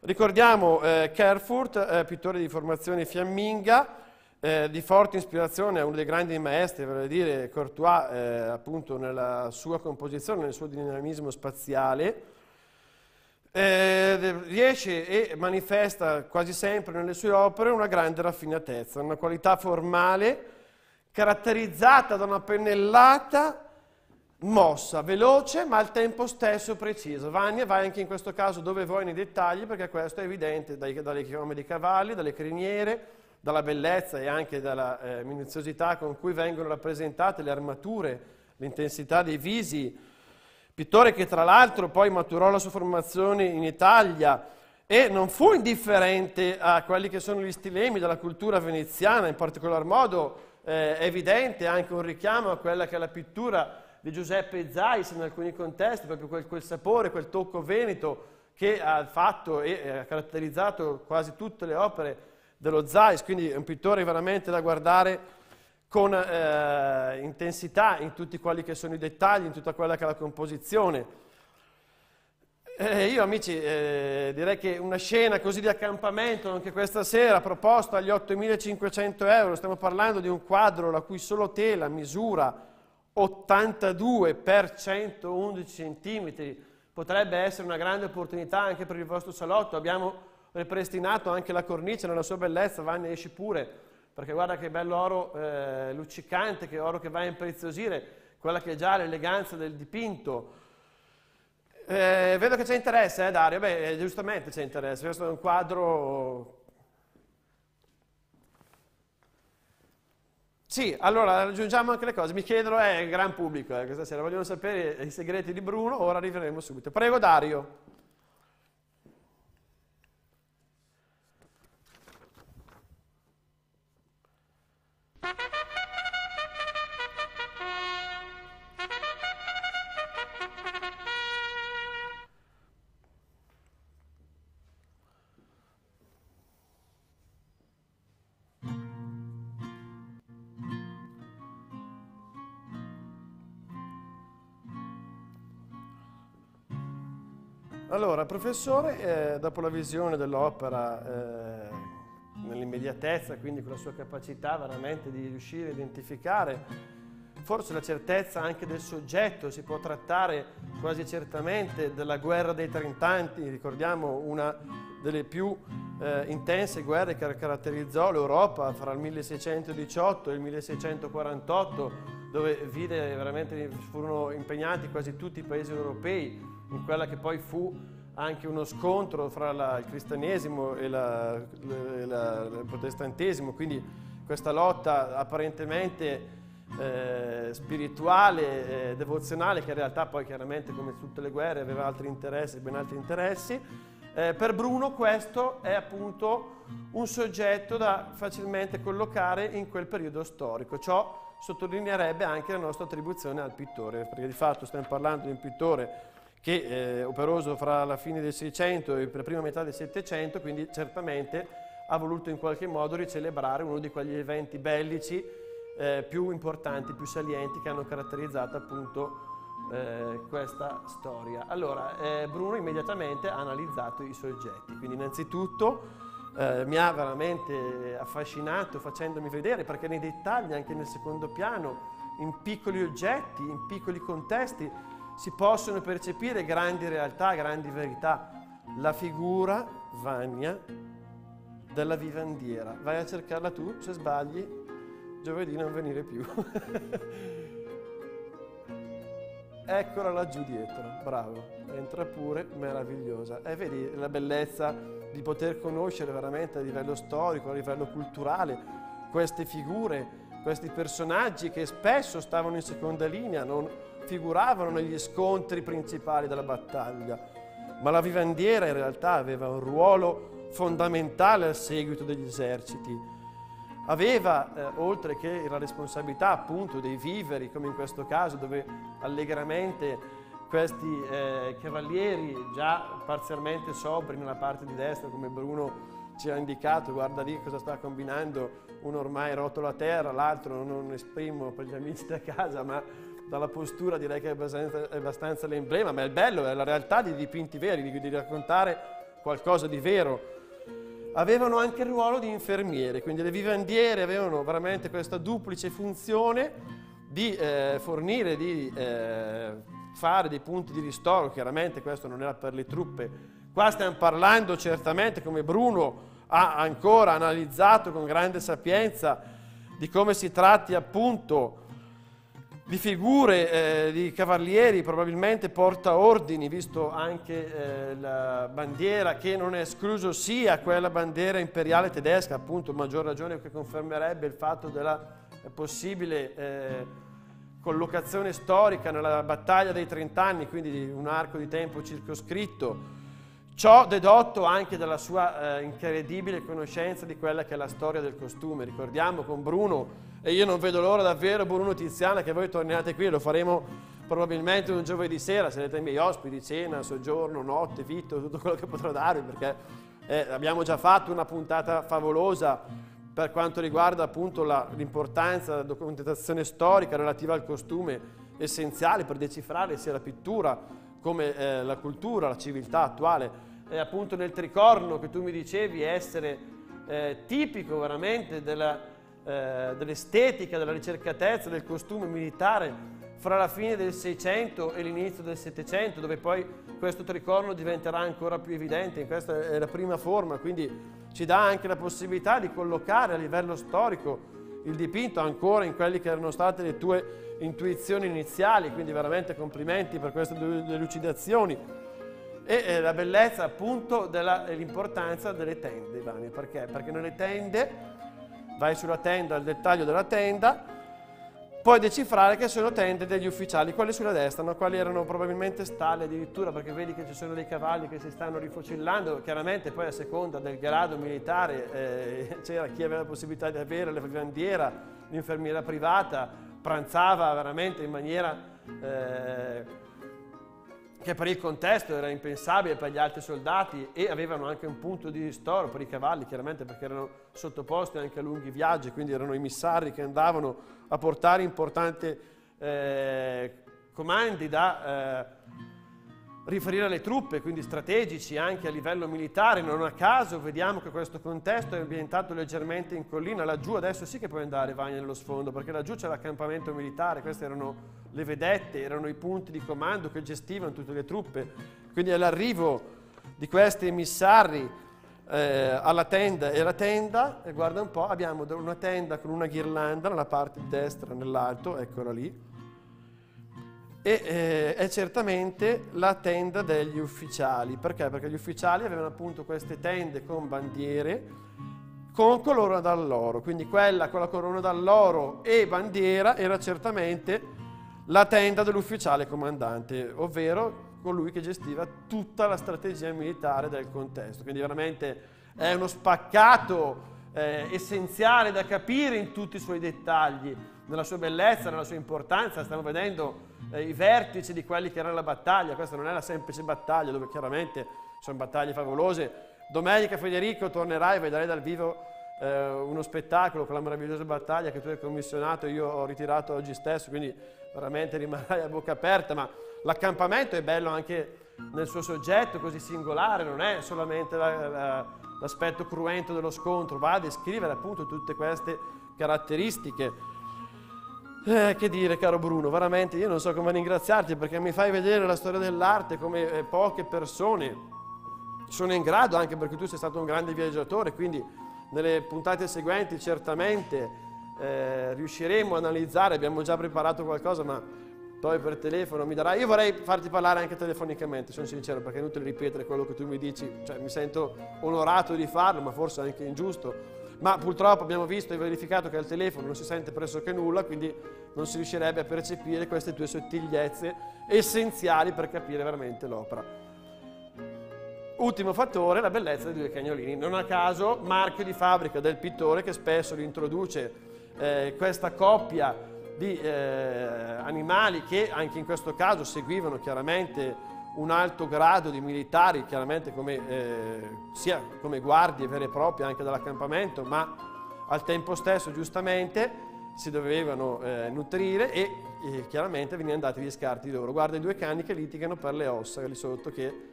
Ricordiamo eh, Kerfurt, eh, pittore di formazione fiamminga, eh, di forte ispirazione a uno dei grandi maestri, vorrei dire, Courtois, eh, appunto nella sua composizione, nel suo dinamismo spaziale, eh, riesce e manifesta quasi sempre nelle sue opere una grande raffinatezza, una qualità formale caratterizzata da una pennellata mossa, veloce ma al tempo stesso precisa. Vania vai anche in questo caso dove vuoi nei dettagli perché questo è evidente dai, dalle chiome dei cavalli, dalle criniere, dalla bellezza e anche dalla eh, minuziosità con cui vengono rappresentate le armature, l'intensità dei visi. Pittore che tra l'altro poi maturò la sua formazione in Italia e non fu indifferente a quelli che sono gli stilemi della cultura veneziana, in particolar modo eh, evidente anche un richiamo a quella che è la pittura di Giuseppe Zais in alcuni contesti, proprio quel, quel, sapore, quel tocco veneto che ha fatto e eh, ha caratterizzato quasi tutte le opere dello Zeiss, quindi è un pittore veramente da guardare con eh, intensità in tutti quelli che sono i dettagli, in tutta quella che è la composizione. Eh, io amici eh, direi che una scena così di accampamento anche questa sera proposta agli 8.500 euro, stiamo parlando di un quadro la cui solo tela misura 82 x 111 cm, potrebbe essere una grande opportunità anche per il vostro salotto, abbiamo ripristinato anche la cornice nella sua bellezza, Vanni esci pure, perché guarda che bello oro eh, luccicante, che oro che va a impreziosire, quella che è già l'eleganza del dipinto. Eh, vedo che c'è interesse, eh, Dario, beh, eh, giustamente c'è interesse, questo è un quadro... Sì, allora raggiungiamo anche le cose, mi chiedono, è eh, gran pubblico, eh, questa sera vogliono sapere i segreti di Bruno, ora arriveremo subito. Prego Dario. Allora, professore, eh, dopo la visione dell'opera eh, nell'immediatezza, quindi con la sua capacità veramente di riuscire a identificare, forse la certezza anche del soggetto, si può trattare quasi certamente della guerra dei Trent'anni, ricordiamo una delle più eh, intense guerre che caratterizzò l'Europa fra il 1618 e il 1648, dove vide veramente furono impegnati quasi tutti i paesi europei in quella che poi fu anche uno scontro fra la, il cristianesimo e, la, e la, il protestantesimo, quindi questa lotta apparentemente eh, spirituale, eh, devozionale, che in realtà poi chiaramente come tutte le guerre aveva altri interessi, ben altri interessi. Eh, per Bruno questo è appunto un soggetto da facilmente collocare in quel periodo storico. Ciò sottolineerebbe anche la nostra attribuzione al pittore, perché di fatto stiamo parlando di un pittore che è eh, operoso fra la fine del 600 e la prima metà del 700, quindi certamente ha voluto in qualche modo ricelebrare uno di quegli eventi bellici eh, più importanti, più salienti che hanno caratterizzato appunto eh, questa storia. Allora, eh, Bruno immediatamente ha analizzato i soggetti, quindi innanzitutto eh, mi ha veramente affascinato facendomi vedere, perché nei dettagli, anche nel secondo piano, in piccoli oggetti, in piccoli contesti, si possono percepire grandi realtà, grandi verità. La figura vagna della vivandiera. Vai a cercarla tu, se sbagli, giovedì non venire più. Eccola laggiù dietro, bravo, entra pure, meravigliosa. E vedi la bellezza di poter conoscere veramente a livello storico, a livello culturale, queste figure, questi personaggi che spesso stavano in seconda linea, non figuravano negli scontri principali della battaglia, ma la vivandiera in realtà aveva un ruolo fondamentale al seguito degli eserciti. Aveva, eh, oltre che la responsabilità appunto dei viveri, come in questo caso dove allegramente questi eh, cavalieri già parzialmente sobri nella parte di destra, come Bruno ci ha indicato, guarda lì cosa sta combinando, uno ormai rotola a terra, l'altro non esprimo per gli amici da casa, ma dalla postura direi che è abbastanza, è abbastanza l'emblema, ma è bello, è la realtà dei dipinti veri, di, di raccontare qualcosa di vero. Avevano anche il ruolo di infermiere, quindi le vivandiere avevano veramente questa duplice funzione di eh, fornire, di eh, fare dei punti di ristoro, chiaramente questo non era per le truppe. Qua stiamo parlando certamente, come Bruno ha ancora analizzato con grande sapienza, di come si tratti appunto di figure, eh, di cavalieri, probabilmente porta ordini, visto anche eh, la bandiera, che non è escluso sia quella bandiera imperiale tedesca, appunto, maggior ragione che confermerebbe il fatto della possibile eh, collocazione storica nella battaglia dei Trent'anni, quindi un arco di tempo circoscritto, Ciò dedotto anche dalla sua eh, incredibile conoscenza di quella che è la storia del costume. Ricordiamo con Bruno, e io non vedo l'ora davvero, Bruno Tiziana, che voi torniate qui, lo faremo probabilmente un giovedì sera, sarete i miei ospiti, cena, soggiorno, notte, vitto, tutto quello che potrò darvi, perché eh, abbiamo già fatto una puntata favolosa per quanto riguarda appunto la, l'importanza della documentazione storica relativa al costume, essenziale per decifrare sia la pittura come eh, la cultura, la civiltà attuale, è appunto nel tricorno che tu mi dicevi essere eh, tipico veramente della, eh, dell'estetica, della ricercatezza, del costume militare fra la fine del 600 e l'inizio del 700, dove poi questo tricorno diventerà ancora più evidente, questa è la prima forma, quindi ci dà anche la possibilità di collocare a livello storico il dipinto ancora in quelle che erano state le tue intuizioni iniziali, quindi veramente complimenti per queste due delucidazioni. E eh, la bellezza appunto dell'importanza delle tende, Ivani, perché? Perché nelle tende, vai sulla tenda, al dettaglio della tenda, puoi decifrare che sono tende degli ufficiali, quelle sulla destra, no? quali erano probabilmente stalle addirittura, perché vedi che ci sono dei cavalli che si stanno rifocillando, chiaramente poi a seconda del grado militare eh, c'era chi aveva la possibilità di avere la bandiera, l'infermiera privata, pranzava veramente in maniera eh, che per il contesto era impensabile per gli altri soldati e avevano anche un punto di ristoro per i cavalli, chiaramente perché erano sottoposti anche a lunghi viaggi, quindi erano i missari che andavano a portare importanti eh, comandi da eh, riferire alle truppe, quindi strategici anche a livello militare. Non a caso vediamo che questo contesto è ambientato leggermente in collina. Laggiù adesso sì che puoi andare, vai nello sfondo, perché laggiù c'è l'accampamento militare, queste erano le vedette, erano i punti di comando che gestivano tutte le truppe. Quindi all'arrivo di questi emissari eh, alla tenda e la tenda, e guarda un po', abbiamo una tenda con una ghirlanda nella parte destra, nell'alto, eccola lì, e eh, è certamente la tenda degli ufficiali. Perché? Perché gli ufficiali avevano appunto queste tende con bandiere con corona d'alloro, quindi quella con la corona d'alloro e bandiera era certamente la tenda dell'ufficiale comandante, ovvero colui che gestiva tutta la strategia militare del contesto. Quindi veramente è uno spaccato eh, essenziale da capire in tutti i suoi dettagli, nella sua bellezza, nella sua importanza. Stiamo vedendo eh, i vertici di quelli che era la battaglia. Questa non è la semplice battaglia, dove chiaramente sono battaglie favolose. Domenica Federico tornerai e vedrai dal vivo eh, uno spettacolo con la meravigliosa battaglia che tu hai commissionato, io ho ritirato oggi stesso, quindi veramente rimarrai a bocca aperta, ma l'accampamento è bello anche nel suo soggetto così singolare, non è solamente la, la, l'aspetto cruento dello scontro, va a descrivere appunto tutte queste caratteristiche. Eh, che dire, caro Bruno, veramente io non so come ringraziarti perché mi fai vedere la storia dell'arte come eh, poche persone sono in grado, anche perché tu sei stato un grande viaggiatore, quindi nelle puntate seguenti certamente eh, riusciremo a analizzare, abbiamo già preparato qualcosa, ma poi per telefono mi darà. Io vorrei farti parlare anche telefonicamente, sono sincero, perché è inutile ripetere quello che tu mi dici, cioè mi sento onorato di farlo, ma forse anche ingiusto. Ma purtroppo abbiamo visto e verificato che al telefono non si sente pressoché nulla, quindi non si riuscirebbe a percepire queste tue sottigliezze essenziali per capire veramente l'opera. Ultimo fattore, la bellezza dei due cagnolini. Non a caso, marchio di fabbrica del pittore che spesso introduce eh, questa coppia di eh, animali che anche in questo caso seguivano chiaramente un alto grado di militari, chiaramente come, eh, sia come guardie vere e proprie anche dall'accampamento, ma al tempo stesso giustamente si dovevano eh, nutrire e, e chiaramente venivano dati gli scarti loro. Guarda i due cani che litigano per le ossa lì sotto che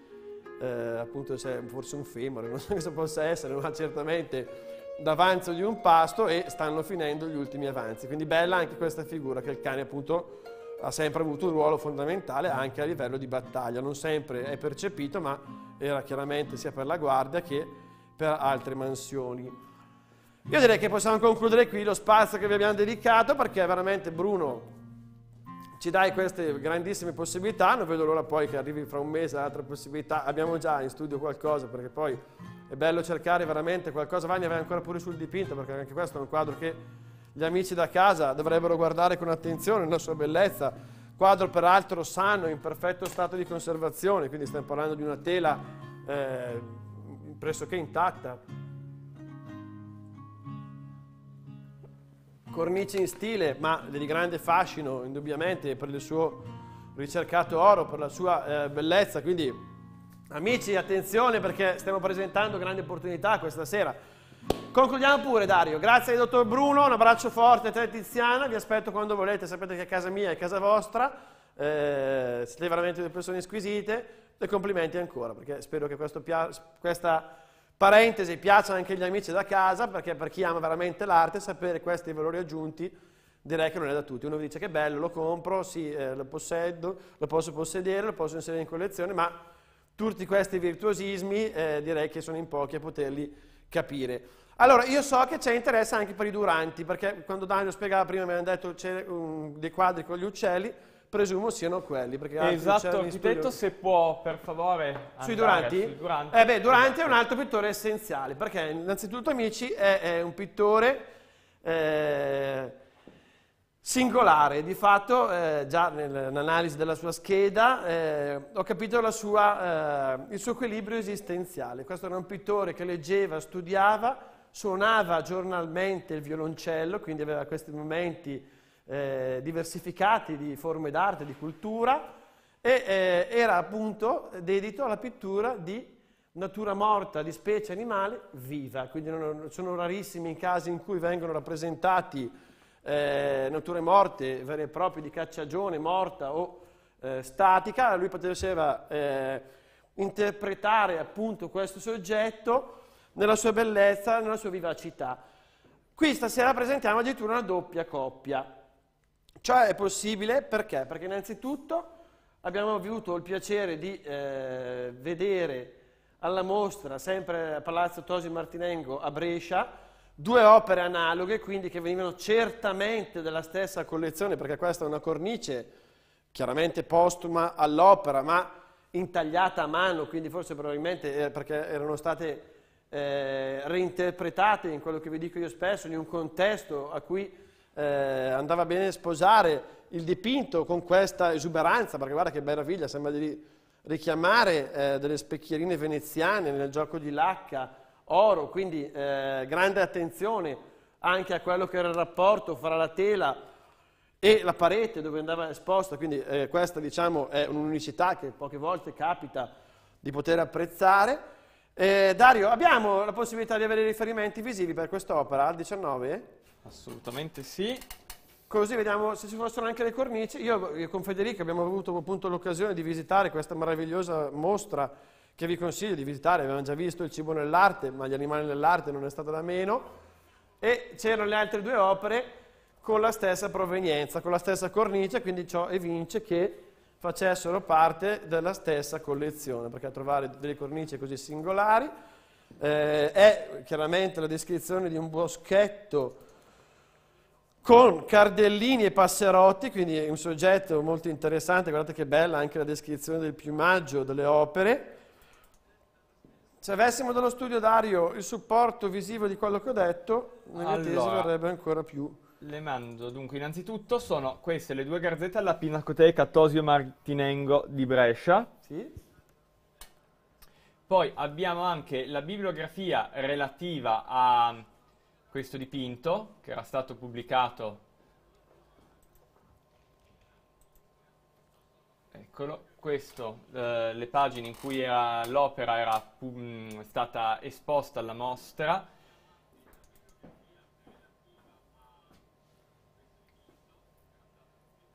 eh, appunto c'è forse un femore, non so cosa possa essere, ma certamente d'avanzo di un pasto e stanno finendo gli ultimi avanzi. Quindi bella anche questa figura che il cane appunto ha sempre avuto un ruolo fondamentale anche a livello di battaglia, non sempre è percepito ma era chiaramente sia per la guardia che per altre mansioni. Io direi che possiamo concludere qui lo spazio che vi abbiamo dedicato perché veramente Bruno ci dai queste grandissime possibilità, non vedo l'ora poi che arrivi fra un mese l'altra possibilità, abbiamo già in studio qualcosa perché poi è bello cercare veramente qualcosa, Vania avrai ancora pure sul dipinto perché anche questo è un quadro che gli amici da casa dovrebbero guardare con attenzione, la sua bellezza, quadro peraltro sano, in perfetto stato di conservazione, quindi stiamo parlando di una tela eh, pressoché intatta, cornice in stile, ma di grande fascino, indubbiamente, per il suo ricercato oro, per la sua eh, bellezza. Quindi, amici, attenzione perché stiamo presentando grandi opportunità questa sera. Concludiamo pure, Dario. Grazie al dottor Bruno, un abbraccio forte a te, Tiziana. Vi aspetto quando volete, sapete che è casa mia, è casa vostra. Eh, siete veramente delle persone squisite. E complimenti ancora, perché spero che questo, questa Parentesi, piacciono anche gli amici da casa, perché per chi ama veramente l'arte, sapere questi valori aggiunti direi che non è da tutti. Uno vi dice che bello, lo compro, sì, eh, lo possedo, lo posso possedere, lo posso inserire in collezione, ma tutti questi virtuosismi eh, direi che sono in pochi a poterli capire. Allora, io so che c'è interesse anche per i duranti, perché quando Daniel spiegava prima mi hanno detto c'è um, dei quadri con gli uccelli, presumo siano quelli. esatto, architetto, se può per favore. Sui Duranti? Durante. Eh beh, Duranti è un altro pittore essenziale perché, innanzitutto, amici, è, è un pittore eh, singolare. Di fatto, eh, già nell'analisi della sua scheda eh, ho capito sua, eh, il suo equilibrio esistenziale. Questo era un pittore che leggeva, studiava, suonava giornalmente il violoncello, quindi aveva questi momenti eh, diversificati di forme d'arte, di cultura, e eh, era appunto dedito alla pittura di natura morta, di specie animale viva, quindi non, sono rarissimi i casi in cui vengono rappresentati eh, nature morte, vere e proprie di cacciagione, morta o eh, statica, lui poteva eh, interpretare appunto questo soggetto nella sua bellezza, nella sua vivacità. Qui stasera presentiamo addirittura una doppia coppia. Ciò è possibile perché? Perché innanzitutto abbiamo avuto il piacere di eh, vedere alla mostra, sempre a Palazzo Tosi Martinengo a Brescia, due opere analoghe, quindi che venivano certamente dalla stessa collezione, perché questa è una cornice chiaramente postuma all'opera, ma intagliata a mano, quindi forse probabilmente eh, perché erano state eh, reinterpretate in quello che vi dico io spesso, in un contesto a cui eh, andava bene sposare il dipinto con questa esuberanza, perché guarda che meraviglia, sembra di richiamare eh, delle specchierine veneziane nel gioco di lacca, oro, quindi eh, grande attenzione anche a quello che era il rapporto fra la tela e la parete dove andava esposta, quindi eh, questa diciamo è un'unicità che poche volte capita di poter apprezzare. Eh, Dario, abbiamo la possibilità di avere riferimenti visivi per quest'opera al 19? Assolutamente sì. Così vediamo se ci fossero anche le cornici. Io, eh, con Federica abbiamo avuto appunto l'occasione di visitare questa meravigliosa mostra che vi consiglio di visitare. Avevamo già visto il cibo nell'arte, ma gli animali nell'arte non è stata da meno. E c'erano le altre due opere con la stessa provenienza, con la stessa cornice, quindi ciò evince che facessero parte della stessa collezione, perché a trovare delle cornici così singolari eh, è chiaramente la descrizione di un boschetto con cardellini e passerotti, quindi è un soggetto molto interessante, guardate che bella anche la descrizione del piumaggio delle opere. Se avessimo dallo studio Dario il supporto visivo di quello che ho detto, la mia allora, tesi verrebbe ancora più... Le mando, dunque, innanzitutto sono queste le due garzette alla Pinacoteca Tosio Martinengo di Brescia. Sì. Poi abbiamo anche la bibliografia relativa a questo dipinto che era stato pubblicato eccolo questo eh, le pagine in cui l'opera era mh, mm, stata esposta alla mostra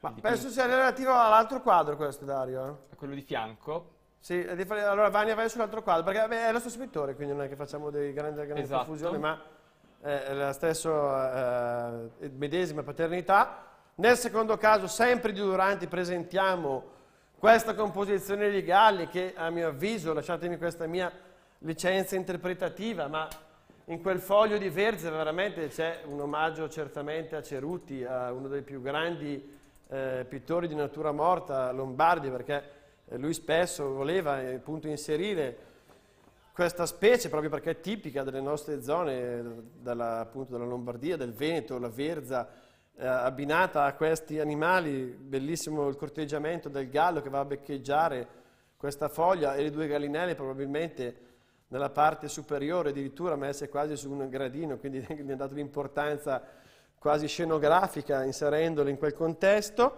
Ma penso sia relativo all'altro quadro questo, Dario. Eh? Quello di fianco? Sì, allora Vania vai sull'altro quadro, perché beh, è lo stesso pittore, quindi non è che facciamo dei grandi, grandi esatto. confusioni, ma eh, la stessa eh, medesima paternità. Nel secondo caso, sempre di Duranti, presentiamo questa composizione di Galli che, a mio avviso, lasciatemi questa mia licenza interpretativa, ma in quel foglio di Verze veramente c'è un omaggio certamente a Ceruti, a uno dei più grandi eh, pittori di natura morta lombardi, perché eh, lui spesso voleva eh, appunto inserire questa specie, proprio perché è tipica delle nostre zone, dalla, appunto della Lombardia, del Veneto, la Verza, eh, abbinata a questi animali, bellissimo il corteggiamento del gallo che va a beccheggiare questa foglia e le due gallinelle probabilmente nella parte superiore addirittura messe quasi su un gradino, quindi gli ha dato un'importanza quasi scenografica inserendole in quel contesto.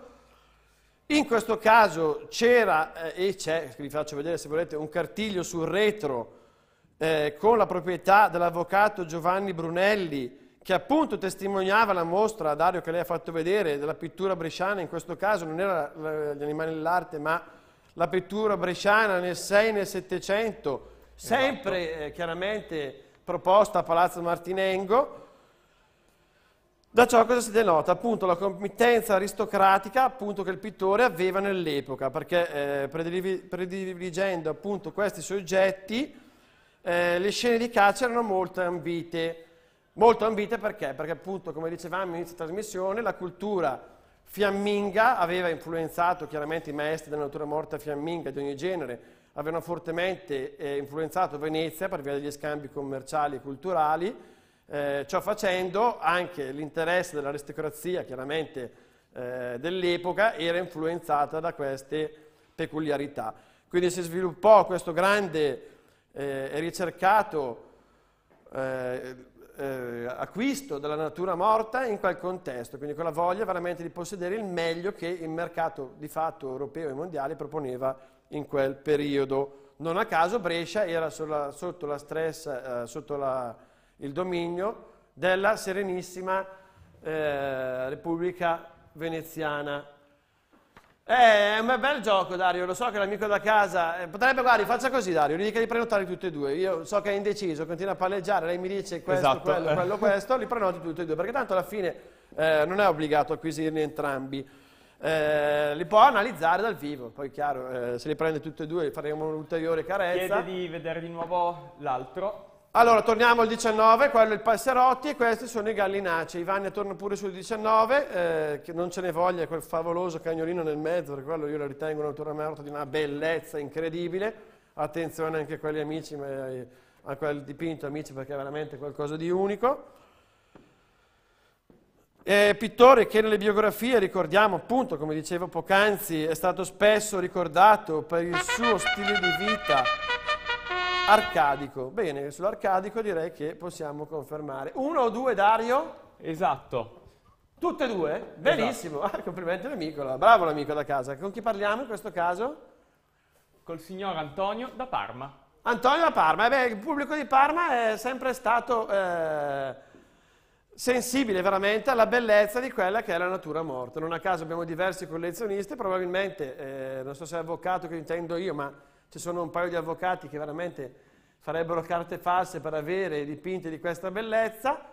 In questo caso c'era eh, e c'è, vi faccio vedere se volete, un cartiglio sul retro eh, con la proprietà dell'avvocato Giovanni Brunelli, che appunto testimoniava la mostra, Dario, che lei ha fatto vedere, della pittura bresciana, in questo caso non era gli animali dell'arte, ma la pittura bresciana nel 6 e nel 700, esatto. sempre esatto. eh, chiaramente proposta a Palazzo Martinengo. Da ciò cosa si denota? Appunto la committenza aristocratica appunto, che il pittore aveva nell'epoca, perché eh, prediligendo appunto questi soggetti eh, le scene di caccia erano molto ambite. Molto ambite perché? Perché appunto, come dicevamo all'inizio della trasmissione, la cultura fiamminga aveva influenzato chiaramente i maestri della natura morta fiamminga di ogni genere, avevano fortemente eh, influenzato Venezia per via degli scambi commerciali e culturali, eh, ciò facendo anche l'interesse dell'aristocrazia chiaramente eh, dell'epoca era influenzata da queste peculiarità. Quindi si sviluppò questo grande eh, e ricercato eh, eh, acquisto della natura morta in quel contesto, quindi con la voglia veramente di possedere il meglio che il mercato di fatto europeo e mondiale proponeva in quel periodo. Non a caso Brescia era sulla, sotto, la stress, eh, sotto la, il dominio della serenissima eh, Repubblica veneziana eh, è un bel gioco Dario, lo so che l'amico da casa eh, potrebbe, guardi, faccia così Dario, gli dica di prenotare tutti e due. Io so che è indeciso, continua a palleggiare, lei mi dice questo, esatto. quello, quello, questo, li prenoti tutti e due, perché tanto alla fine eh, non è obbligato a acquisirne entrambi. Eh, li può analizzare dal vivo, poi chiaro, eh, se li prende tutti e due faremo un'ulteriore carezza. Chiede di vedere di nuovo l'altro. Allora, torniamo al 19, quello è il Passerotti e questi sono i gallinacei. Ivania torna pure sul 19, eh, che non ce ne voglia quel favoloso cagnolino nel mezzo, perché quello io lo ritengo naturalmente di una bellezza incredibile. Attenzione anche a quelli amici, eh, a quel dipinto amici, perché è veramente qualcosa di unico. Eh, pittore che nelle biografie, ricordiamo appunto, come dicevo poc'anzi, è stato spesso ricordato per il suo stile di vita Arcadico. Bene, sull'arcadico direi che possiamo confermare. Uno o due, Dario? Esatto. Tutte e due? Esatto. Benissimo. Esatto. Ah, complimenti all'amico. Bravo l'amico da casa. Con chi parliamo in questo caso? Col signor Antonio da Parma. Antonio da Parma. Eh beh, il pubblico di Parma è sempre stato eh, sensibile veramente alla bellezza di quella che è la natura morta. Non a caso abbiamo diversi collezionisti, probabilmente, eh, non so se è avvocato che intendo io, ma ci sono un paio di avvocati che veramente farebbero carte false per avere dipinti di questa bellezza.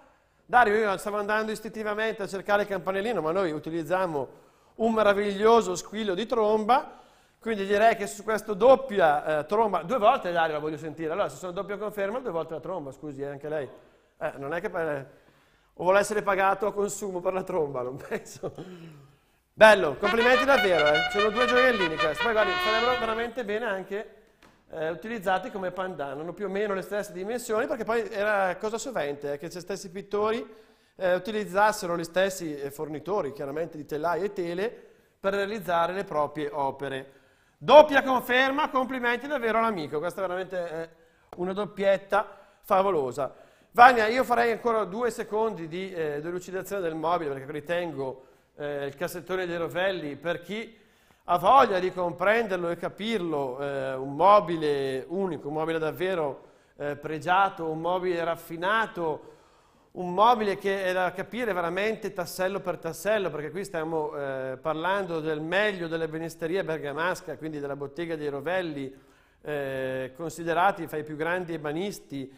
Dario io stavo andando istintivamente a cercare il campanellino, ma noi utilizziamo un meraviglioso squillo di tromba, quindi direi che su questa doppia eh, tromba, due volte Dario la voglio sentire, allora se sono doppia conferma, due volte la tromba, scusi, eh, anche lei. Eh, non è che... Eh, o vuole essere pagato a consumo per la tromba, non penso. Bello, complimenti davvero, eh. sono due gioiellini questi. Poi guardi, sarebbero veramente bene anche eh, utilizzati come pandan, hanno più o meno le stesse dimensioni, perché poi era cosa sovente, eh, che gli stessi pittori eh, utilizzassero gli stessi eh, fornitori, chiaramente di telai e tele, per realizzare le proprie opere. Doppia conferma, complimenti davvero all'amico, questa è veramente eh, una doppietta favolosa. Vania, io farei ancora due secondi di eh, delucidazione del mobile, perché ritengo eh, il cassettone dei rovelli, per chi ha voglia di comprenderlo e capirlo, eh, un mobile unico, un mobile davvero eh, pregiato, un mobile raffinato, un mobile che è da capire veramente tassello per tassello, perché qui stiamo eh, parlando del meglio delle benisterie bergamasca, quindi della bottega dei rovelli, eh, considerati fra i più grandi ebanisti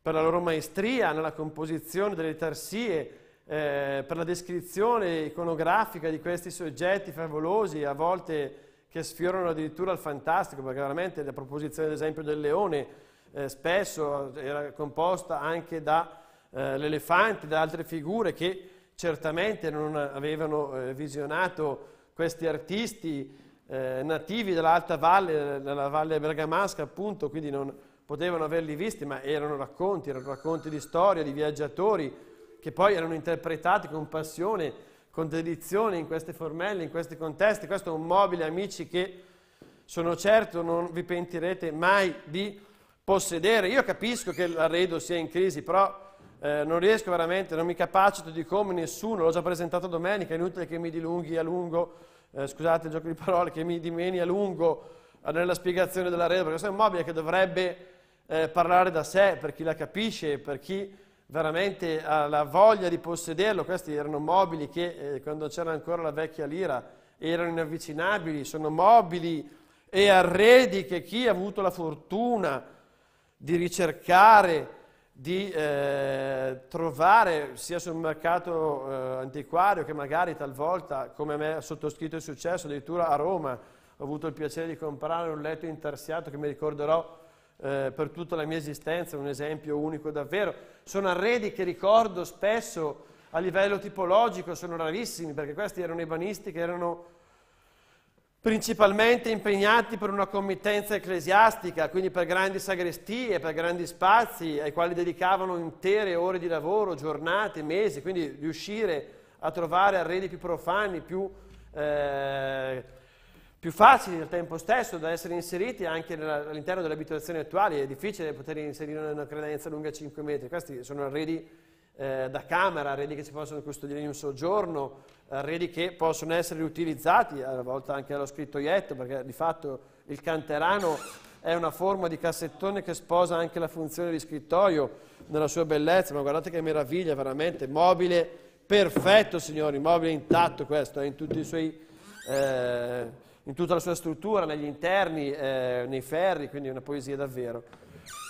per la loro maestria nella composizione delle tarsie, eh, per la descrizione iconografica di questi soggetti favolosi, a volte che sfiorano addirittura il fantastico, perché veramente la proposizione ad esempio del leone eh, spesso era composta anche dall'elefante, eh, da altre figure che certamente non avevano eh, visionato questi artisti eh, nativi dell'alta valle, della valle bergamasca appunto, quindi non potevano averli visti, ma erano racconti, erano racconti di storia, di viaggiatori, che poi erano interpretati con passione, con dedizione in queste formelle, in questi contesti. Questo è un mobile, amici, che sono certo non vi pentirete mai di possedere. Io capisco che l'arredo sia in crisi, però eh, non riesco veramente, non mi capacito di come nessuno, l'ho già presentato domenica, è inutile che mi dilunghi a lungo, eh, scusate il gioco di parole, che mi dimeni a lungo nella spiegazione dell'arredo, perché questo è un mobile che dovrebbe eh, parlare da sé per chi la capisce, per chi veramente ha la voglia di possederlo, questi erano mobili che eh, quando c'era ancora la vecchia lira erano inavvicinabili, sono mobili e arredi che chi ha avuto la fortuna di ricercare, di eh, trovare sia sul mercato eh, antiquario che magari talvolta, come a me sottoscritto è successo, addirittura a Roma ho avuto il piacere di comprare un letto intarsiato che mi ricorderò eh, per tutta la mia esistenza, un esempio unico davvero. Sono arredi che ricordo spesso a livello tipologico, sono rarissimi perché questi erano ebanisti che erano principalmente impegnati per una committenza ecclesiastica, quindi per grandi sagrestie, per grandi spazi ai quali dedicavano intere ore di lavoro, giornate, mesi, quindi riuscire a trovare arredi più profani, più... Eh, più facili al tempo stesso da essere inseriti anche nella, all'interno delle abitazioni attuali, è difficile poter inserire una credenza lunga 5 metri, questi sono arredi eh, da camera, arredi che si possono custodire in un soggiorno, arredi che possono essere riutilizzati, a volte anche allo scrittoietto, perché di fatto il canterano è una forma di cassettone che sposa anche la funzione di scrittoio nella sua bellezza, ma guardate che meraviglia veramente, mobile perfetto signori, mobile intatto questo, è eh, in tutti i suoi eh, in tutta la sua struttura, negli interni, eh, nei ferri, quindi è una poesia davvero.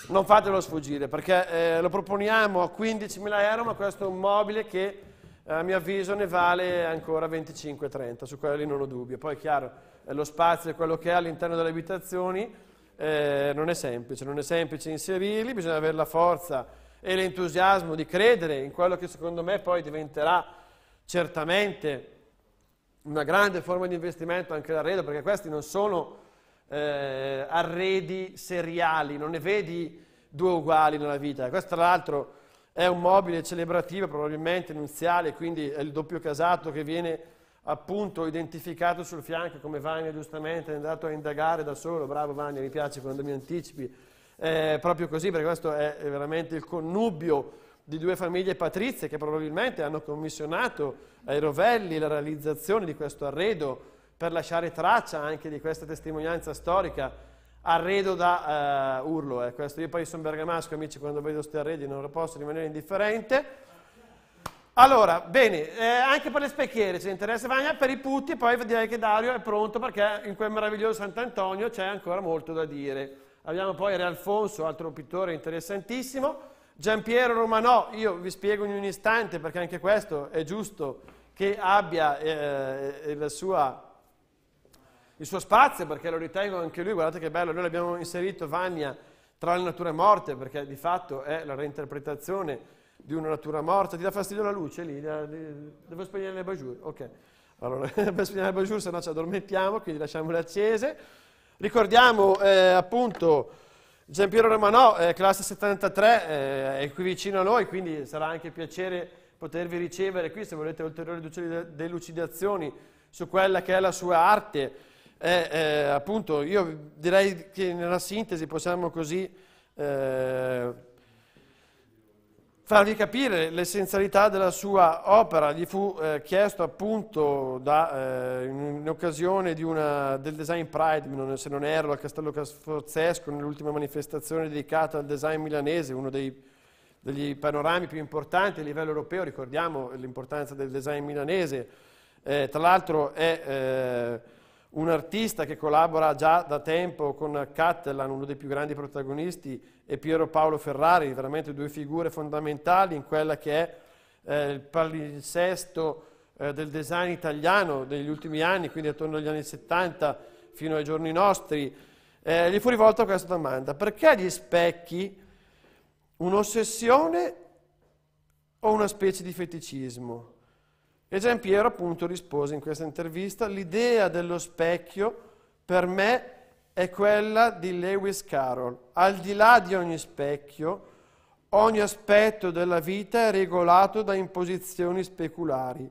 Non fatelo sfuggire perché eh, lo proponiamo a 15.000 euro, ma questo è un mobile che a mio avviso ne vale ancora 25-30, su quello lì non ho dubbio. Poi è chiaro, eh, lo spazio è quello che è all'interno delle abitazioni, eh, non è semplice, non è semplice inserirli, bisogna avere la forza e l'entusiasmo di credere in quello che secondo me poi diventerà certamente una grande forma di investimento anche l'arredo, perché questi non sono eh, arredi seriali, non ne vedi due uguali nella vita. Questo tra l'altro è un mobile celebrativo, probabilmente nuziale, quindi è il doppio casato che viene appunto identificato sul fianco, come Vania giustamente è andato a indagare da solo, bravo Vania, mi piace quando mi anticipi, eh, proprio così, perché questo è veramente il connubio di due famiglie patrizie che probabilmente hanno commissionato ai Rovelli la realizzazione di questo arredo per lasciare traccia anche di questa testimonianza storica. Arredo da uh, urlo, eh, questo. Io poi sono bergamasco, amici, quando vedo questi arredi non lo posso rimanere indifferente. Allora, bene, eh, anche per le specchiere ci interessa Vagna, per i putti poi direi che Dario è pronto perché in quel meraviglioso Sant'Antonio c'è ancora molto da dire. Abbiamo poi Re Alfonso, altro pittore interessantissimo, Giampiero Romanò, io vi spiego in un istante perché anche questo è giusto che abbia eh, eh sua, il suo spazio perché lo ritengo anche lui, guardate che bello, noi l'abbiamo inserito Vania tra le nature morte perché di fatto è la reinterpretazione di una natura morta. Ti dà fastidio la luce lì? Devo spegnere le bajour? Ok. Allora, per spegnere le bajour se no ci addormentiamo, quindi lasciamole accese. Ricordiamo eh, appunto Giampiero Romano, eh, classe 73, eh, è qui vicino a noi, quindi sarà anche piacere potervi ricevere qui se volete ulteriori delucidazioni su quella che è la sua arte. Eh, eh, appunto, io direi che nella sintesi possiamo così... Eh, farvi capire l'essenzialità della sua opera. Gli fu eh, chiesto appunto da, eh, in occasione del Design Pride, se non erro, al Castello Casforzesco, nell'ultima manifestazione dedicata al design milanese, uno dei, degli panorami più importanti a livello europeo, ricordiamo l'importanza del design milanese. Eh, tra l'altro è eh, un artista che collabora già da tempo con Cattelan, uno dei più grandi protagonisti, e Piero Paolo Ferrari, veramente due figure fondamentali in quella che è eh, il palinsesto eh, del design italiano degli ultimi anni, quindi attorno agli anni 70 fino ai giorni nostri. Eh, gli fu rivolta questa domanda, perché gli specchi un'ossessione o una specie di feticismo? E Giampiero appunto rispose in questa intervista, l'idea dello specchio per me è quella di Lewis Carroll. Al di là di ogni specchio, ogni aspetto della vita è regolato da imposizioni speculari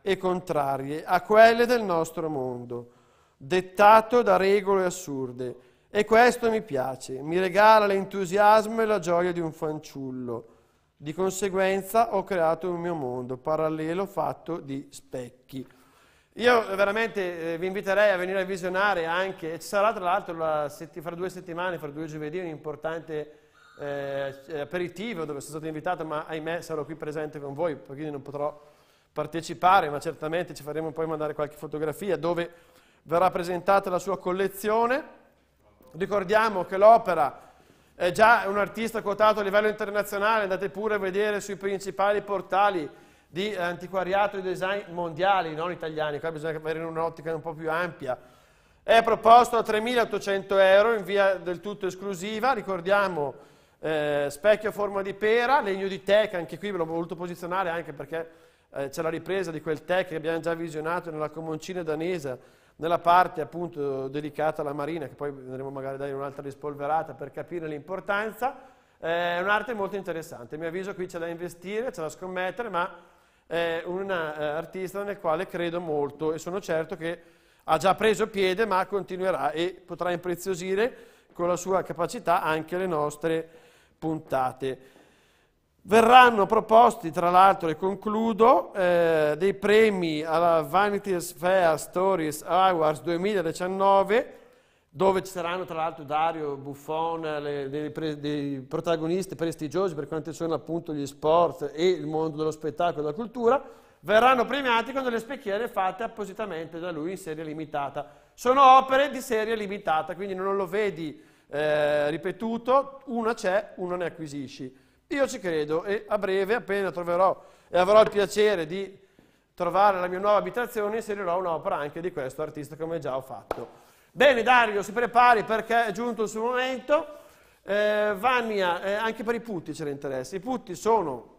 e contrarie a quelle del nostro mondo, dettato da regole assurde. E questo mi piace, mi regala l'entusiasmo e la gioia di un fanciullo di conseguenza ho creato un mio mondo parallelo fatto di specchi. Io veramente eh, vi inviterei a venire a visionare anche, ci sarà tra l'altro la fra due settimane, fra due giovedì, un importante eh, aperitivo dove sono stato invitato, ma ahimè sarò qui presente con voi, quindi non potrò partecipare, ma certamente ci faremo poi mandare qualche fotografia dove verrà presentata la sua collezione. Ricordiamo che l'opera è già un artista quotato a livello internazionale, andate pure a vedere sui principali portali di antiquariato e design mondiali, non italiani, qua bisogna avere un'ottica un po' più ampia. È proposto a 3.800 euro in via del tutto esclusiva, ricordiamo eh, specchio a forma di pera, legno di tec, anche qui ve l'ho voluto posizionare anche perché eh, c'è la ripresa di quel tec che abbiamo già visionato nella comoncina danese nella parte appunto dedicata alla marina, che poi andremo magari a dare un'altra rispolverata per capire l'importanza, eh, è un'arte molto interessante. A mio avviso qui c'è da investire, c'è da scommettere, ma è un eh, artista nel quale credo molto e sono certo che ha già preso piede, ma continuerà e potrà impreziosire con la sua capacità anche le nostre puntate. Verranno proposti, tra l'altro, e concludo, eh, dei premi alla Vanity Fair Stories Awards 2019, dove ci saranno tra l'altro Dario Buffon, dei, protagonisti prestigiosi per quanto sono appunto gli sport e il mondo dello spettacolo e della cultura, verranno premiati con delle specchiere fatte appositamente da lui in serie limitata. Sono opere di serie limitata, quindi non lo vedi eh, ripetuto, una c'è, una ne acquisisci. Io ci credo e a breve, appena troverò e avrò il piacere di trovare la mia nuova abitazione, inserirò un'opera anche di questo artista come già ho fatto. Bene Dario, si prepari perché è giunto il suo momento. Eh, Vania, eh, anche per i putti ce ne interessa. I putti sono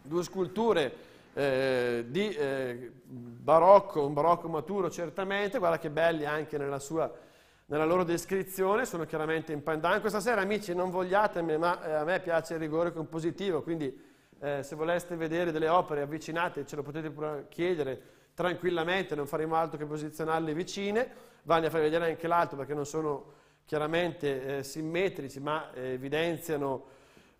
due sculture eh, di eh, barocco, un barocco maturo certamente, guarda che belli anche nella sua nella loro descrizione, sono chiaramente in pandan. Questa sera, amici, non vogliatemi, ma eh, a me piace il rigore compositivo, quindi eh, se voleste vedere delle opere avvicinate ce lo potete chiedere tranquillamente, non faremo altro che posizionarle vicine. Vanno a far vedere anche l'altro, perché non sono chiaramente eh, simmetrici, ma eh, evidenziano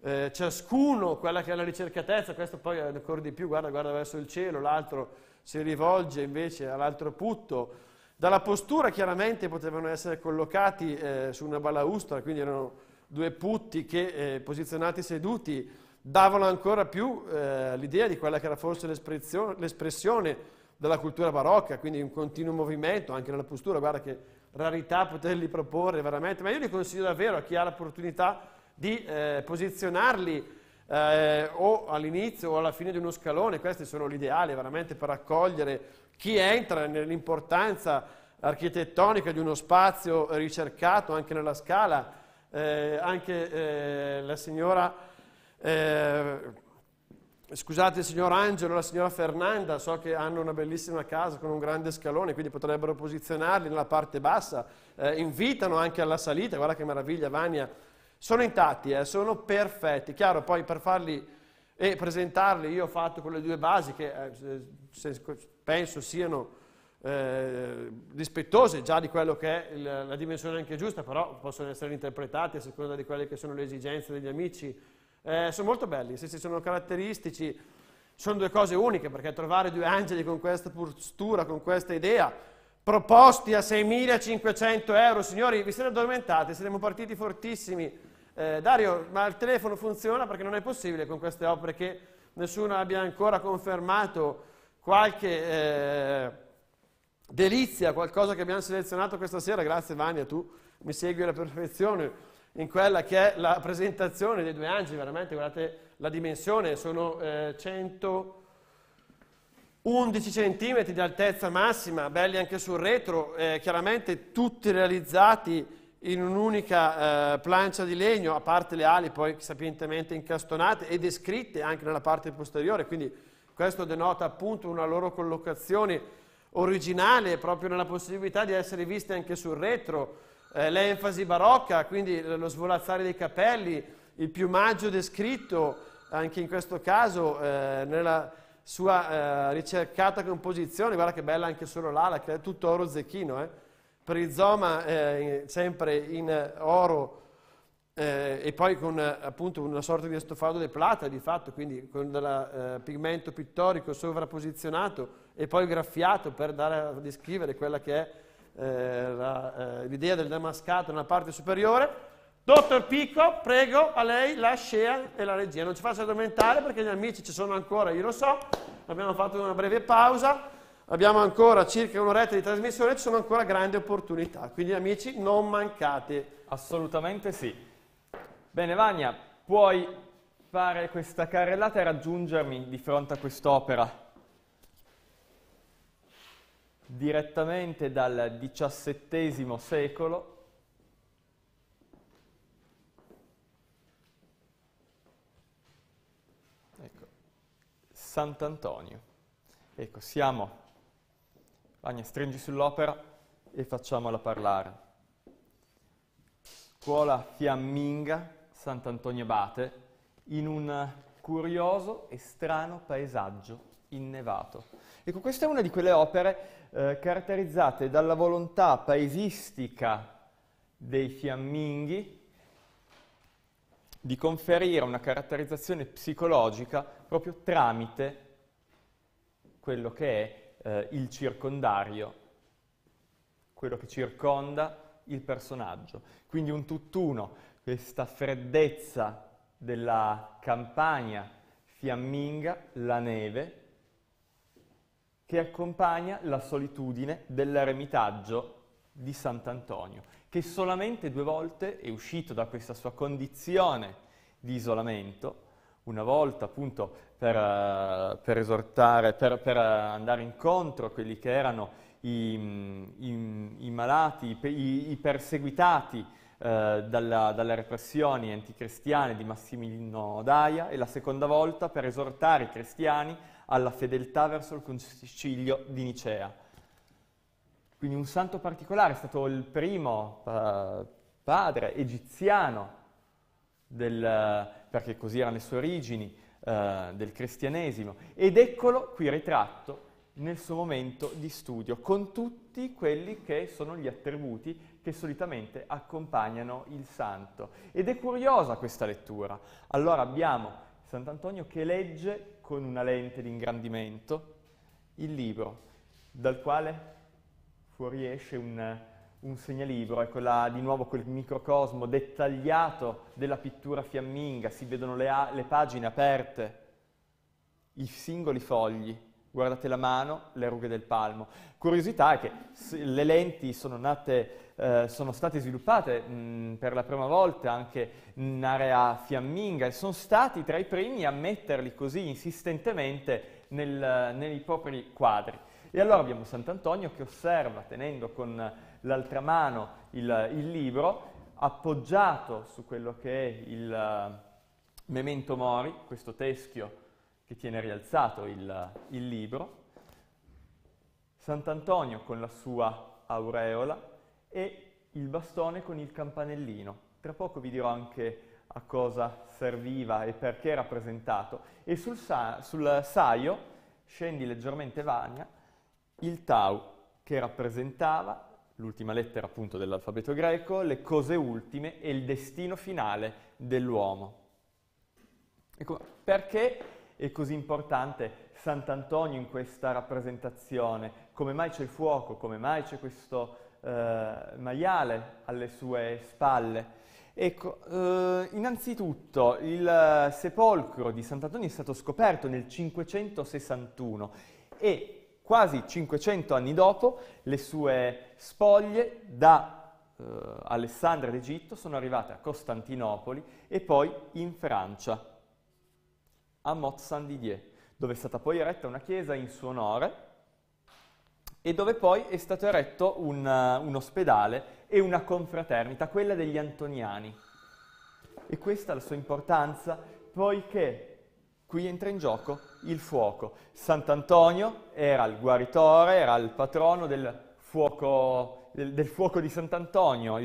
eh, ciascuno quella che è la ricercatezza, questo poi è ancora di più, guarda, guarda verso il cielo, l'altro si rivolge invece all'altro putto dalla postura chiaramente potevano essere collocati eh, su una balaustra, quindi erano due putti che eh, posizionati seduti davano ancora più eh, l'idea di quella che era forse l'espressione della cultura barocca, quindi un continuo movimento anche nella postura, guarda che rarità poterli proporre veramente, ma io li consiglio davvero a chi ha l'opportunità di eh, posizionarli eh, o all'inizio o alla fine di uno scalone, questi sono l'ideale veramente per accogliere chi entra nell'importanza architettonica di uno spazio ricercato anche nella scala, eh, anche eh, la signora, eh, scusate il signor Angelo, la signora Fernanda, so che hanno una bellissima casa con un grande scalone, quindi potrebbero posizionarli nella parte bassa, eh, invitano anche alla salita, guarda che meraviglia Vania, sono intatti, eh, sono perfetti, chiaro poi per farli e presentarli io ho fatto quelle due basi che eh, penso siano eh, rispettose già di quello che è la, la dimensione anche giusta, però possono essere interpretate a seconda di quelle che sono le esigenze degli amici. Eh, sono molto belli, se ci sono caratteristici, sono due cose uniche, perché trovare due angeli con questa postura, con questa idea, proposti a 6.500 euro, signori, vi siete addormentati, saremmo partiti fortissimi. Eh, Dario, ma il telefono funziona perché non è possibile con queste opere che nessuno abbia ancora confermato qualche eh, delizia, qualcosa che abbiamo selezionato questa sera, grazie Vania, tu mi segui alla perfezione in quella che è la presentazione dei due angeli, veramente guardate la dimensione, sono eh, 111 cm di altezza massima, belli anche sul retro, eh, chiaramente tutti realizzati in un'unica eh, plancia di legno, a parte le ali poi sapientemente incastonate e descritte anche nella parte posteriore, quindi questo denota appunto una loro collocazione originale, proprio nella possibilità di essere viste anche sul retro, eh, l'enfasi barocca, quindi lo svolazzare dei capelli, il piumaggio descritto anche in questo caso eh, nella sua eh, ricercata composizione, guarda che bella anche solo l'ala, che è tutto oro zecchino, eh. per il zoma eh, sempre in oro eh, e poi con eh, appunto una sorta di estofado de plata di fatto, quindi con del eh, pigmento pittorico sovrapposizionato e poi graffiato per dare a descrivere quella che è eh, la, eh, l'idea del damascato nella parte superiore. Dottor Picco, prego a lei la scea e la regia. Non ci faccio addormentare perché gli amici ci sono ancora, io lo so. Abbiamo fatto una breve pausa abbiamo ancora circa un'oretta di trasmissione, ci sono ancora grandi opportunità, quindi amici non mancate. Assolutamente sì. Bene, Vania, puoi fare questa carrellata e raggiungermi di fronte a quest'opera direttamente dal XVII secolo ecco, Sant'Antonio. Ecco, siamo. Vania, stringi sull'opera e facciamola parlare. Scuola fiamminga Sant'Antonio Abate in un curioso e strano paesaggio innevato. Ecco, questa è una di quelle opere eh, caratterizzate dalla volontà paesistica dei fiamminghi di conferire una caratterizzazione psicologica proprio tramite quello che è eh, il circondario, quello che circonda il personaggio. Quindi un tutt'uno questa freddezza della campagna fiamminga, la neve, che accompagna la solitudine dell'eremitaggio di Sant'Antonio, che solamente due volte è uscito da questa sua condizione di isolamento, una volta appunto per, eh, per esortare, per, per, eh, andare incontro a quelli che erano i, mm, i, i malati, i, i perseguitati eh, dalla, dalle repressioni anticristiane di Massimiliano Daia e la seconda volta per esortare i cristiani alla fedeltà verso il concilio di Nicea. Quindi un santo particolare, è stato il primo eh, padre egiziano, del, perché così erano le sue origini, eh, del cristianesimo. Ed eccolo qui ritratto nel suo momento di studio, con tutti quelli che sono gli attributi che solitamente accompagnano il santo. Ed è curiosa questa lettura. Allora abbiamo Sant'Antonio che legge con una lente di ingrandimento il libro, dal quale fuoriesce un, un segnalibro, ecco là, di nuovo quel microcosmo dettagliato della pittura fiamminga, si vedono le, le pagine aperte, i singoli fogli, guardate la mano, le rughe del palmo. Curiosità è che le lenti sono nate eh, sono state sviluppate mh, mm, per la prima volta anche in area fiamminga e sono stati tra i primi a metterli così insistentemente nel, nei propri quadri. E allora abbiamo Sant'Antonio che osserva, tenendo con l'altra mano il, il, libro, appoggiato su quello che è il uh, memento mori, questo teschio che tiene rialzato il, il libro, Sant'Antonio con la sua aureola, e il bastone con il campanellino. Tra poco vi dirò anche a cosa serviva e perché era presentato. E sul, sa- sul saio, scendi leggermente Vania, il tau che rappresentava l'ultima lettera appunto dell'alfabeto greco, le cose ultime e il destino finale dell'uomo. Ecco, perché è così importante Sant'Antonio in questa rappresentazione? Come mai c'è il fuoco? Come mai c'è questo eh, maiale alle sue spalle. Ecco, eh, innanzitutto il sepolcro di Sant'Antonio è stato scoperto nel 561 e quasi 500 anni dopo le sue spoglie da eh, Alessandria d'Egitto sono arrivate a Costantinopoli e poi in Francia, a Mont-Saint-Didier, dove è stata poi eretta una chiesa in suo onore e dove poi è stato eretto un, eh, un ospedale e una confraternita, quella degli Antoniani. E questa ha la sua importanza poiché qui entra in gioco il fuoco. Sant'Antonio era il guaritore, era il patrono del fuoco, del, del fuoco di Sant'Antonio,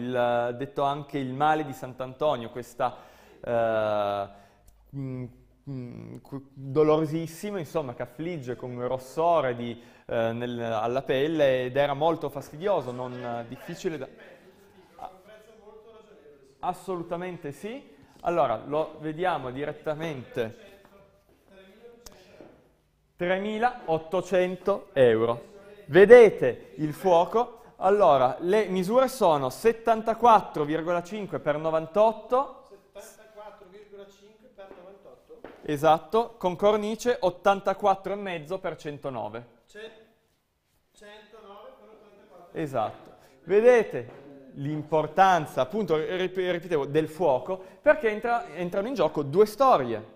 detto anche il male di Sant'Antonio, questa... Eh, mh, Mm, dolorosissimo, insomma, che affligge con un rossore di, eh, nel, alla pelle ed era molto fastidioso, non difficile da... Assolutamente sì. Allora, lo vediamo direttamente. 3.800 euro. Vedete il fuoco? Allora, le misure sono 74,5 x 98 Esatto, con cornice 84,5 per 109. 109 per 84. Esatto. Vedete l'importanza, appunto, rip ripetevo, del fuoco, perché entra entrano in gioco due storie.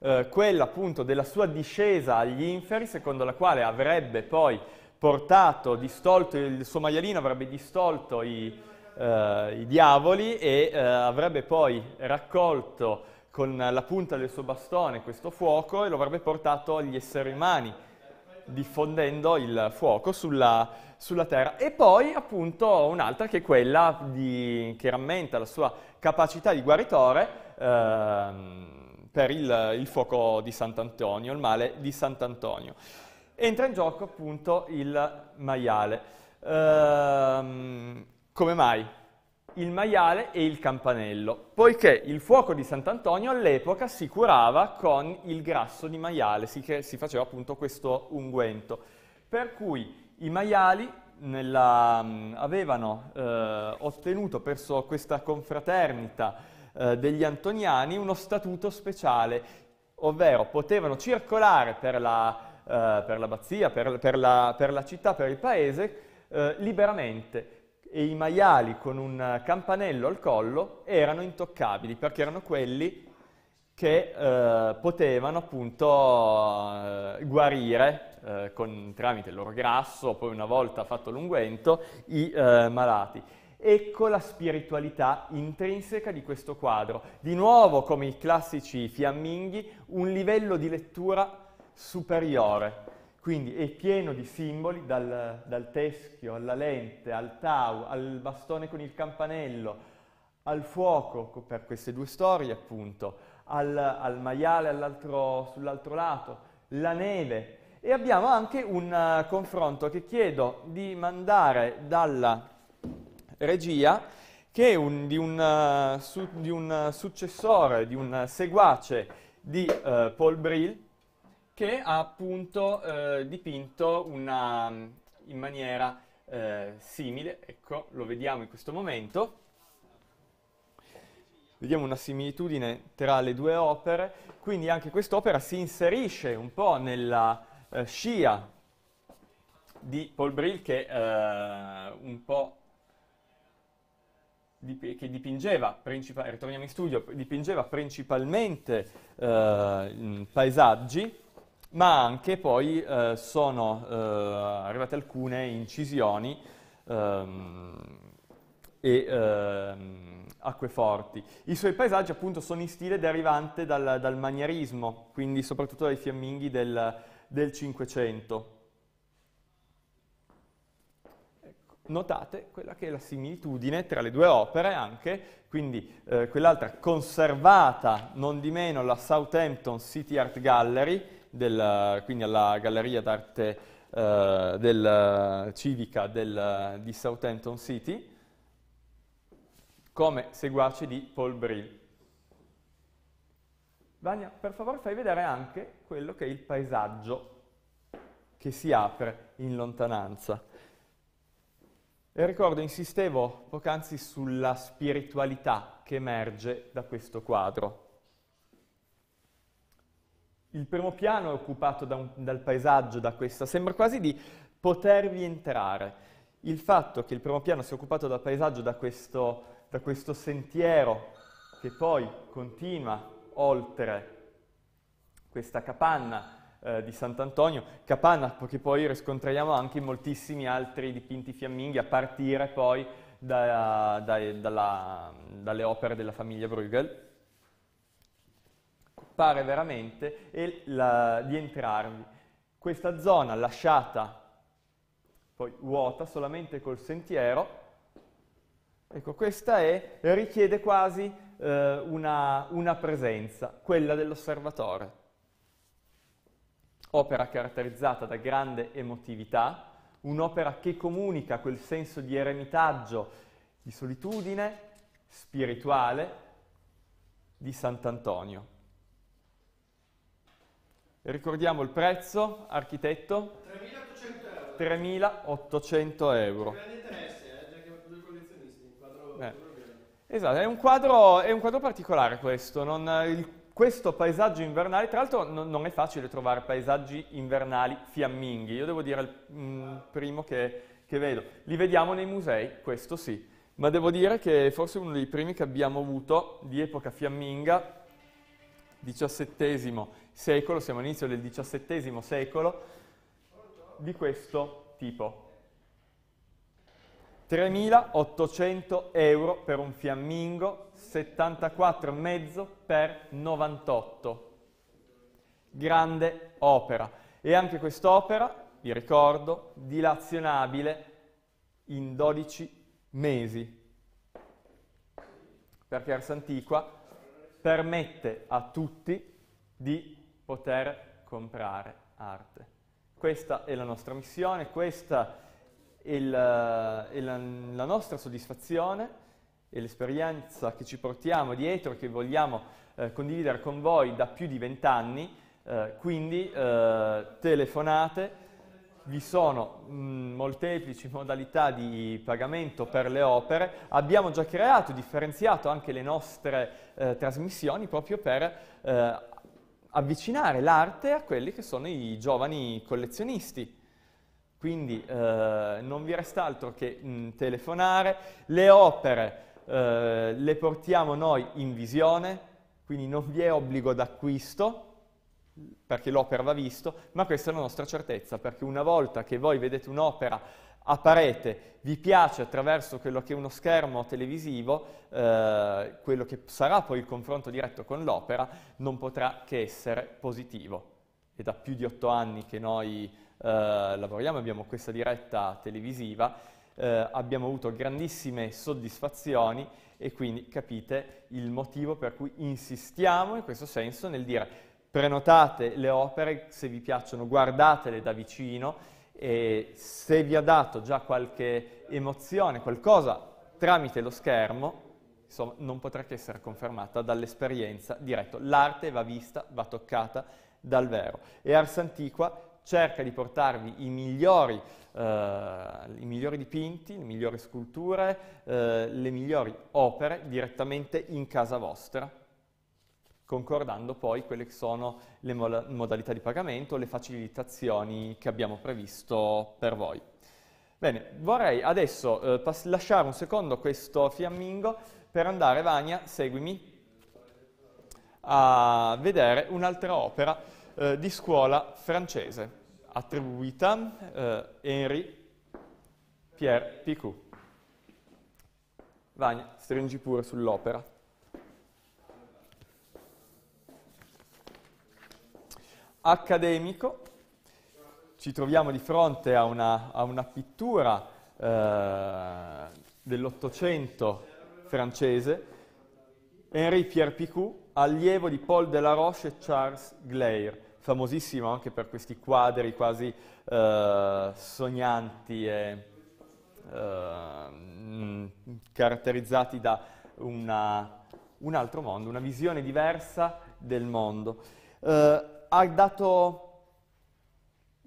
Eh, quella appunto della sua discesa agli inferi, secondo la quale avrebbe poi portato, distolto, il suo maialino avrebbe distolto i, eh, i diavoli e eh, avrebbe poi raccolto con la punta del suo bastone questo fuoco e lo avrebbe portato agli esseri umani, diffondendo il fuoco sulla, sulla terra. E poi appunto un'altra che è quella di, che rammenta la sua capacità di guaritore eh, per il, il fuoco di Sant'Antonio, il male di Sant'Antonio. Entra in gioco appunto il maiale. Eh, come mai? il maiale e il campanello, poiché il fuoco di Sant'Antonio all'epoca si curava con il grasso di maiale, si, si faceva appunto questo unguento, per cui i maiali nella, avevano eh, ottenuto presso questa confraternita eh, degli antoniani uno statuto speciale, ovvero potevano circolare per la, eh, per l'abbazia, per, per, la, per la città, per il paese, eh, liberamente e i maiali con un campanello al collo erano intoccabili perché erano quelli che eh, potevano appunto eh, guarire eh, con, tramite il loro grasso, poi una volta fatto l'unguento, i eh, malati. Ecco la spiritualità intrinseca di questo quadro. Di nuovo, come i classici fiamminghi, un livello di lettura superiore quindi è pieno di simboli, dal, dal teschio alla lente, al tau, al bastone con il campanello, al fuoco, per queste due storie appunto, al, al maiale sull'altro lato, la neve. E abbiamo anche un uh, confronto che chiedo di mandare dalla regia, che è un, di, un, uh, su, di, un, eh, successore, di un seguace di uh, Paul Brill, che ha appunto eh, dipinto una, mm, in maniera eh, simile, ecco, lo vediamo in questo momento. Vediamo una similitudine tra le due opere, quindi anche quest'opera si inserisce un po' nella eh, scia di Paul Brill che eh, un po' che dipingeva, princip- ritorniamo in studio, dipingeva principalmente eh, paesaggi, ma anche poi eh, sono eh, arrivate alcune incisioni ehm, e ehm, acqueforti. I suoi paesaggi appunto sono in stile derivante dal, dal manierismo, quindi soprattutto dai fiamminghi del, del 500. Ecco, notate quella che è la similitudine tra le due opere anche, quindi eh, quell'altra conservata non di meno la Southampton City Art Gallery, del, quindi alla Galleria d'Arte eh, del, Civica del, di Southampton City, come seguace di Paul Brill. Vania, per favore fai vedere anche quello che è il paesaggio che si apre in lontananza. E ricordo, insistevo poc'anzi sulla spiritualità che emerge da questo quadro il primo piano è occupato da un, dal paesaggio, da questa, sembra quasi di potervi entrare. Il fatto che il primo piano sia occupato dal paesaggio, da questo, da questo sentiero che poi continua oltre questa capanna eh, di Sant'Antonio, capanna che poi riscontriamo anche in moltissimi altri dipinti fiamminghi, a partire poi da, da, dalla, dalle opere della famiglia Bruegel pare veramente e la, di entrarvi. Questa zona lasciata poi vuota solamente col sentiero, ecco questa è, richiede quasi eh, una, una presenza, quella dell'osservatore. Opera caratterizzata da grande emotività, un'opera che comunica quel senso di eremitaggio, di solitudine spirituale di Sant'Antonio. Ricordiamo il prezzo, architetto? 3.800 euro. 3.800 euro. Eh. eh. Esatto, è un, quadro, è un quadro particolare questo, non, il, questo paesaggio invernale, tra l'altro non, non, è facile trovare paesaggi invernali fiamminghi, io devo dire il mm, primo che, che vedo. Li vediamo nei musei, questo sì, ma devo dire che forse uno dei primi che abbiamo avuto di epoca fiamminga, XVII secolo, siamo all'inizio del XVII secolo, di questo tipo. 3.800 euro per un fiammingo, 74,5 per 98. Grande opera. E anche quest'opera, vi ricordo, dilazionabile in 12 mesi. Perché Ars Antiqua permette a tutti di poter comprare arte. Questa è la nostra missione, questa è la, è la, la nostra soddisfazione e l'esperienza che ci portiamo dietro, che vogliamo eh, condividere con voi da più di vent'anni, eh, quindi eh, telefonate, vi sono mh, mm, molteplici modalità di pagamento per le opere, abbiamo già creato, differenziato anche le nostre eh, trasmissioni proprio per eh, avvicinare l'arte a quelli che sono i giovani collezionisti. Quindi eh, non vi resta altro che mh, mm, telefonare. Le opere eh, le portiamo noi in visione, quindi non vi è obbligo d'acquisto, perché l'opera va visto, ma questa è la nostra certezza, perché una volta che voi vedete un'opera a parete vi piace attraverso quello che è uno schermo televisivo, eh, quello che sarà poi il confronto diretto con l'opera, non potrà che essere positivo. È da più di otto anni che noi eh, lavoriamo, abbiamo questa diretta televisiva, eh, abbiamo avuto grandissime soddisfazioni e quindi capite il motivo per cui insistiamo in questo senso nel dire prenotate le opere se vi piacciono, guardatele da vicino, e se vi ha dato già qualche emozione, qualcosa tramite lo schermo, insomma, non potrà che essere confermata dall'esperienza diretta. L'arte va vista, va toccata dal vero. E Ars Antiqua cerca di portarvi i migliori, eh, i migliori dipinti, le migliori sculture, eh, le migliori opere direttamente in casa vostra, concordando poi quelle che sono le modalità di pagamento, le facilitazioni che abbiamo previsto per voi. Bene, vorrei adesso eh, lasciare un secondo questo fiammingo per andare, Vania, seguimi, a vedere un'altra opera eh, di scuola francese, attribuita eh, Henri Pierre Picou. Vania, stringi pure sull'opera. accademico, ci troviamo di fronte a una, a una pittura eh, dell'Ottocento francese, Henri Pierre Picou, allievo di Paul Delaroche e Charles Glaire, famosissimo anche per questi quadri quasi eh, sognanti e eh, caratterizzati da una, un altro mondo, una visione diversa del mondo. Eh, ha dato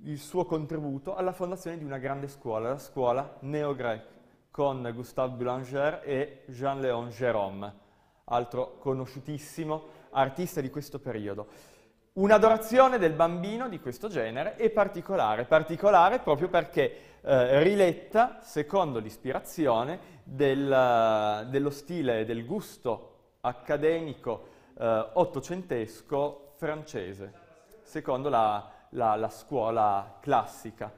il suo contributo alla fondazione di una grande scuola, la scuola Neo-Grec, con Gustave Boulanger e Jean-Léon Jérôme, altro conosciutissimo artista di questo periodo. Un'adorazione del bambino di questo genere è particolare, particolare proprio perché eh, riletta secondo l'ispirazione del, eh, dello stile e del gusto accademico eh, ottocentesco francese secondo la, la, la scuola classica.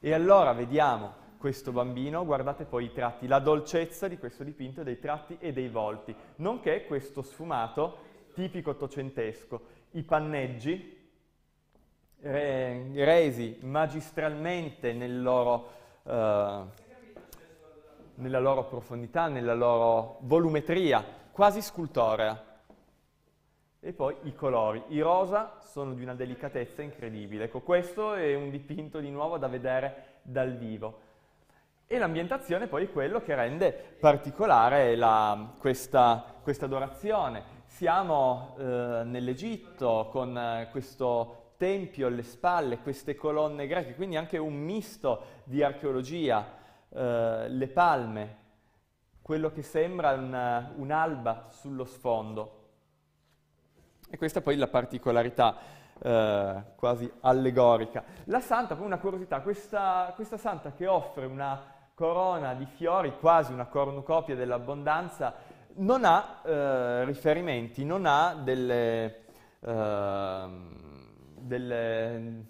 E allora vediamo questo bambino, guardate poi i tratti, la dolcezza di questo dipinto dei tratti e dei volti, nonché questo sfumato tipico ottocentesco, i panneggi re, resi magistralmente nel loro, eh, nella loro profondità, nella loro volumetria, quasi scultorea. E poi i colori. I rosa sono di una delicatezza incredibile. Ecco, questo è un dipinto di nuovo da vedere dal vivo. E l'ambientazione poi è quello che rende particolare la, questa, questa, adorazione. Siamo eh, nell'Egitto con eh, questo tempio alle spalle, queste colonne greche, quindi anche un misto di archeologia, eh, le palme, quello che sembra un, eh, un'alba sullo sfondo. E questa poi la particolarità eh, quasi allegorica. La santa, poi una curiosità, questa, questa santa che offre una corona di fiori, quasi una cornucopia dell'abbondanza, non ha eh, riferimenti, non ha delle, eh, delle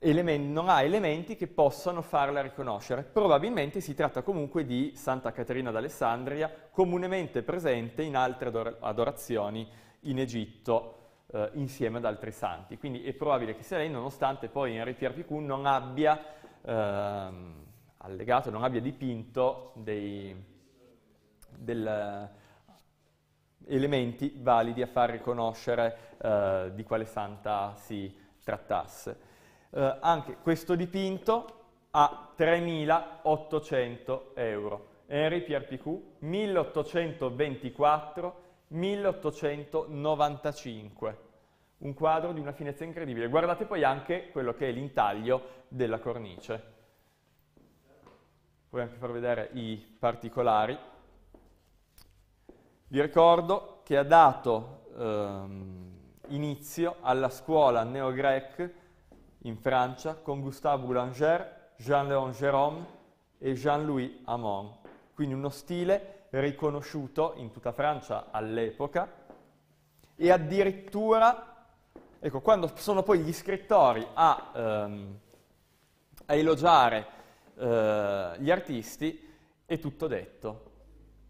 elementi, non ha elementi che possano farla riconoscere. Probabilmente si tratta comunque di Santa Caterina d'Alessandria, comunemente presente in altre ador- adorazioni in Egitto eh, insieme ad altri santi. Quindi è probabile che sia lei, nonostante poi Henri Pierre Picou non abbia ehm, allegato, non abbia dipinto dei, del, elementi validi a far riconoscere eh, di quale santa si trattasse. Eh, anche questo dipinto a 3.800 euro. Henri Pierre Picou, 1824 1895, un quadro di una finezza incredibile. Guardate poi anche quello che è l'intaglio della cornice. Puoi anche far vedere i particolari. Vi ricordo che ha dato ehm, inizio alla scuola neo-grec in Francia con Gustave Boulanger, Jean-Léon Jérôme e Jean-Louis Hamon. Quindi uno stile riconosciuto in tutta Francia all'epoca e addirittura, ecco, quando sono poi gli scrittori a, ehm, a elogiare eh, gli artisti, è tutto detto,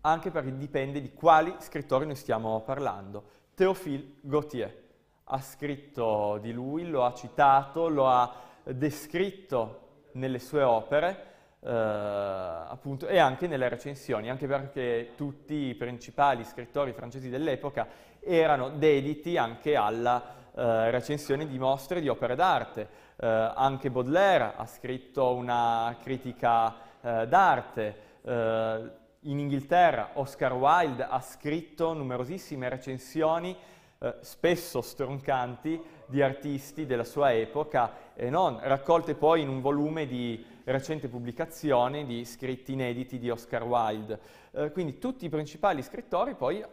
anche perché dipende di quali scrittori noi stiamo parlando. Théophile Gautier ha scritto di lui, lo ha citato, lo ha descritto nelle sue opere, eh, appunto, e anche nelle recensioni, anche perché tutti i principali scrittori francesi dell'epoca erano dediti anche alla eh, recensione di mostre di opere d'arte. Eh, anche Baudelaire ha scritto una critica eh, d'arte. Eh, in Inghilterra Oscar Wilde ha scritto numerosissime recensioni eh, spesso stroncanti di artisti della sua epoca e non, raccolte poi in un volume di recente pubblicazione di scritti inediti di Oscar Wilde. Eh, quindi tutti i principali scrittori poi eh,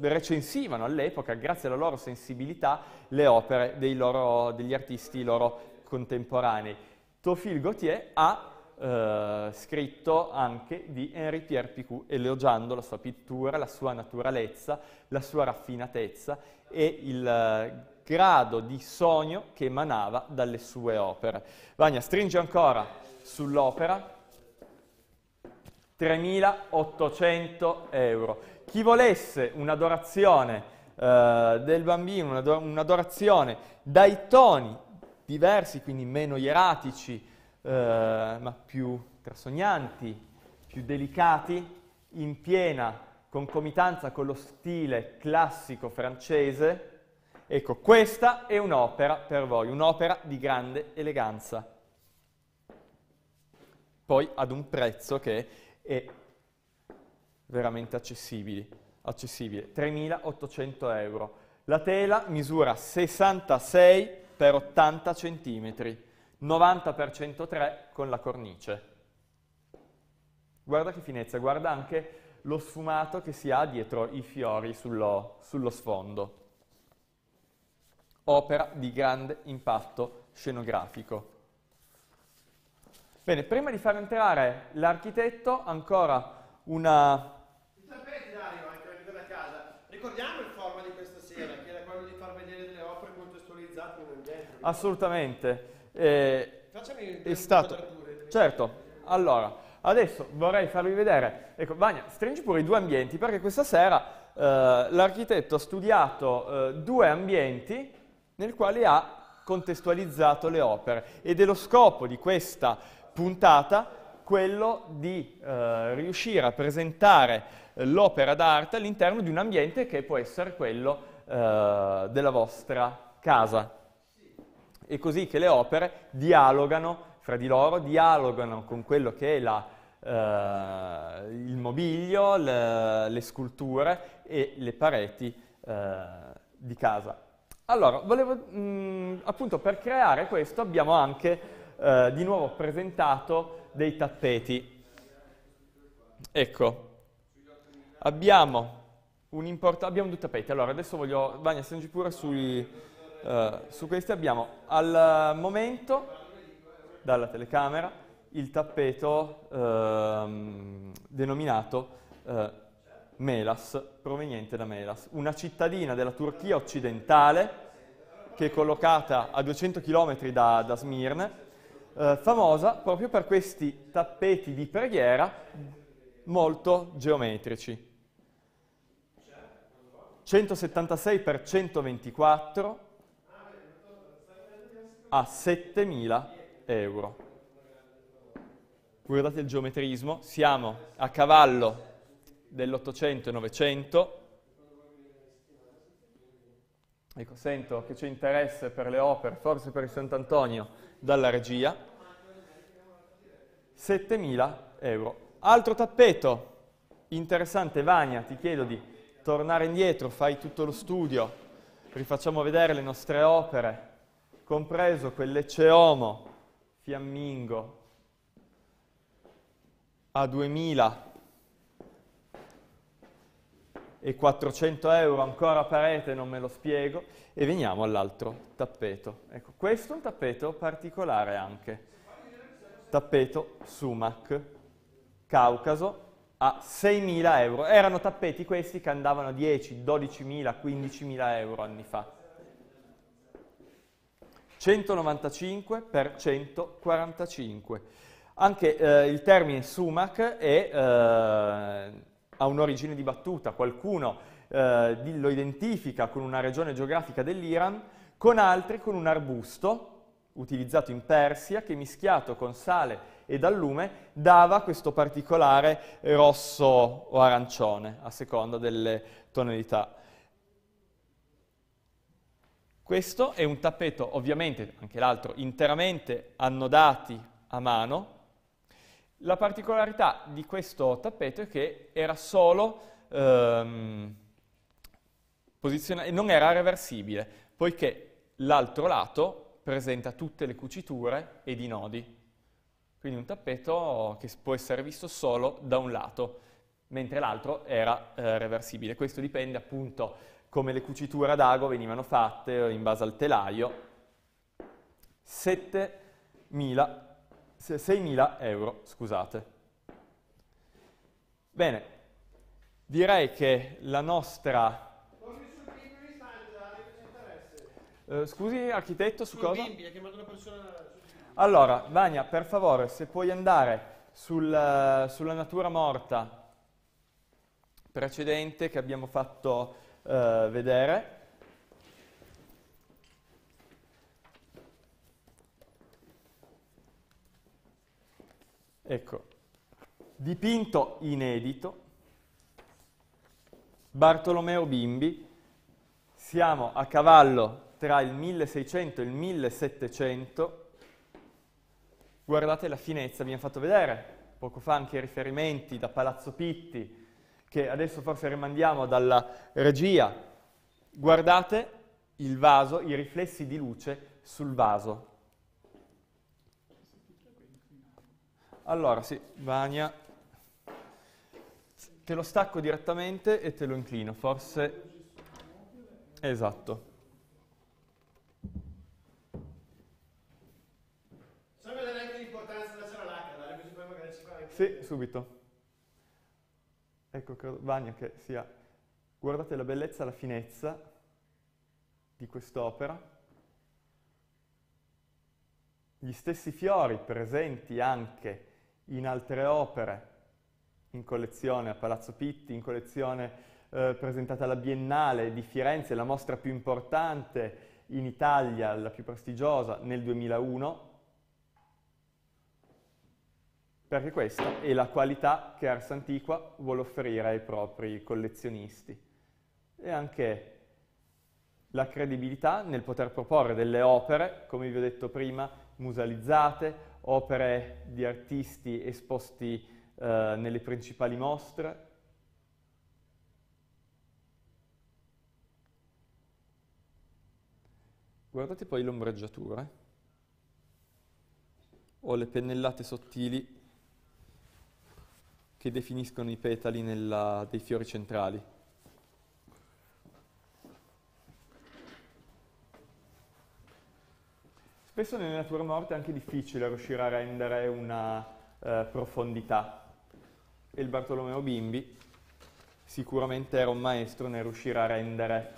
recensivano all'epoca, grazie alla loro sensibilità, le opere loro, degli artisti loro contemporanei. Tofil Gautier ha eh, scritto anche di Henri Pierre Picou, elogiando la sua pittura, la sua naturalezza, la sua raffinatezza e il eh, grado di sogno che emanava dalle sue opere. Vagna, stringe ancora sull'opera, 3.800 euro. Chi volesse un'adorazione eh, del bambino, un'adorazione dai toni diversi, quindi meno ieratici, eh, ma più trasognanti, più delicati, in piena concomitanza con lo stile classico francese, ecco, questa è un'opera per voi, un'opera di grande eleganza poi ad un prezzo che è veramente accessibile. accessibile. 3.800 euro. La tela misura 66 x 80 cm, 90 x 103 con la cornice. Guarda che finezza, guarda anche lo sfumato che si ha dietro i fiori sullo, sullo sfondo. Opera di grande impatto scenografico. Bene, prima di far entrare l'architetto, ancora una... Il tappeti, Dario, anche anche della casa. Ricordiamo il format di questa sera, che era quello di far vedere delle opere contestualizzate in un ambiente. Assolutamente. Eh, Facciami è stato... Pure, certo, allora, adesso vorrei farvi vedere... Ecco, Vania, stringi pure i due ambienti, perché questa sera eh, l'architetto ha studiato eh, due ambienti nel quale ha contestualizzato le opere ed è lo scopo di questa puntata quello di eh, riuscire a presentare l'opera d'arte all'interno di un ambiente che può essere quello eh, della vostra casa. E così che le opere dialogano fra di loro, dialogano con quello che è la, eh, il mobilio, le, le, sculture e le pareti eh, di casa. Allora, volevo, mh, mm, appunto per creare questo abbiamo anche eh, di nuovo presentato dei tappeti. Ecco, abbiamo un importante, abbiamo due tappeti, allora adesso voglio, Vania, stringi pure sui, eh, su questi, abbiamo al momento, dalla telecamera, il tappeto ehm, eh, denominato Melas, proveniente da Melas, una cittadina della Turchia occidentale che è collocata a 200 km da, da Smirne eh, famosa proprio per questi tappeti di preghiera molto geometrici. 176 per 124 a 7000 euro. Guardate il geometrismo, siamo a cavallo dell'Ottocento e Novecento. Ecco, sento che c'è interesse per le opere, forse per il Sant'Antonio, dalla regia, 7.000 euro. Altro tappeto, interessante, Vania, ti chiedo di tornare indietro, fai tutto lo studio, rifacciamo vedere le nostre opere, compreso quell'Ecceomo Fiammingo, a 2000 e 400 euro ancora parete, non me lo spiego, e veniamo all'altro tappeto. Ecco, questo è un tappeto particolare anche, tappeto sumac, caucaso, a 6.000 euro. Erano tappeti questi che andavano a 10, 12.000, 15.000 euro anni fa. 195 per 145. Anche eh, il termine sumac è... Eh, ha un'origine di battuta, qualcuno eh, lo identifica con una regione geografica dell'Iran, con altri con un arbusto utilizzato in Persia che mischiato con sale ed allume dava questo particolare rosso o arancione a seconda delle tonalità. Questo è un tappeto ovviamente, anche l'altro, interamente annodati a mano, la particolarità di questo tappeto è che era solo ehm, posizionato, non era reversibile, poiché l'altro lato presenta tutte le cuciture ed i nodi. Quindi un tappeto che può essere visto solo da un lato, mentre l'altro era eh, reversibile. Questo dipende appunto come le cuciture ad ago venivano fatte in base al telaio. 7000 6.000 euro, scusate. Bene, direi che la nostra... Eh, scusi, architetto, su cosa? Bimbi, persona... Allora, Vania, per favore, se puoi andare sul, eh, sulla natura morta precedente che abbiamo fatto eh, vedere. Ecco, dipinto inedito, Bartolomeo Bimbi, siamo a cavallo tra il 1600 e il 1700, guardate la finezza, vi ho fatto vedere poco fa anche i riferimenti da Palazzo Pitti, che adesso forse rimandiamo dalla regia, guardate il vaso, i riflessi di luce sul vaso, Allora, sì, Vania, te lo stacco direttamente e te lo inclino, forse... Esatto. Sì, subito. Ecco, credo, Vania, che sia... Guardate la bellezza, la finezza di quest'opera. Gli stessi fiori presenti anche in altre opere, in collezione a Palazzo Pitti, in collezione eh, presentata alla Biennale di Firenze, la mostra più importante in Italia, la più prestigiosa, nel 2001, perché questa è la qualità che Ars Antiqua vuole offrire ai propri collezionisti e anche la credibilità nel poter proporre delle opere, come vi ho detto prima, musealizzate, opere di artisti esposti eh, nelle principali mostre. Guardate poi l'ombreggiatura o le pennellate sottili che definiscono i petali nella, dei fiori centrali. Spesso nelle nature morte è anche difficile riuscire a rendere una eh, profondità e il Bartolomeo Bimbi sicuramente era un maestro nel riuscire a rendere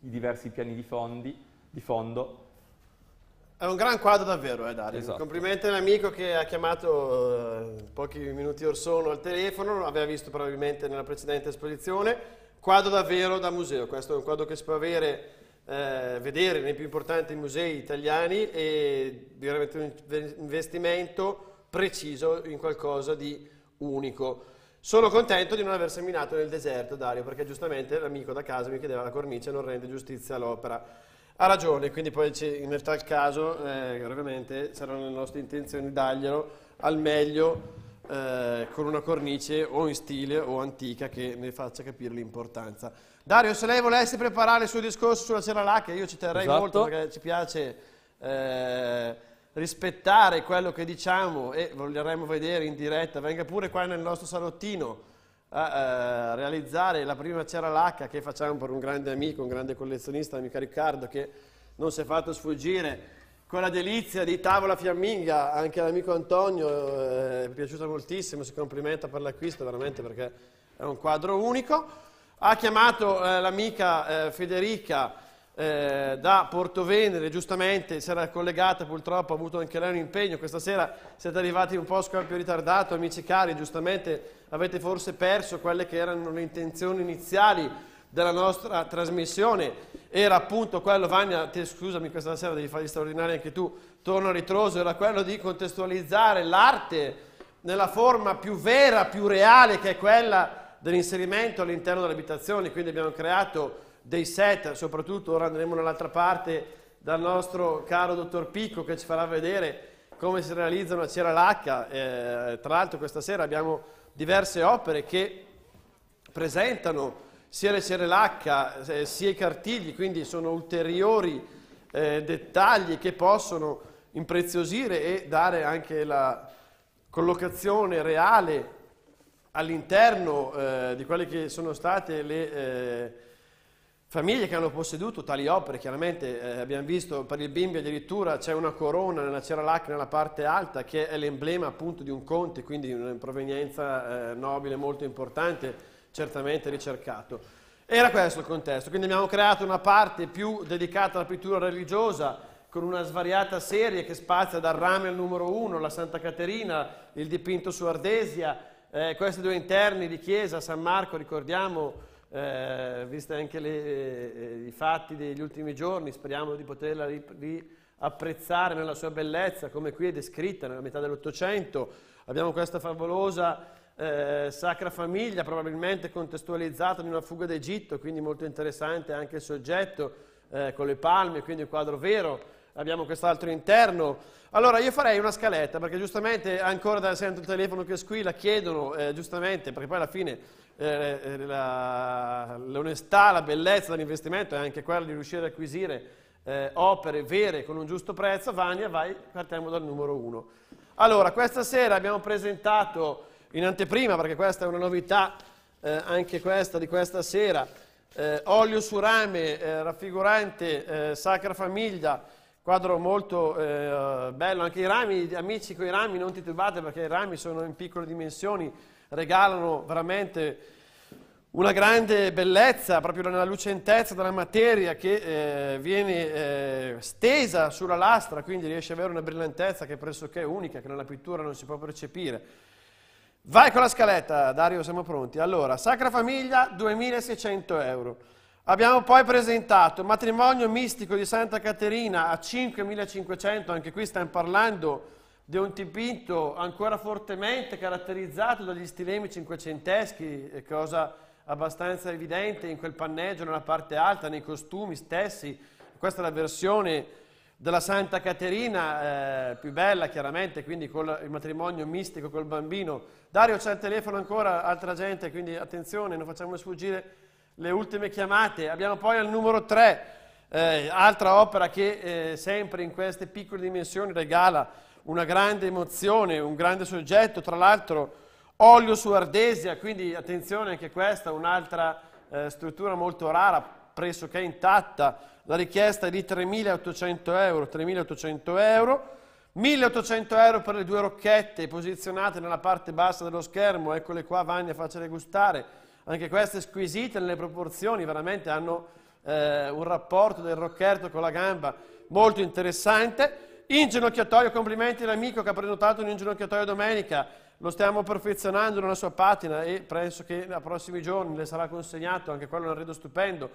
i diversi piani di, fondi, di fondo. È un gran quadro davvero, eh Dario. Esatto. Complimenti all'amico che ha chiamato eh, pochi minuti or sono al telefono, l'aveva visto probabilmente nella precedente esposizione. Quadro davvero da museo, questo è un quadro che si può avere eh, vedere nei più importanti musei italiani e veramente un investimento preciso in qualcosa di unico. Sono contento di non aver seminato nel deserto, Dario, perché giustamente l'amico da casa mi chiedeva la cornice non rende giustizia all'opera. Ha ragione, quindi poi in realtà caso, eh, ovviamente, saranno le nostre intenzioni darglielo al meglio eh, con una cornice o in stile o antica che ne faccia capire l'importanza. Dario, se lei volesse preparare il suo discorso sulla cera lacca, io ci terrei esatto. molto perché ci piace eh, rispettare quello che diciamo e vorremmo vedere in diretta, venga pure qua nel nostro salottino a eh, realizzare la prima cera lacca che facciamo per un grande amico, un grande collezionista, l'amico Riccardo, che non si è fatto sfuggire quella delizia di tavola fiamminga, anche l'amico Antonio eh, è piaciuta moltissimo, si complimenta per l'acquisto veramente perché è un quadro unico. Ha chiamato eh, l'amica eh, Federica eh, da Venere, giustamente si era collegata, purtroppo ha avuto anche lei un impegno. Questa sera siete arrivati un po' scoppio ritardato, amici cari, giustamente avete forse perso quelle che erano le intenzioni iniziali della nostra trasmissione. Era appunto quello, Vania, te, scusami, questa sera devi fare gli straordinari anche tu, torno a ritroso, era quello di contestualizzare l'arte nella forma più vera, più reale che è quella dell'inserimento all'interno delle abitazioni, quindi abbiamo creato dei set, soprattutto ora andremo nell'altra parte dal nostro caro dottor Picco che ci farà vedere come si realizza una cera lacca. Eh, tra l'altro questa sera abbiamo diverse opere che presentano sia le cere lacca eh, sia i cartigli, quindi sono ulteriori eh, dettagli che possono impreziosire e dare anche la collocazione reale all'interno eh, di quelle che sono state le eh, famiglie che hanno posseduto tali opere, chiaramente eh, abbiamo visto per il bimbi addirittura c'è una corona nella ceralacca nella parte alta che è l'emblema appunto di un conte, quindi una provenienza eh, nobile molto importante, certamente ricercato. Era questo il contesto, quindi abbiamo creato una parte più dedicata alla pittura religiosa, con una svariata serie che spazia dal rame al numero 1, la Santa Caterina, il dipinto su Ardesia, eh, questi due interni di chiesa, San Marco, ricordiamo, eh, viste anche le, eh, eh i fatti degli ultimi giorni, speriamo di poterla riapprezzare nella sua bellezza, come qui è descritta nella metà dell'Ottocento. Abbiamo questa favolosa eh, Sacra Famiglia, probabilmente contestualizzata in una fuga d'Egitto, quindi molto interessante anche il soggetto eh, con le palme, quindi un quadro vero abbiamo quest'altro interno. Allora io farei una scaletta perché giustamente ancora da, sento il telefono che squilla, chiedono eh, giustamente perché poi alla fine eh, eh la, l'onestà, la bellezza dell'investimento è anche quella di riuscire ad acquisire eh, opere vere con un giusto prezzo. Vania, vai, partiamo dal numero uno. Allora, questa sera abbiamo presentato in anteprima, perché questa è una novità eh, anche questa di questa sera, eh, olio su rame raffigurante Sacra Famiglia Quadro molto eh, bello, anche i rami, amici con i rami, non titubate perché i rami sono in piccole dimensioni, regalano veramente una grande bellezza, proprio nella lucentezza della materia che eh, viene eh, stesa sulla lastra, quindi riesce ad avere una brillantezza che è pressoché unica, che nella pittura non si può percepire. Vai con la scaletta, Dario, siamo pronti. Allora, Sacra Famiglia, 2600 euro. Abbiamo poi presentato il matrimonio mistico di Santa Caterina a 5500, anche qui stiamo parlando di un dipinto ancora fortemente caratterizzato dagli stilemi cinquecenteschi, eh, cosa abbastanza evidente in quel panneggio nella parte alta, nei costumi stessi. Questa è la versione della Santa Caterina, eh, più bella chiaramente, quindi con il matrimonio mistico col bambino. Dario c'è il telefono ancora, altra gente, quindi attenzione, non facciamo sfuggire le ultime chiamate. Abbiamo poi al numero 3, eh, altra opera che eh, sempre in queste piccole dimensioni regala una grande emozione, un grande soggetto, tra l'altro olio su ardesia, quindi attenzione anche questa, un'altra eh, struttura molto rara, pressoché intatta, la richiesta è di 3.800 euro, 3.800 euro, 1.800 euro per le due rocchette posizionate nella parte bassa dello schermo, eccole qua, Vania, facile gustare, anche queste squisite nelle proporzioni, veramente hanno eh, un rapporto del roccherto con la gamba molto interessante. Inginocchiatoio, complimenti all'amico che ha prenotato un inginocchiatoio domenica, lo stiamo perfezionando nella sua patina e penso che nei prossimi giorni le sarà consegnato anche quello un arredo stupendo,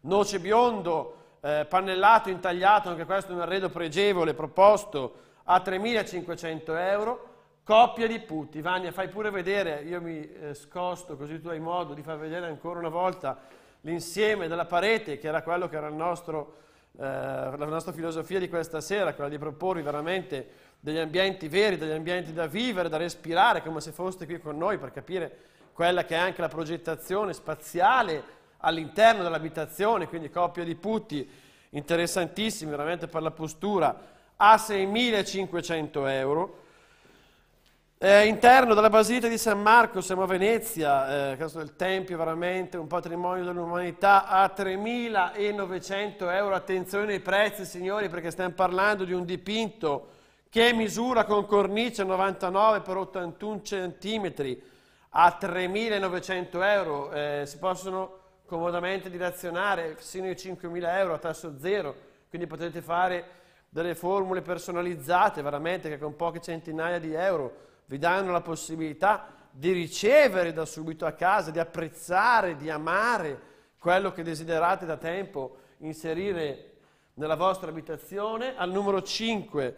noce biondo, eh, pannellato, intagliato, anche questo è un arredo pregevole proposto a 3.500 euro. Coppia di putti. Vania, fai pure vedere, io mi eh, scosto così tu hai modo di far vedere ancora una volta l'insieme della parete, che era quello che era nostro, eh, la nostra filosofia di questa sera, quella di proporvi veramente degli ambienti veri, degli ambienti da vivere, da respirare, come se foste qui con noi per capire quella che è anche la progettazione spaziale all'interno dell'abitazione, quindi coppia di putti interessantissimi veramente per la postura, a 6.500 euro. Eh, interno della Basilica di San Marco, siamo a Venezia, eh, caso del Tempio, veramente un patrimonio dell'umanità a 3.900 euro. Attenzione ai prezzi, signori, perché stiamo parlando di un dipinto che misura con cornice 99 x 81 cm a 3.900 euro. Eh, si possono comodamente direzionare fino ai 5.000 euro a tasso zero, quindi potete fare delle formule personalizzate veramente che con poche centinaia di euro vi danno la possibilità di ricevere da subito a casa, di apprezzare, di amare quello che desiderate da tempo inserire nella vostra abitazione. Al numero 5,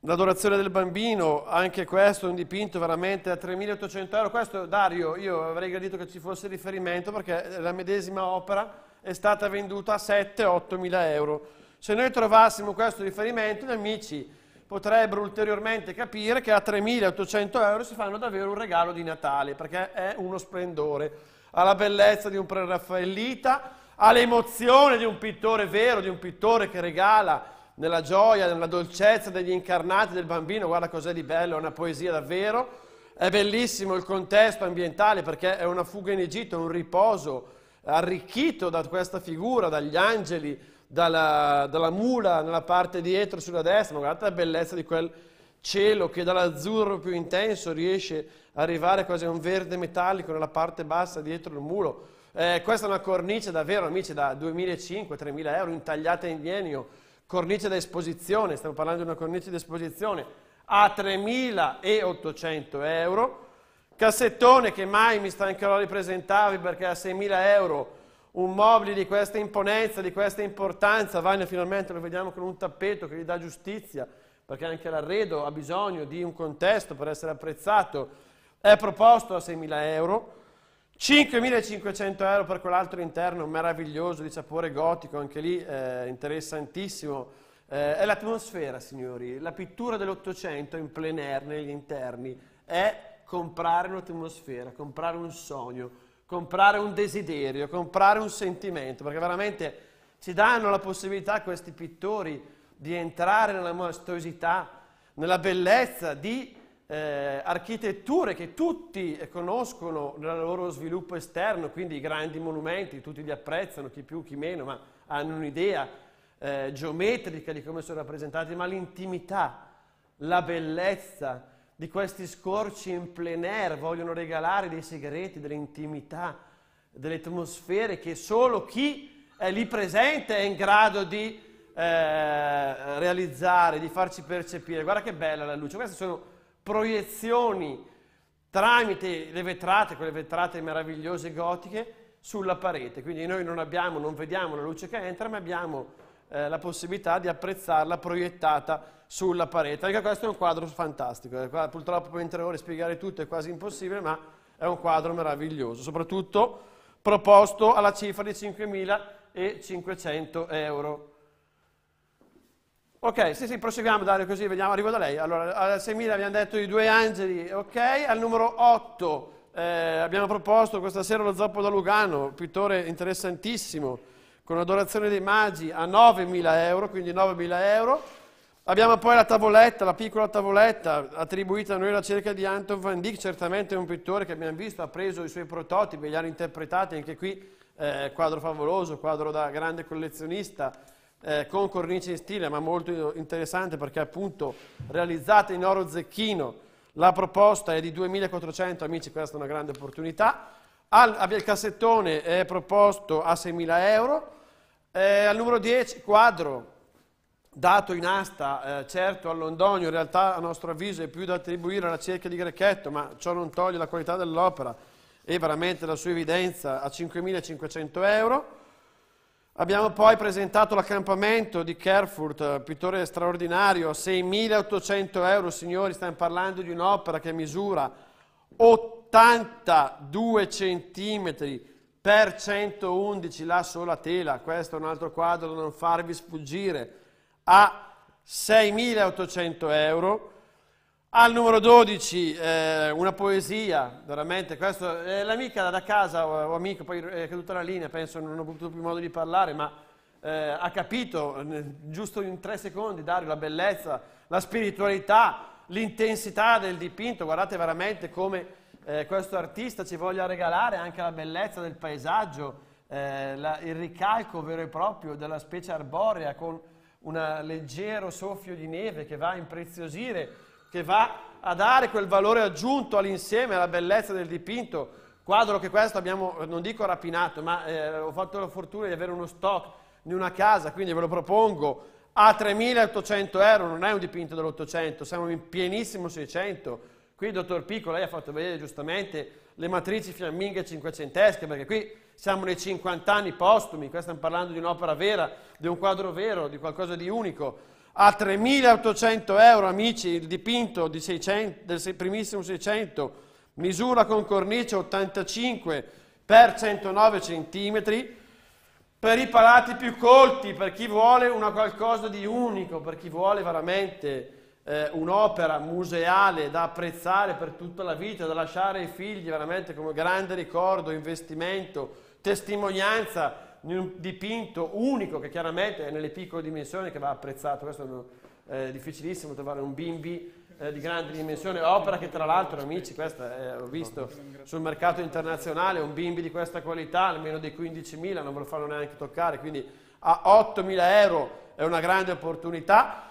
l'adorazione del bambino, anche questo è un dipinto veramente a 3.800 euro. Questo, Dario, io avrei gradito che ci fosse riferimento perché la medesima opera è stata venduta a 7-8.000 euro. Se noi trovassimo questo riferimento, gli amici potrebbero ulteriormente capire che a 3.800 euro si fanno davvero un regalo di Natale, perché è uno splendore, alla bellezza di un preraffaellita, all'emozione di un pittore vero, di un pittore che regala nella gioia, nella dolcezza degli incarnati, del bambino, guarda cos'è di bello, è una poesia davvero, è bellissimo il contesto ambientale perché è una fuga in Egitto, un riposo arricchito da questa figura, dagli angeli, dalla, dalla mula nella parte dietro sulla destra, ma guardate la bellezza di quel cielo che dall'azzurro più intenso riesce ad arrivare quasi a un verde metallico nella parte bassa dietro il muro. Eh, questa è una cornice davvero, amici, da 2.500-3.000 euro, intagliata in biennio, cornice da esposizione, stiamo parlando di una cornice di esposizione, a 3.800 euro. Cassettone che mai mi stancherò di presentarvi perché a 6.000 euro un mobile di questa imponenza, di questa importanza, Vagna finalmente lo vediamo con un tappeto che gli dà giustizia, perché anche l'arredo ha bisogno di un contesto per essere apprezzato, è proposto a 6.000 euro, 5.500 euro per quell'altro interno meraviglioso di sapore gotico, anche lì eh, interessantissimo. Eh, è l'atmosfera, signori, la pittura dell'Ottocento in plein air negli interni è comprare un'atmosfera, comprare un sogno, comprare un desiderio, comprare un sentimento, perché veramente ci danno la possibilità questi pittori di entrare nella maestosità, nella bellezza di eh, architetture che tutti conoscono nel loro sviluppo esterno, quindi i grandi monumenti, tutti li apprezzano, chi più, chi meno, ma hanno un'idea eh, geometrica di come sono rappresentati, ma l'intimità, la bellezza, di questi scorci in plein air, vogliono regalare dei segreti, delle intimità, delle atmosfere che solo chi è lì presente è in grado di eh, realizzare, di farci percepire. Guarda che bella la luce, queste sono proiezioni tramite le vetrate, quelle vetrate meravigliose gotiche, sulla parete. Quindi noi non abbiamo, non vediamo la luce che entra, ma abbiamo eh, la possibilità di apprezzarla proiettata sulla parete. Anche questo è un quadro fantastico, eh, purtroppo in tre ore spiegare tutto è quasi impossibile, ma è un quadro meraviglioso, soprattutto proposto alla cifra di 5.500 euro. Ok, sì, sì, proseguiamo Dario così, vediamo, arrivo da lei. Allora, al 6.000 abbiamo detto i due angeli, ok? Al numero 8 eh, abbiamo proposto questa sera lo zoppo da Lugano, pittore interessantissimo, con adorazione dei magi a 9.000 euro, quindi 9.000 euro. Abbiamo poi la tavoletta, la piccola tavoletta attribuita a noi alla cerca di Anton van Dyck, certamente un pittore che abbiamo visto, ha preso i suoi prototipi, li ha interpretati anche qui, eh, quadro favoloso, quadro da grande collezionista, eh, con cornice in stile, ma molto interessante perché appunto realizzata in oro zecchino, la proposta è di 2400, amici, questa è una grande opportunità, al, il cassettone è proposto a 6.000 euro, eh, al numero 10 quadro dato in asta, eh, certo, all'Ondonio, in realtà a nostro avviso è più da attribuire alla cerchia di Grecchetto, ma ciò non toglie la qualità dell'opera e veramente la sua evidenza a 5.500 euro. Abbiamo poi presentato l'accampamento di Kerfurt, eh, pittore straordinario, 6.800 euro, signori, stiamo parlando di un'opera che misura 82 cm per 111 la sola tela, questo è un altro quadro da non farvi sfuggire a 6.800 euro. Al numero 12 eh, una poesia, veramente, questo, eh, l'amica da casa o, o amico, poi eh, è caduta la linea, penso non ho avuto più modo di parlare, ma eh, ha capito eh, giusto in tre secondi, Dario, la bellezza, la spiritualità, l'intensità del dipinto, guardate veramente come eh, questo artista ci voglia regalare anche la bellezza del paesaggio, la, il ricalco vero e proprio della specie arborea con un leggero soffio di neve che va a impreziosire, che va a dare quel valore aggiunto all'insieme, alla bellezza del dipinto. Quadro che questo abbiamo, non dico rapinato, ma eh, ho fatto la fortuna di avere uno stock di una casa, quindi ve lo propongo a 3.800 euro, non è un dipinto dell'800, siamo in pienissimo 600. Qui dottor Pico, lei ha fatto vedere giustamente le matrici fiamminghe cinquecentesche, perché qui siamo nei 50 anni postumi, qua stiamo parlando di un'opera vera, di un quadro vero, di qualcosa di unico. A 3.800 euro, amici, il dipinto di 600, del primissimo 600, misura con cornice 85 x 109 cm, per i palati più colti, per chi vuole una qualcosa di unico, per chi vuole veramente eh, un'opera museale da apprezzare per tutta la vita, da lasciare ai figli veramente come grande ricordo, investimento, testimonianza di un dipinto unico che chiaramente è nelle piccole dimensioni che va apprezzato. Questo è eh, difficilissimo trovare un bimbi eh, di grande dimensione, opera che tra l'altro, amici, questa eh, ho visto sul mercato internazionale, un bimbi di questa qualità, almeno dei 15.000, non ve lo fanno neanche toccare, quindi a 8.000 euro è una grande opportunità.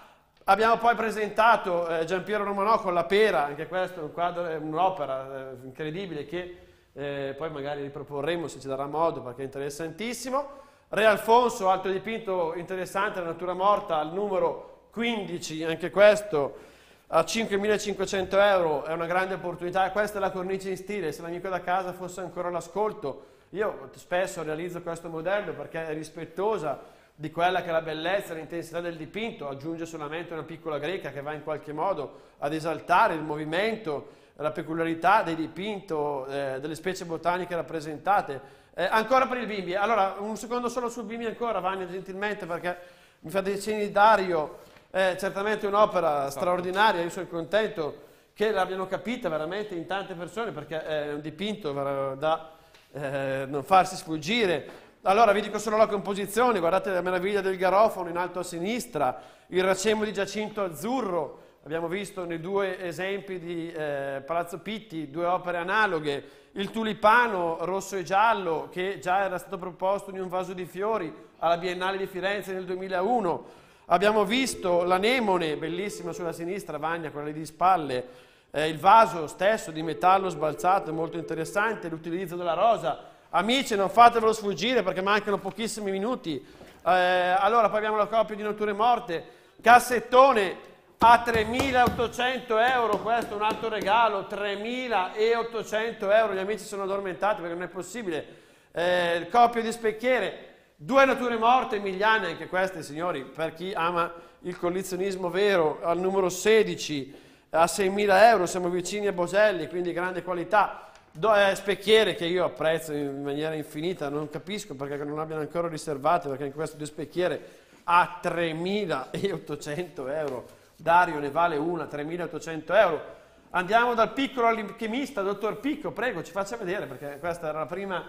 Abbiamo poi presentato eh, Giampiero Romanò con La Pera, anche questo è un quadro, un'opera eh, incredibile che eh, poi magari riproporremo se ci darà modo perché è interessantissimo. Re Alfonso, altro dipinto interessante, la natura morta al numero 15, anche questo a 5.500 euro è una grande opportunità, questa è la cornice in stile, se l'amico da casa fosse ancora all'ascolto, io spesso realizzo questo modello perché è rispettosa di quella che è la bellezza e l'intensità del dipinto, aggiunge solamente una piccola greca che va in qualche modo ad esaltare il movimento la peculiarità dei dipinti, eh, delle specie botaniche rappresentate. Eh, ancora per il bimbi, allora un secondo solo sul bimbi ancora, Vanni, gentilmente, perché mi fate dei segni Dario, eh, certamente un'opera esatto. straordinaria, io sono contento che l'abbiano capita veramente in tante persone, perché è eh, un dipinto da eh, non farsi sfuggire. Allora vi dico solo la composizione, guardate la meraviglia del garofano in alto a sinistra, il racemo di giacinto azzurro, Abbiamo visto nei due esempi di eh, Palazzo Pitti due opere analoghe, il tulipano rosso e giallo che già era stato proposto in un vaso di fiori alla Biennale di Firenze nel 2001. Abbiamo visto l'anemone, bellissima sulla sinistra, Vagna, quella lì di spalle, eh, il vaso stesso di metallo sbalzato, molto interessante, l'utilizzo della rosa. Amici, non fatevelo sfuggire perché mancano pochissimi minuti. Eh, allora, poi abbiamo la coppia di Nature Morte, Cassettone, a 3.800 euro, questo è un altro regalo, 3.800 euro, gli amici sono addormentati perché non è possibile, eh, il coppio di specchiere, due nature morte, Migliane, anche queste signori, per chi ama il collezionismo vero, al numero 16 a 6.000 euro, siamo vicini a Boselli, quindi grande qualità, Do, eh, specchiere che io apprezzo in maniera infinita, non capisco perché non abbiano ancora riservate, perché anche questo due specchiere a 3.800 euro Dario ne vale una, 3.800 euro. Andiamo dal piccolo alchimista, dottor Picco, prego, ci faccia vedere perché questa era la prima...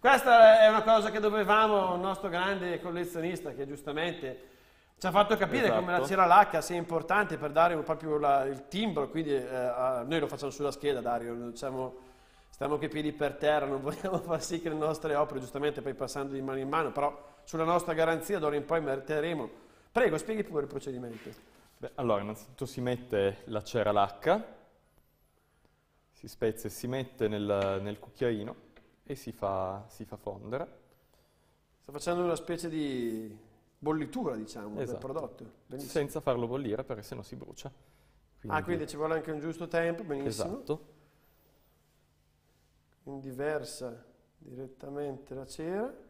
Questa è una cosa che dovevamo il nostro grande collezionista che giustamente ci ha fatto capire esatto. come la cera lacca sia importante per dare proprio la, il timbro, quindi eh, noi lo facciamo sulla scheda Dario, diciamo, stiamo che piedi per terra, non vogliamo far sì che le nostre opere, giustamente poi passando di mano in mano, però sulla nostra garanzia d'ora in poi meriteremo. Prego, spieghi pure il procedimento. Beh, allora, innanzitutto si mette la cera lacca, si spezza e si mette nel, nel cucchiaino e si fa, si fa, fondere. Sta facendo una specie di bollitura, diciamo, esatto. del prodotto. Benissimo. Senza farlo bollire, perché sennò si brucia. Ah, quindi ah, quindi ci vuole anche un giusto tempo, benissimo. Esatto. Quindi versa direttamente la cera.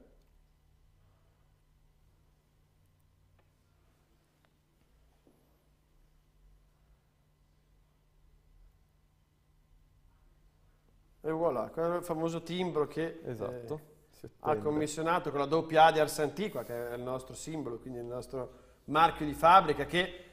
quel famoso timbro che esatto. eh, ha commissionato con la doppia A di Ars Antiqua, che è il nostro simbolo, quindi il nostro marchio di fabbrica che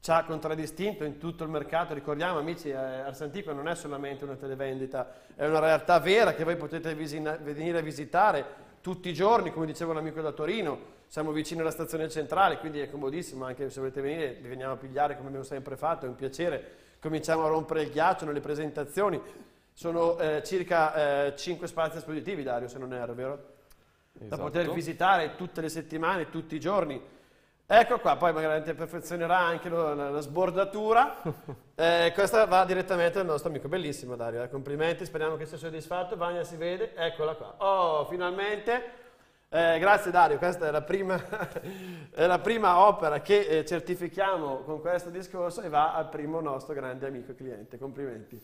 ci ha contraddistinto in tutto il mercato. Ricordiamo, amici, eh, Ars Antiqua non è solamente una televendita, è una realtà vera che voi potete visina- venire a visitare tutti i giorni, come diceva un amico da Torino. Siamo vicino alla stazione centrale, quindi è comodissimo, anche se volete venire, li veniamo a pigliare come abbiamo sempre fatto, è un piacere. Cominciamo a rompere il ghiaccio nelle presentazioni sono eh, circa 5 eh, spazi espositivi, Dario, se non erro, vero? Esatto. Da poter esatto. visitare tutte le settimane, tutti i giorni. Ecco qua, poi magari perfezionerà anche lo, la, la, sbordatura. Eh, questa va direttamente al nostro amico, bellissimo Dario, eh, complimenti, speriamo che sia soddisfatto, Vania si vede, eccola qua. Oh, finalmente! Eh, grazie Dario, questa è la prima, è la prima opera che eh, certifichiamo con questo discorso e va al primo nostro grande amico cliente, complimenti.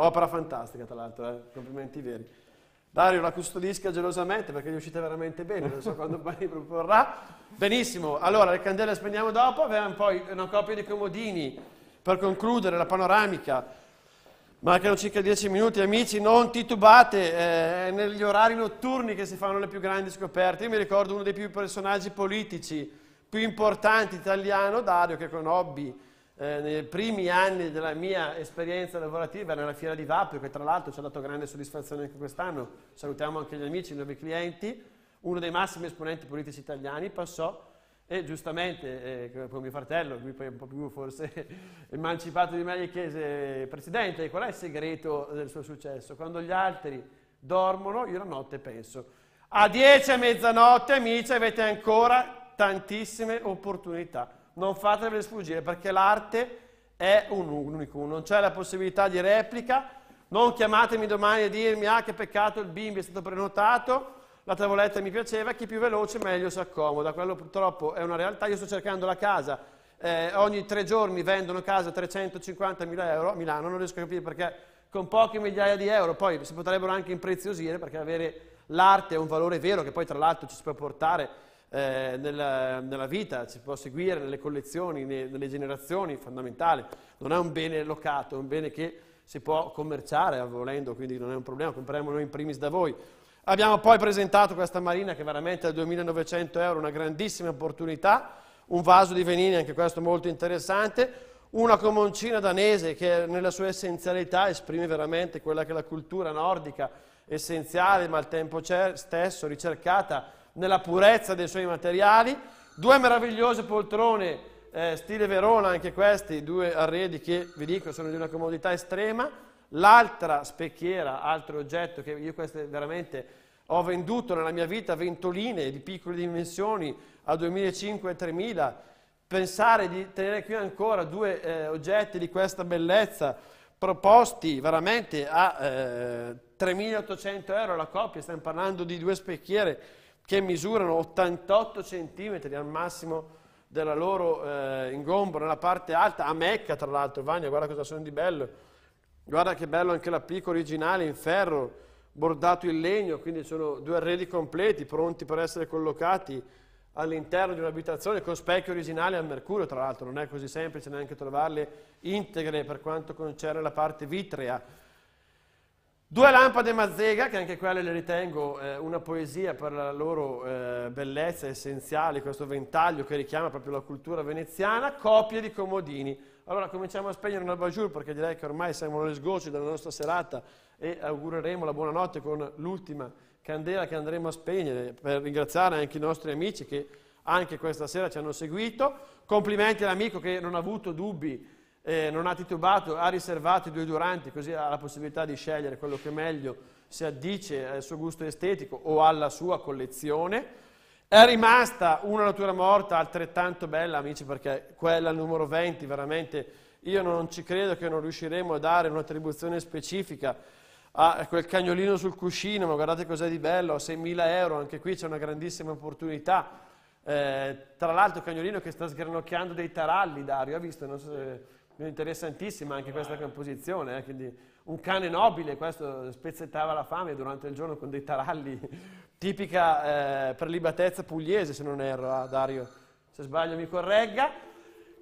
Opera fantastica, tra l'altro, eh? complimenti veri. Dario la custodisca gelosamente perché gli è uscita veramente bene, non so quando poi li proporrà. Benissimo, allora le candele le spendiamo dopo, abbiamo poi una coppia di comodini per concludere la panoramica. Mancano circa dieci minuti, amici, non titubate, eh, è negli orari notturni che si fanno le più grandi scoperte. Io mi ricordo uno dei più personaggi politici più importanti italiano, Dario, che conobbi eh, nei primi anni della mia esperienza lavorativa nella fiera di Vapio, che tra l'altro ci ha dato grande soddisfazione anche quest'anno, salutiamo anche gli amici, i nuovi clienti, uno dei massimi esponenti politici italiani passò e giustamente, eh, con mio fratello, lui poi un po' più forse emancipato di me, gli chiese, Presidente, qual è il segreto del suo successo? Quando gli altri dormono, io la notte penso. A 10 e mezzanotte, amici, avete ancora tantissime opportunità non fatevele sfuggire perché l'arte è un unico, non c'è la possibilità di replica, non chiamatemi domani e dirmi ah che peccato il bimbi è stato prenotato, la tavoletta mi piaceva, chi più veloce meglio si accomoda, quello purtroppo è una realtà, io sto cercando la casa, eh, ogni tre giorni vendono casa a 350.000 euro a Milano, non riesco a capire perché con poche migliaia di euro, poi si potrebbero anche impreziosire perché avere l'arte è un valore vero che poi tra l'altro ci si può portare eh, nella, nella, vita, ci può seguire nelle collezioni, nelle, nelle generazioni, fondamentale. Non è un bene locato, è un bene che si può commerciare volendo, quindi non è un problema, compriamo noi in primis da voi. Abbiamo poi presentato questa marina che veramente a 2.900 euro, una grandissima opportunità, un vaso di venini, anche questo molto interessante, una comoncina danese che nella sua essenzialità esprime veramente quella che è la cultura nordica essenziale, ma al tempo stesso ricercata nella purezza dei suoi materiali, due meravigliose poltrone eh, stile Verona, anche questi, due arredi che vi dico sono di una comodità estrema, l'altra specchiera, altro oggetto che io queste veramente ho venduto nella mia vita, ventoline di piccole dimensioni a 2.500 3.000, pensare di tenere qui ancora due eh, oggetti di questa bellezza proposti veramente a eh, 3.800 euro la coppia, stiamo parlando di due specchiere che misurano 88 centimetri al massimo della loro eh, ingombro nella parte alta, a Mecca tra l'altro, Vania, guarda cosa sono di bello, guarda che bello anche la originale in ferro, bordato in legno, quindi sono due arredi completi, pronti per essere collocati all'interno di un'abitazione con specchio originale al mercurio, tra l'altro non è così semplice neanche trovarle integre per quanto concerne la parte vitrea. Due lampade Mazzega, che anche quelle le ritengo eh, una poesia per la loro eh, bellezza essenziale, questo ventaglio che richiama proprio la cultura veneziana, copie di comodini. Allora cominciamo a spegnere un abajur perché direi che ormai siamo alle sgocce della nostra serata e augureremo la buonanotte con l'ultima candela che andremo a spegnere per ringraziare anche i nostri amici che anche questa sera ci hanno seguito. Complimenti all'amico che non ha avuto dubbi eh, non ha titubato, ha riservato i due duranti, così ha la possibilità di scegliere quello che meglio si addice al suo gusto estetico o alla sua collezione. È rimasta una natura morta altrettanto bella, amici, perché quella numero 20 veramente io non ci credo che non riusciremo a dare un'attribuzione specifica a quel cagnolino sul cuscino, ma guardate cos'è di bello, a 6.000 euro, anche qui c'è una grandissima opportunità. Eh, tra l'altro cagnolino che sta sgranocchiando dei taralli, Dario, ha visto? Non so se interessantissima anche questa composizione, eh, quindi un cane nobile, questo spezzettava la fame durante il giorno con dei taralli, tipica eh, prelibatezza pugliese se non erro, eh, Dario, se sbaglio mi corregga.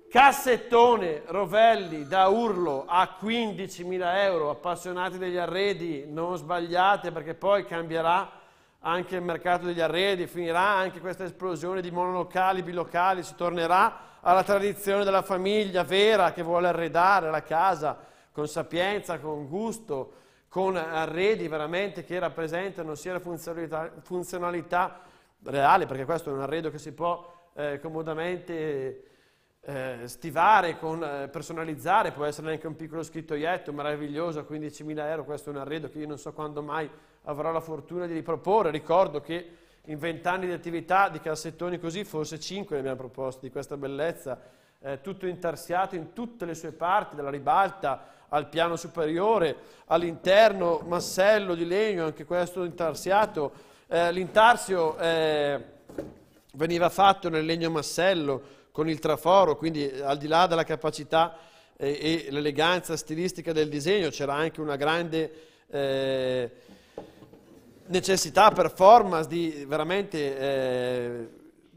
Cassettone Rovelli da urlo a 15.000 euro, appassionati degli arredi, non sbagliate perché poi cambierà anche il mercato degli arredi, finirà anche questa esplosione di monolocali, bilocali, si tornerà alla tradizione della famiglia vera che vuole arredare la casa con sapienza, con gusto, con arredi veramente che rappresentano sia la funzionalità, funzionalità reale, perché questo è un arredo che si può eh, comodamente eh, stivare, con, eh, personalizzare, può essere anche un piccolo scrittoietto meraviglioso a 15.000 euro, questo è un arredo che io non so quando mai avrò la fortuna di riproporre, ricordo che in vent'anni di attività di cassettoni così, forse cinque ne abbiamo proposti di questa bellezza, eh, tutto intarsiato in tutte le sue parti, dalla ribalta al piano superiore, all'interno massello di legno, anche questo intarsiato. Eh, l'intarsio eh, veniva fatto nel legno massello con il traforo, quindi al di là della capacità eh, e, l'eleganza stilistica del disegno c'era anche una grande eh, necessità, performance, di veramente eh,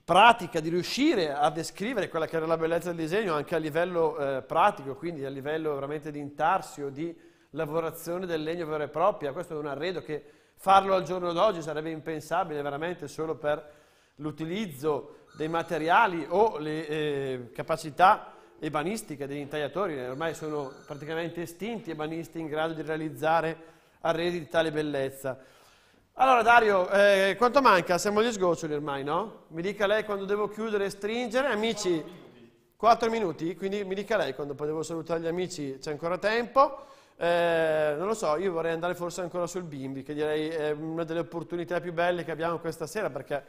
pratica, di riuscire a descrivere quella che era la bellezza del disegno anche a livello eh, pratico, quindi a livello veramente di intarsio, di lavorazione del legno vero e proprio, Questo è un arredo che farlo al giorno d'oggi sarebbe impensabile veramente solo per l'utilizzo dei materiali o le eh, capacità ebanistiche degli intagliatori, ormai sono praticamente estinti ebanisti in grado di realizzare arredi di tale bellezza. Allora Dario, eh, quanto manca? Siamo agli sgoccioli ormai, no? Mi dica lei quando devo chiudere e stringere, amici. 4 minuti. quindi mi dica lei quando poi devo salutare gli amici, c'è ancora tempo. Eh, non lo so, io vorrei andare forse ancora sul bimbi, che direi è una delle opportunità più belle che abbiamo questa sera, perché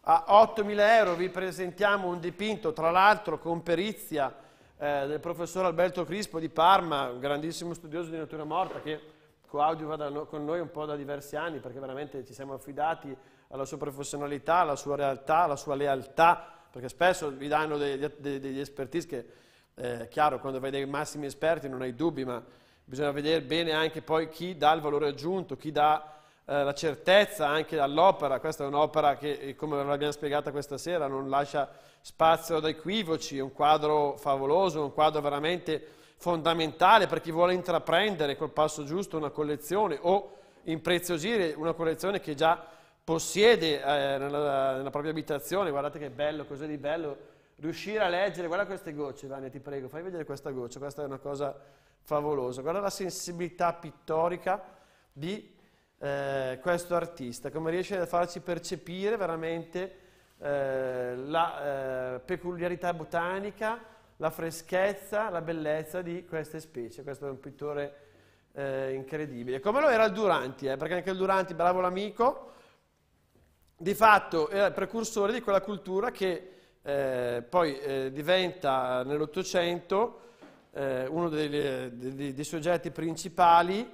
a 8.000 euro vi presentiamo un dipinto, tra l'altro con perizia eh, del professor Alberto Crispo di Parma, un grandissimo studioso di natura morta che Claudio va con noi un po' da diversi anni perché veramente ci siamo affidati alla sua professionalità, alla sua realtà, alla sua lealtà, perché spesso vi danno degli, degli expertise che, eh, chiaro, quando vai dai massimi esperti non hai dubbi, ma bisogna vedere bene anche poi chi dà il valore aggiunto, chi dà eh, la certezza anche all'opera. Questa è un'opera che, eh, come l'abbiamo spiegata questa sera, non lascia spazio ad equivoci, è un quadro favoloso, un quadro veramente fondamentale per chi vuole intraprendere col passo giusto una collezione o impreziosire una collezione che già possiede eh, nella, nella, propria abitazione. Guardate che bello, cos'è di bello riuscire a leggere. Guarda queste gocce, Vania, ti prego, fai vedere questa goccia, questa è una cosa favolosa. Guarda la sensibilità pittorica di eh, questo artista, come riesce a farci percepire veramente eh, la eh, peculiarità botanica la freschezza, la bellezza di queste specie. Questo è un pittore eh, incredibile. Come lo era il Duranti, eh, perché anche il Duranti, bravo l'amico, di fatto era il precursore di quella cultura che eh, poi eh, diventa eh, nell'Ottocento eh, uno dei, dei, dei soggetti principali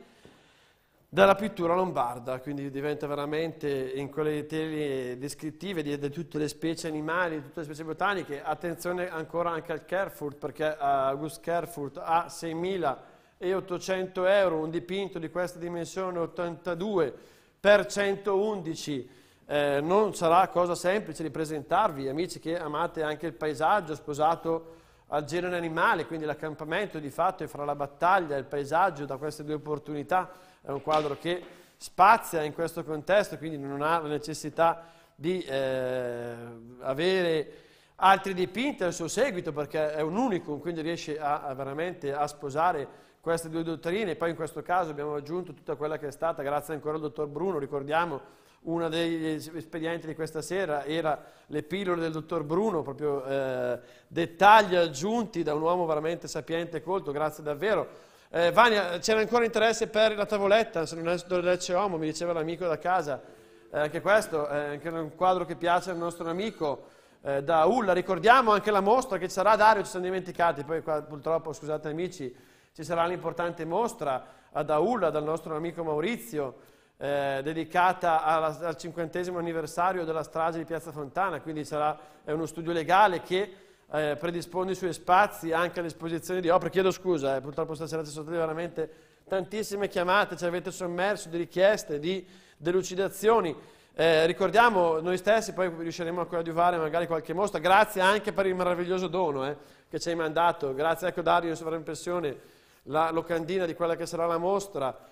dalla pittura lombarda, quindi diventa veramente in quelle tele descrittive di, di, tutte le specie animali, di tutte le specie botaniche. Attenzione ancora anche al Kerfurt, perché eh, August Kerfurt ha 6.800 euro, un dipinto di questa dimensione 82 per 111. Eh, non sarà cosa semplice di presentarvi, amici che amate anche il paesaggio sposato al genere animale, quindi l'accampamento di fatto è fra la battaglia e il paesaggio da queste due opportunità è un quadro che spazia in questo contesto, quindi non ha la necessità di eh, avere altri dipinti al suo seguito perché è un unicum, quindi riesce a, a veramente a sposare queste due dottrine. Poi in questo caso abbiamo aggiunto tutta quella che è stata, grazie ancora al dottor Bruno, ricordiamo, uno degli espedienti di questa sera era le pillole del dottor Bruno, proprio eh, dettagli aggiunti da un uomo veramente sapiente e colto, grazie davvero eh, Vania, c'era ancora interesse per la tavoletta, se non è dolce uomo, mi diceva l'amico da casa. Eh, anche questo è anche un quadro che piace al nostro amico eh, da Ulla. Ricordiamo anche la mostra che ci sarà a Dario, ci siamo dimenticati, poi qua, purtroppo, scusate amici, ci sarà l'importante mostra ad Aulla dal nostro amico Maurizio. Eh, dedicata alla, al cinquantesimo anniversario della strage di Piazza Fontana, quindi sarà, è uno studio legale che eh, predispone i suoi spazi anche all'esposizione di opere. Chiedo scusa, eh, purtroppo stasera ci sono state veramente tantissime chiamate, ci avete sommerso di richieste, di delucidazioni. Eh, ricordiamo noi stessi, poi riusciremo ancora a fare magari qualche mostra. Grazie anche per il meraviglioso dono eh, che ci hai mandato. Grazie, ecco Dario, in sovraimpressione, la locandina di quella che sarà la mostra.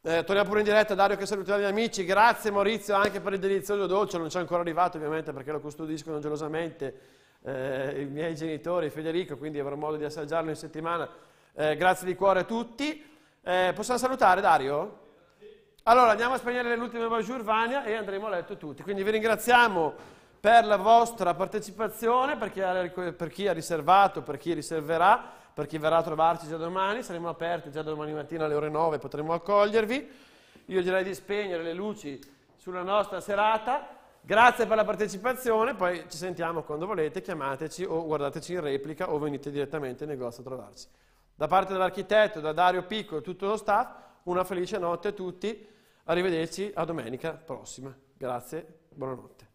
Eh, torniamo pure in diretta, Dario che salutiamo gli amici, grazie Maurizio anche per il delizioso dolce, non c'è ancora arrivato ovviamente perché lo custodiscono gelosamente eh, i miei genitori, Federico, quindi avrò modo di assaggiarlo in settimana. Eh, grazie di cuore a tutti. Eh, possiamo salutare Dario? Allora andiamo a spegnere l'ultima Bajur Vania e andremo a letto tutti. Quindi vi ringraziamo per la vostra partecipazione, per chi, ha, per chi ha, riservato, per chi riserverà, per chi verrà a trovarci già domani, saremo aperti già domani mattina alle ore 9, potremo accogliervi. Io direi di spegnere le luci sulla nostra serata. Grazie per la partecipazione, poi ci sentiamo quando volete, chiamateci o guardateci in replica o venite direttamente in negozio a trovarci. Da parte dell'architetto, da Dario Picco e tutto lo staff, una felice notte a tutti, arrivederci a domenica prossima. Grazie, buonanotte.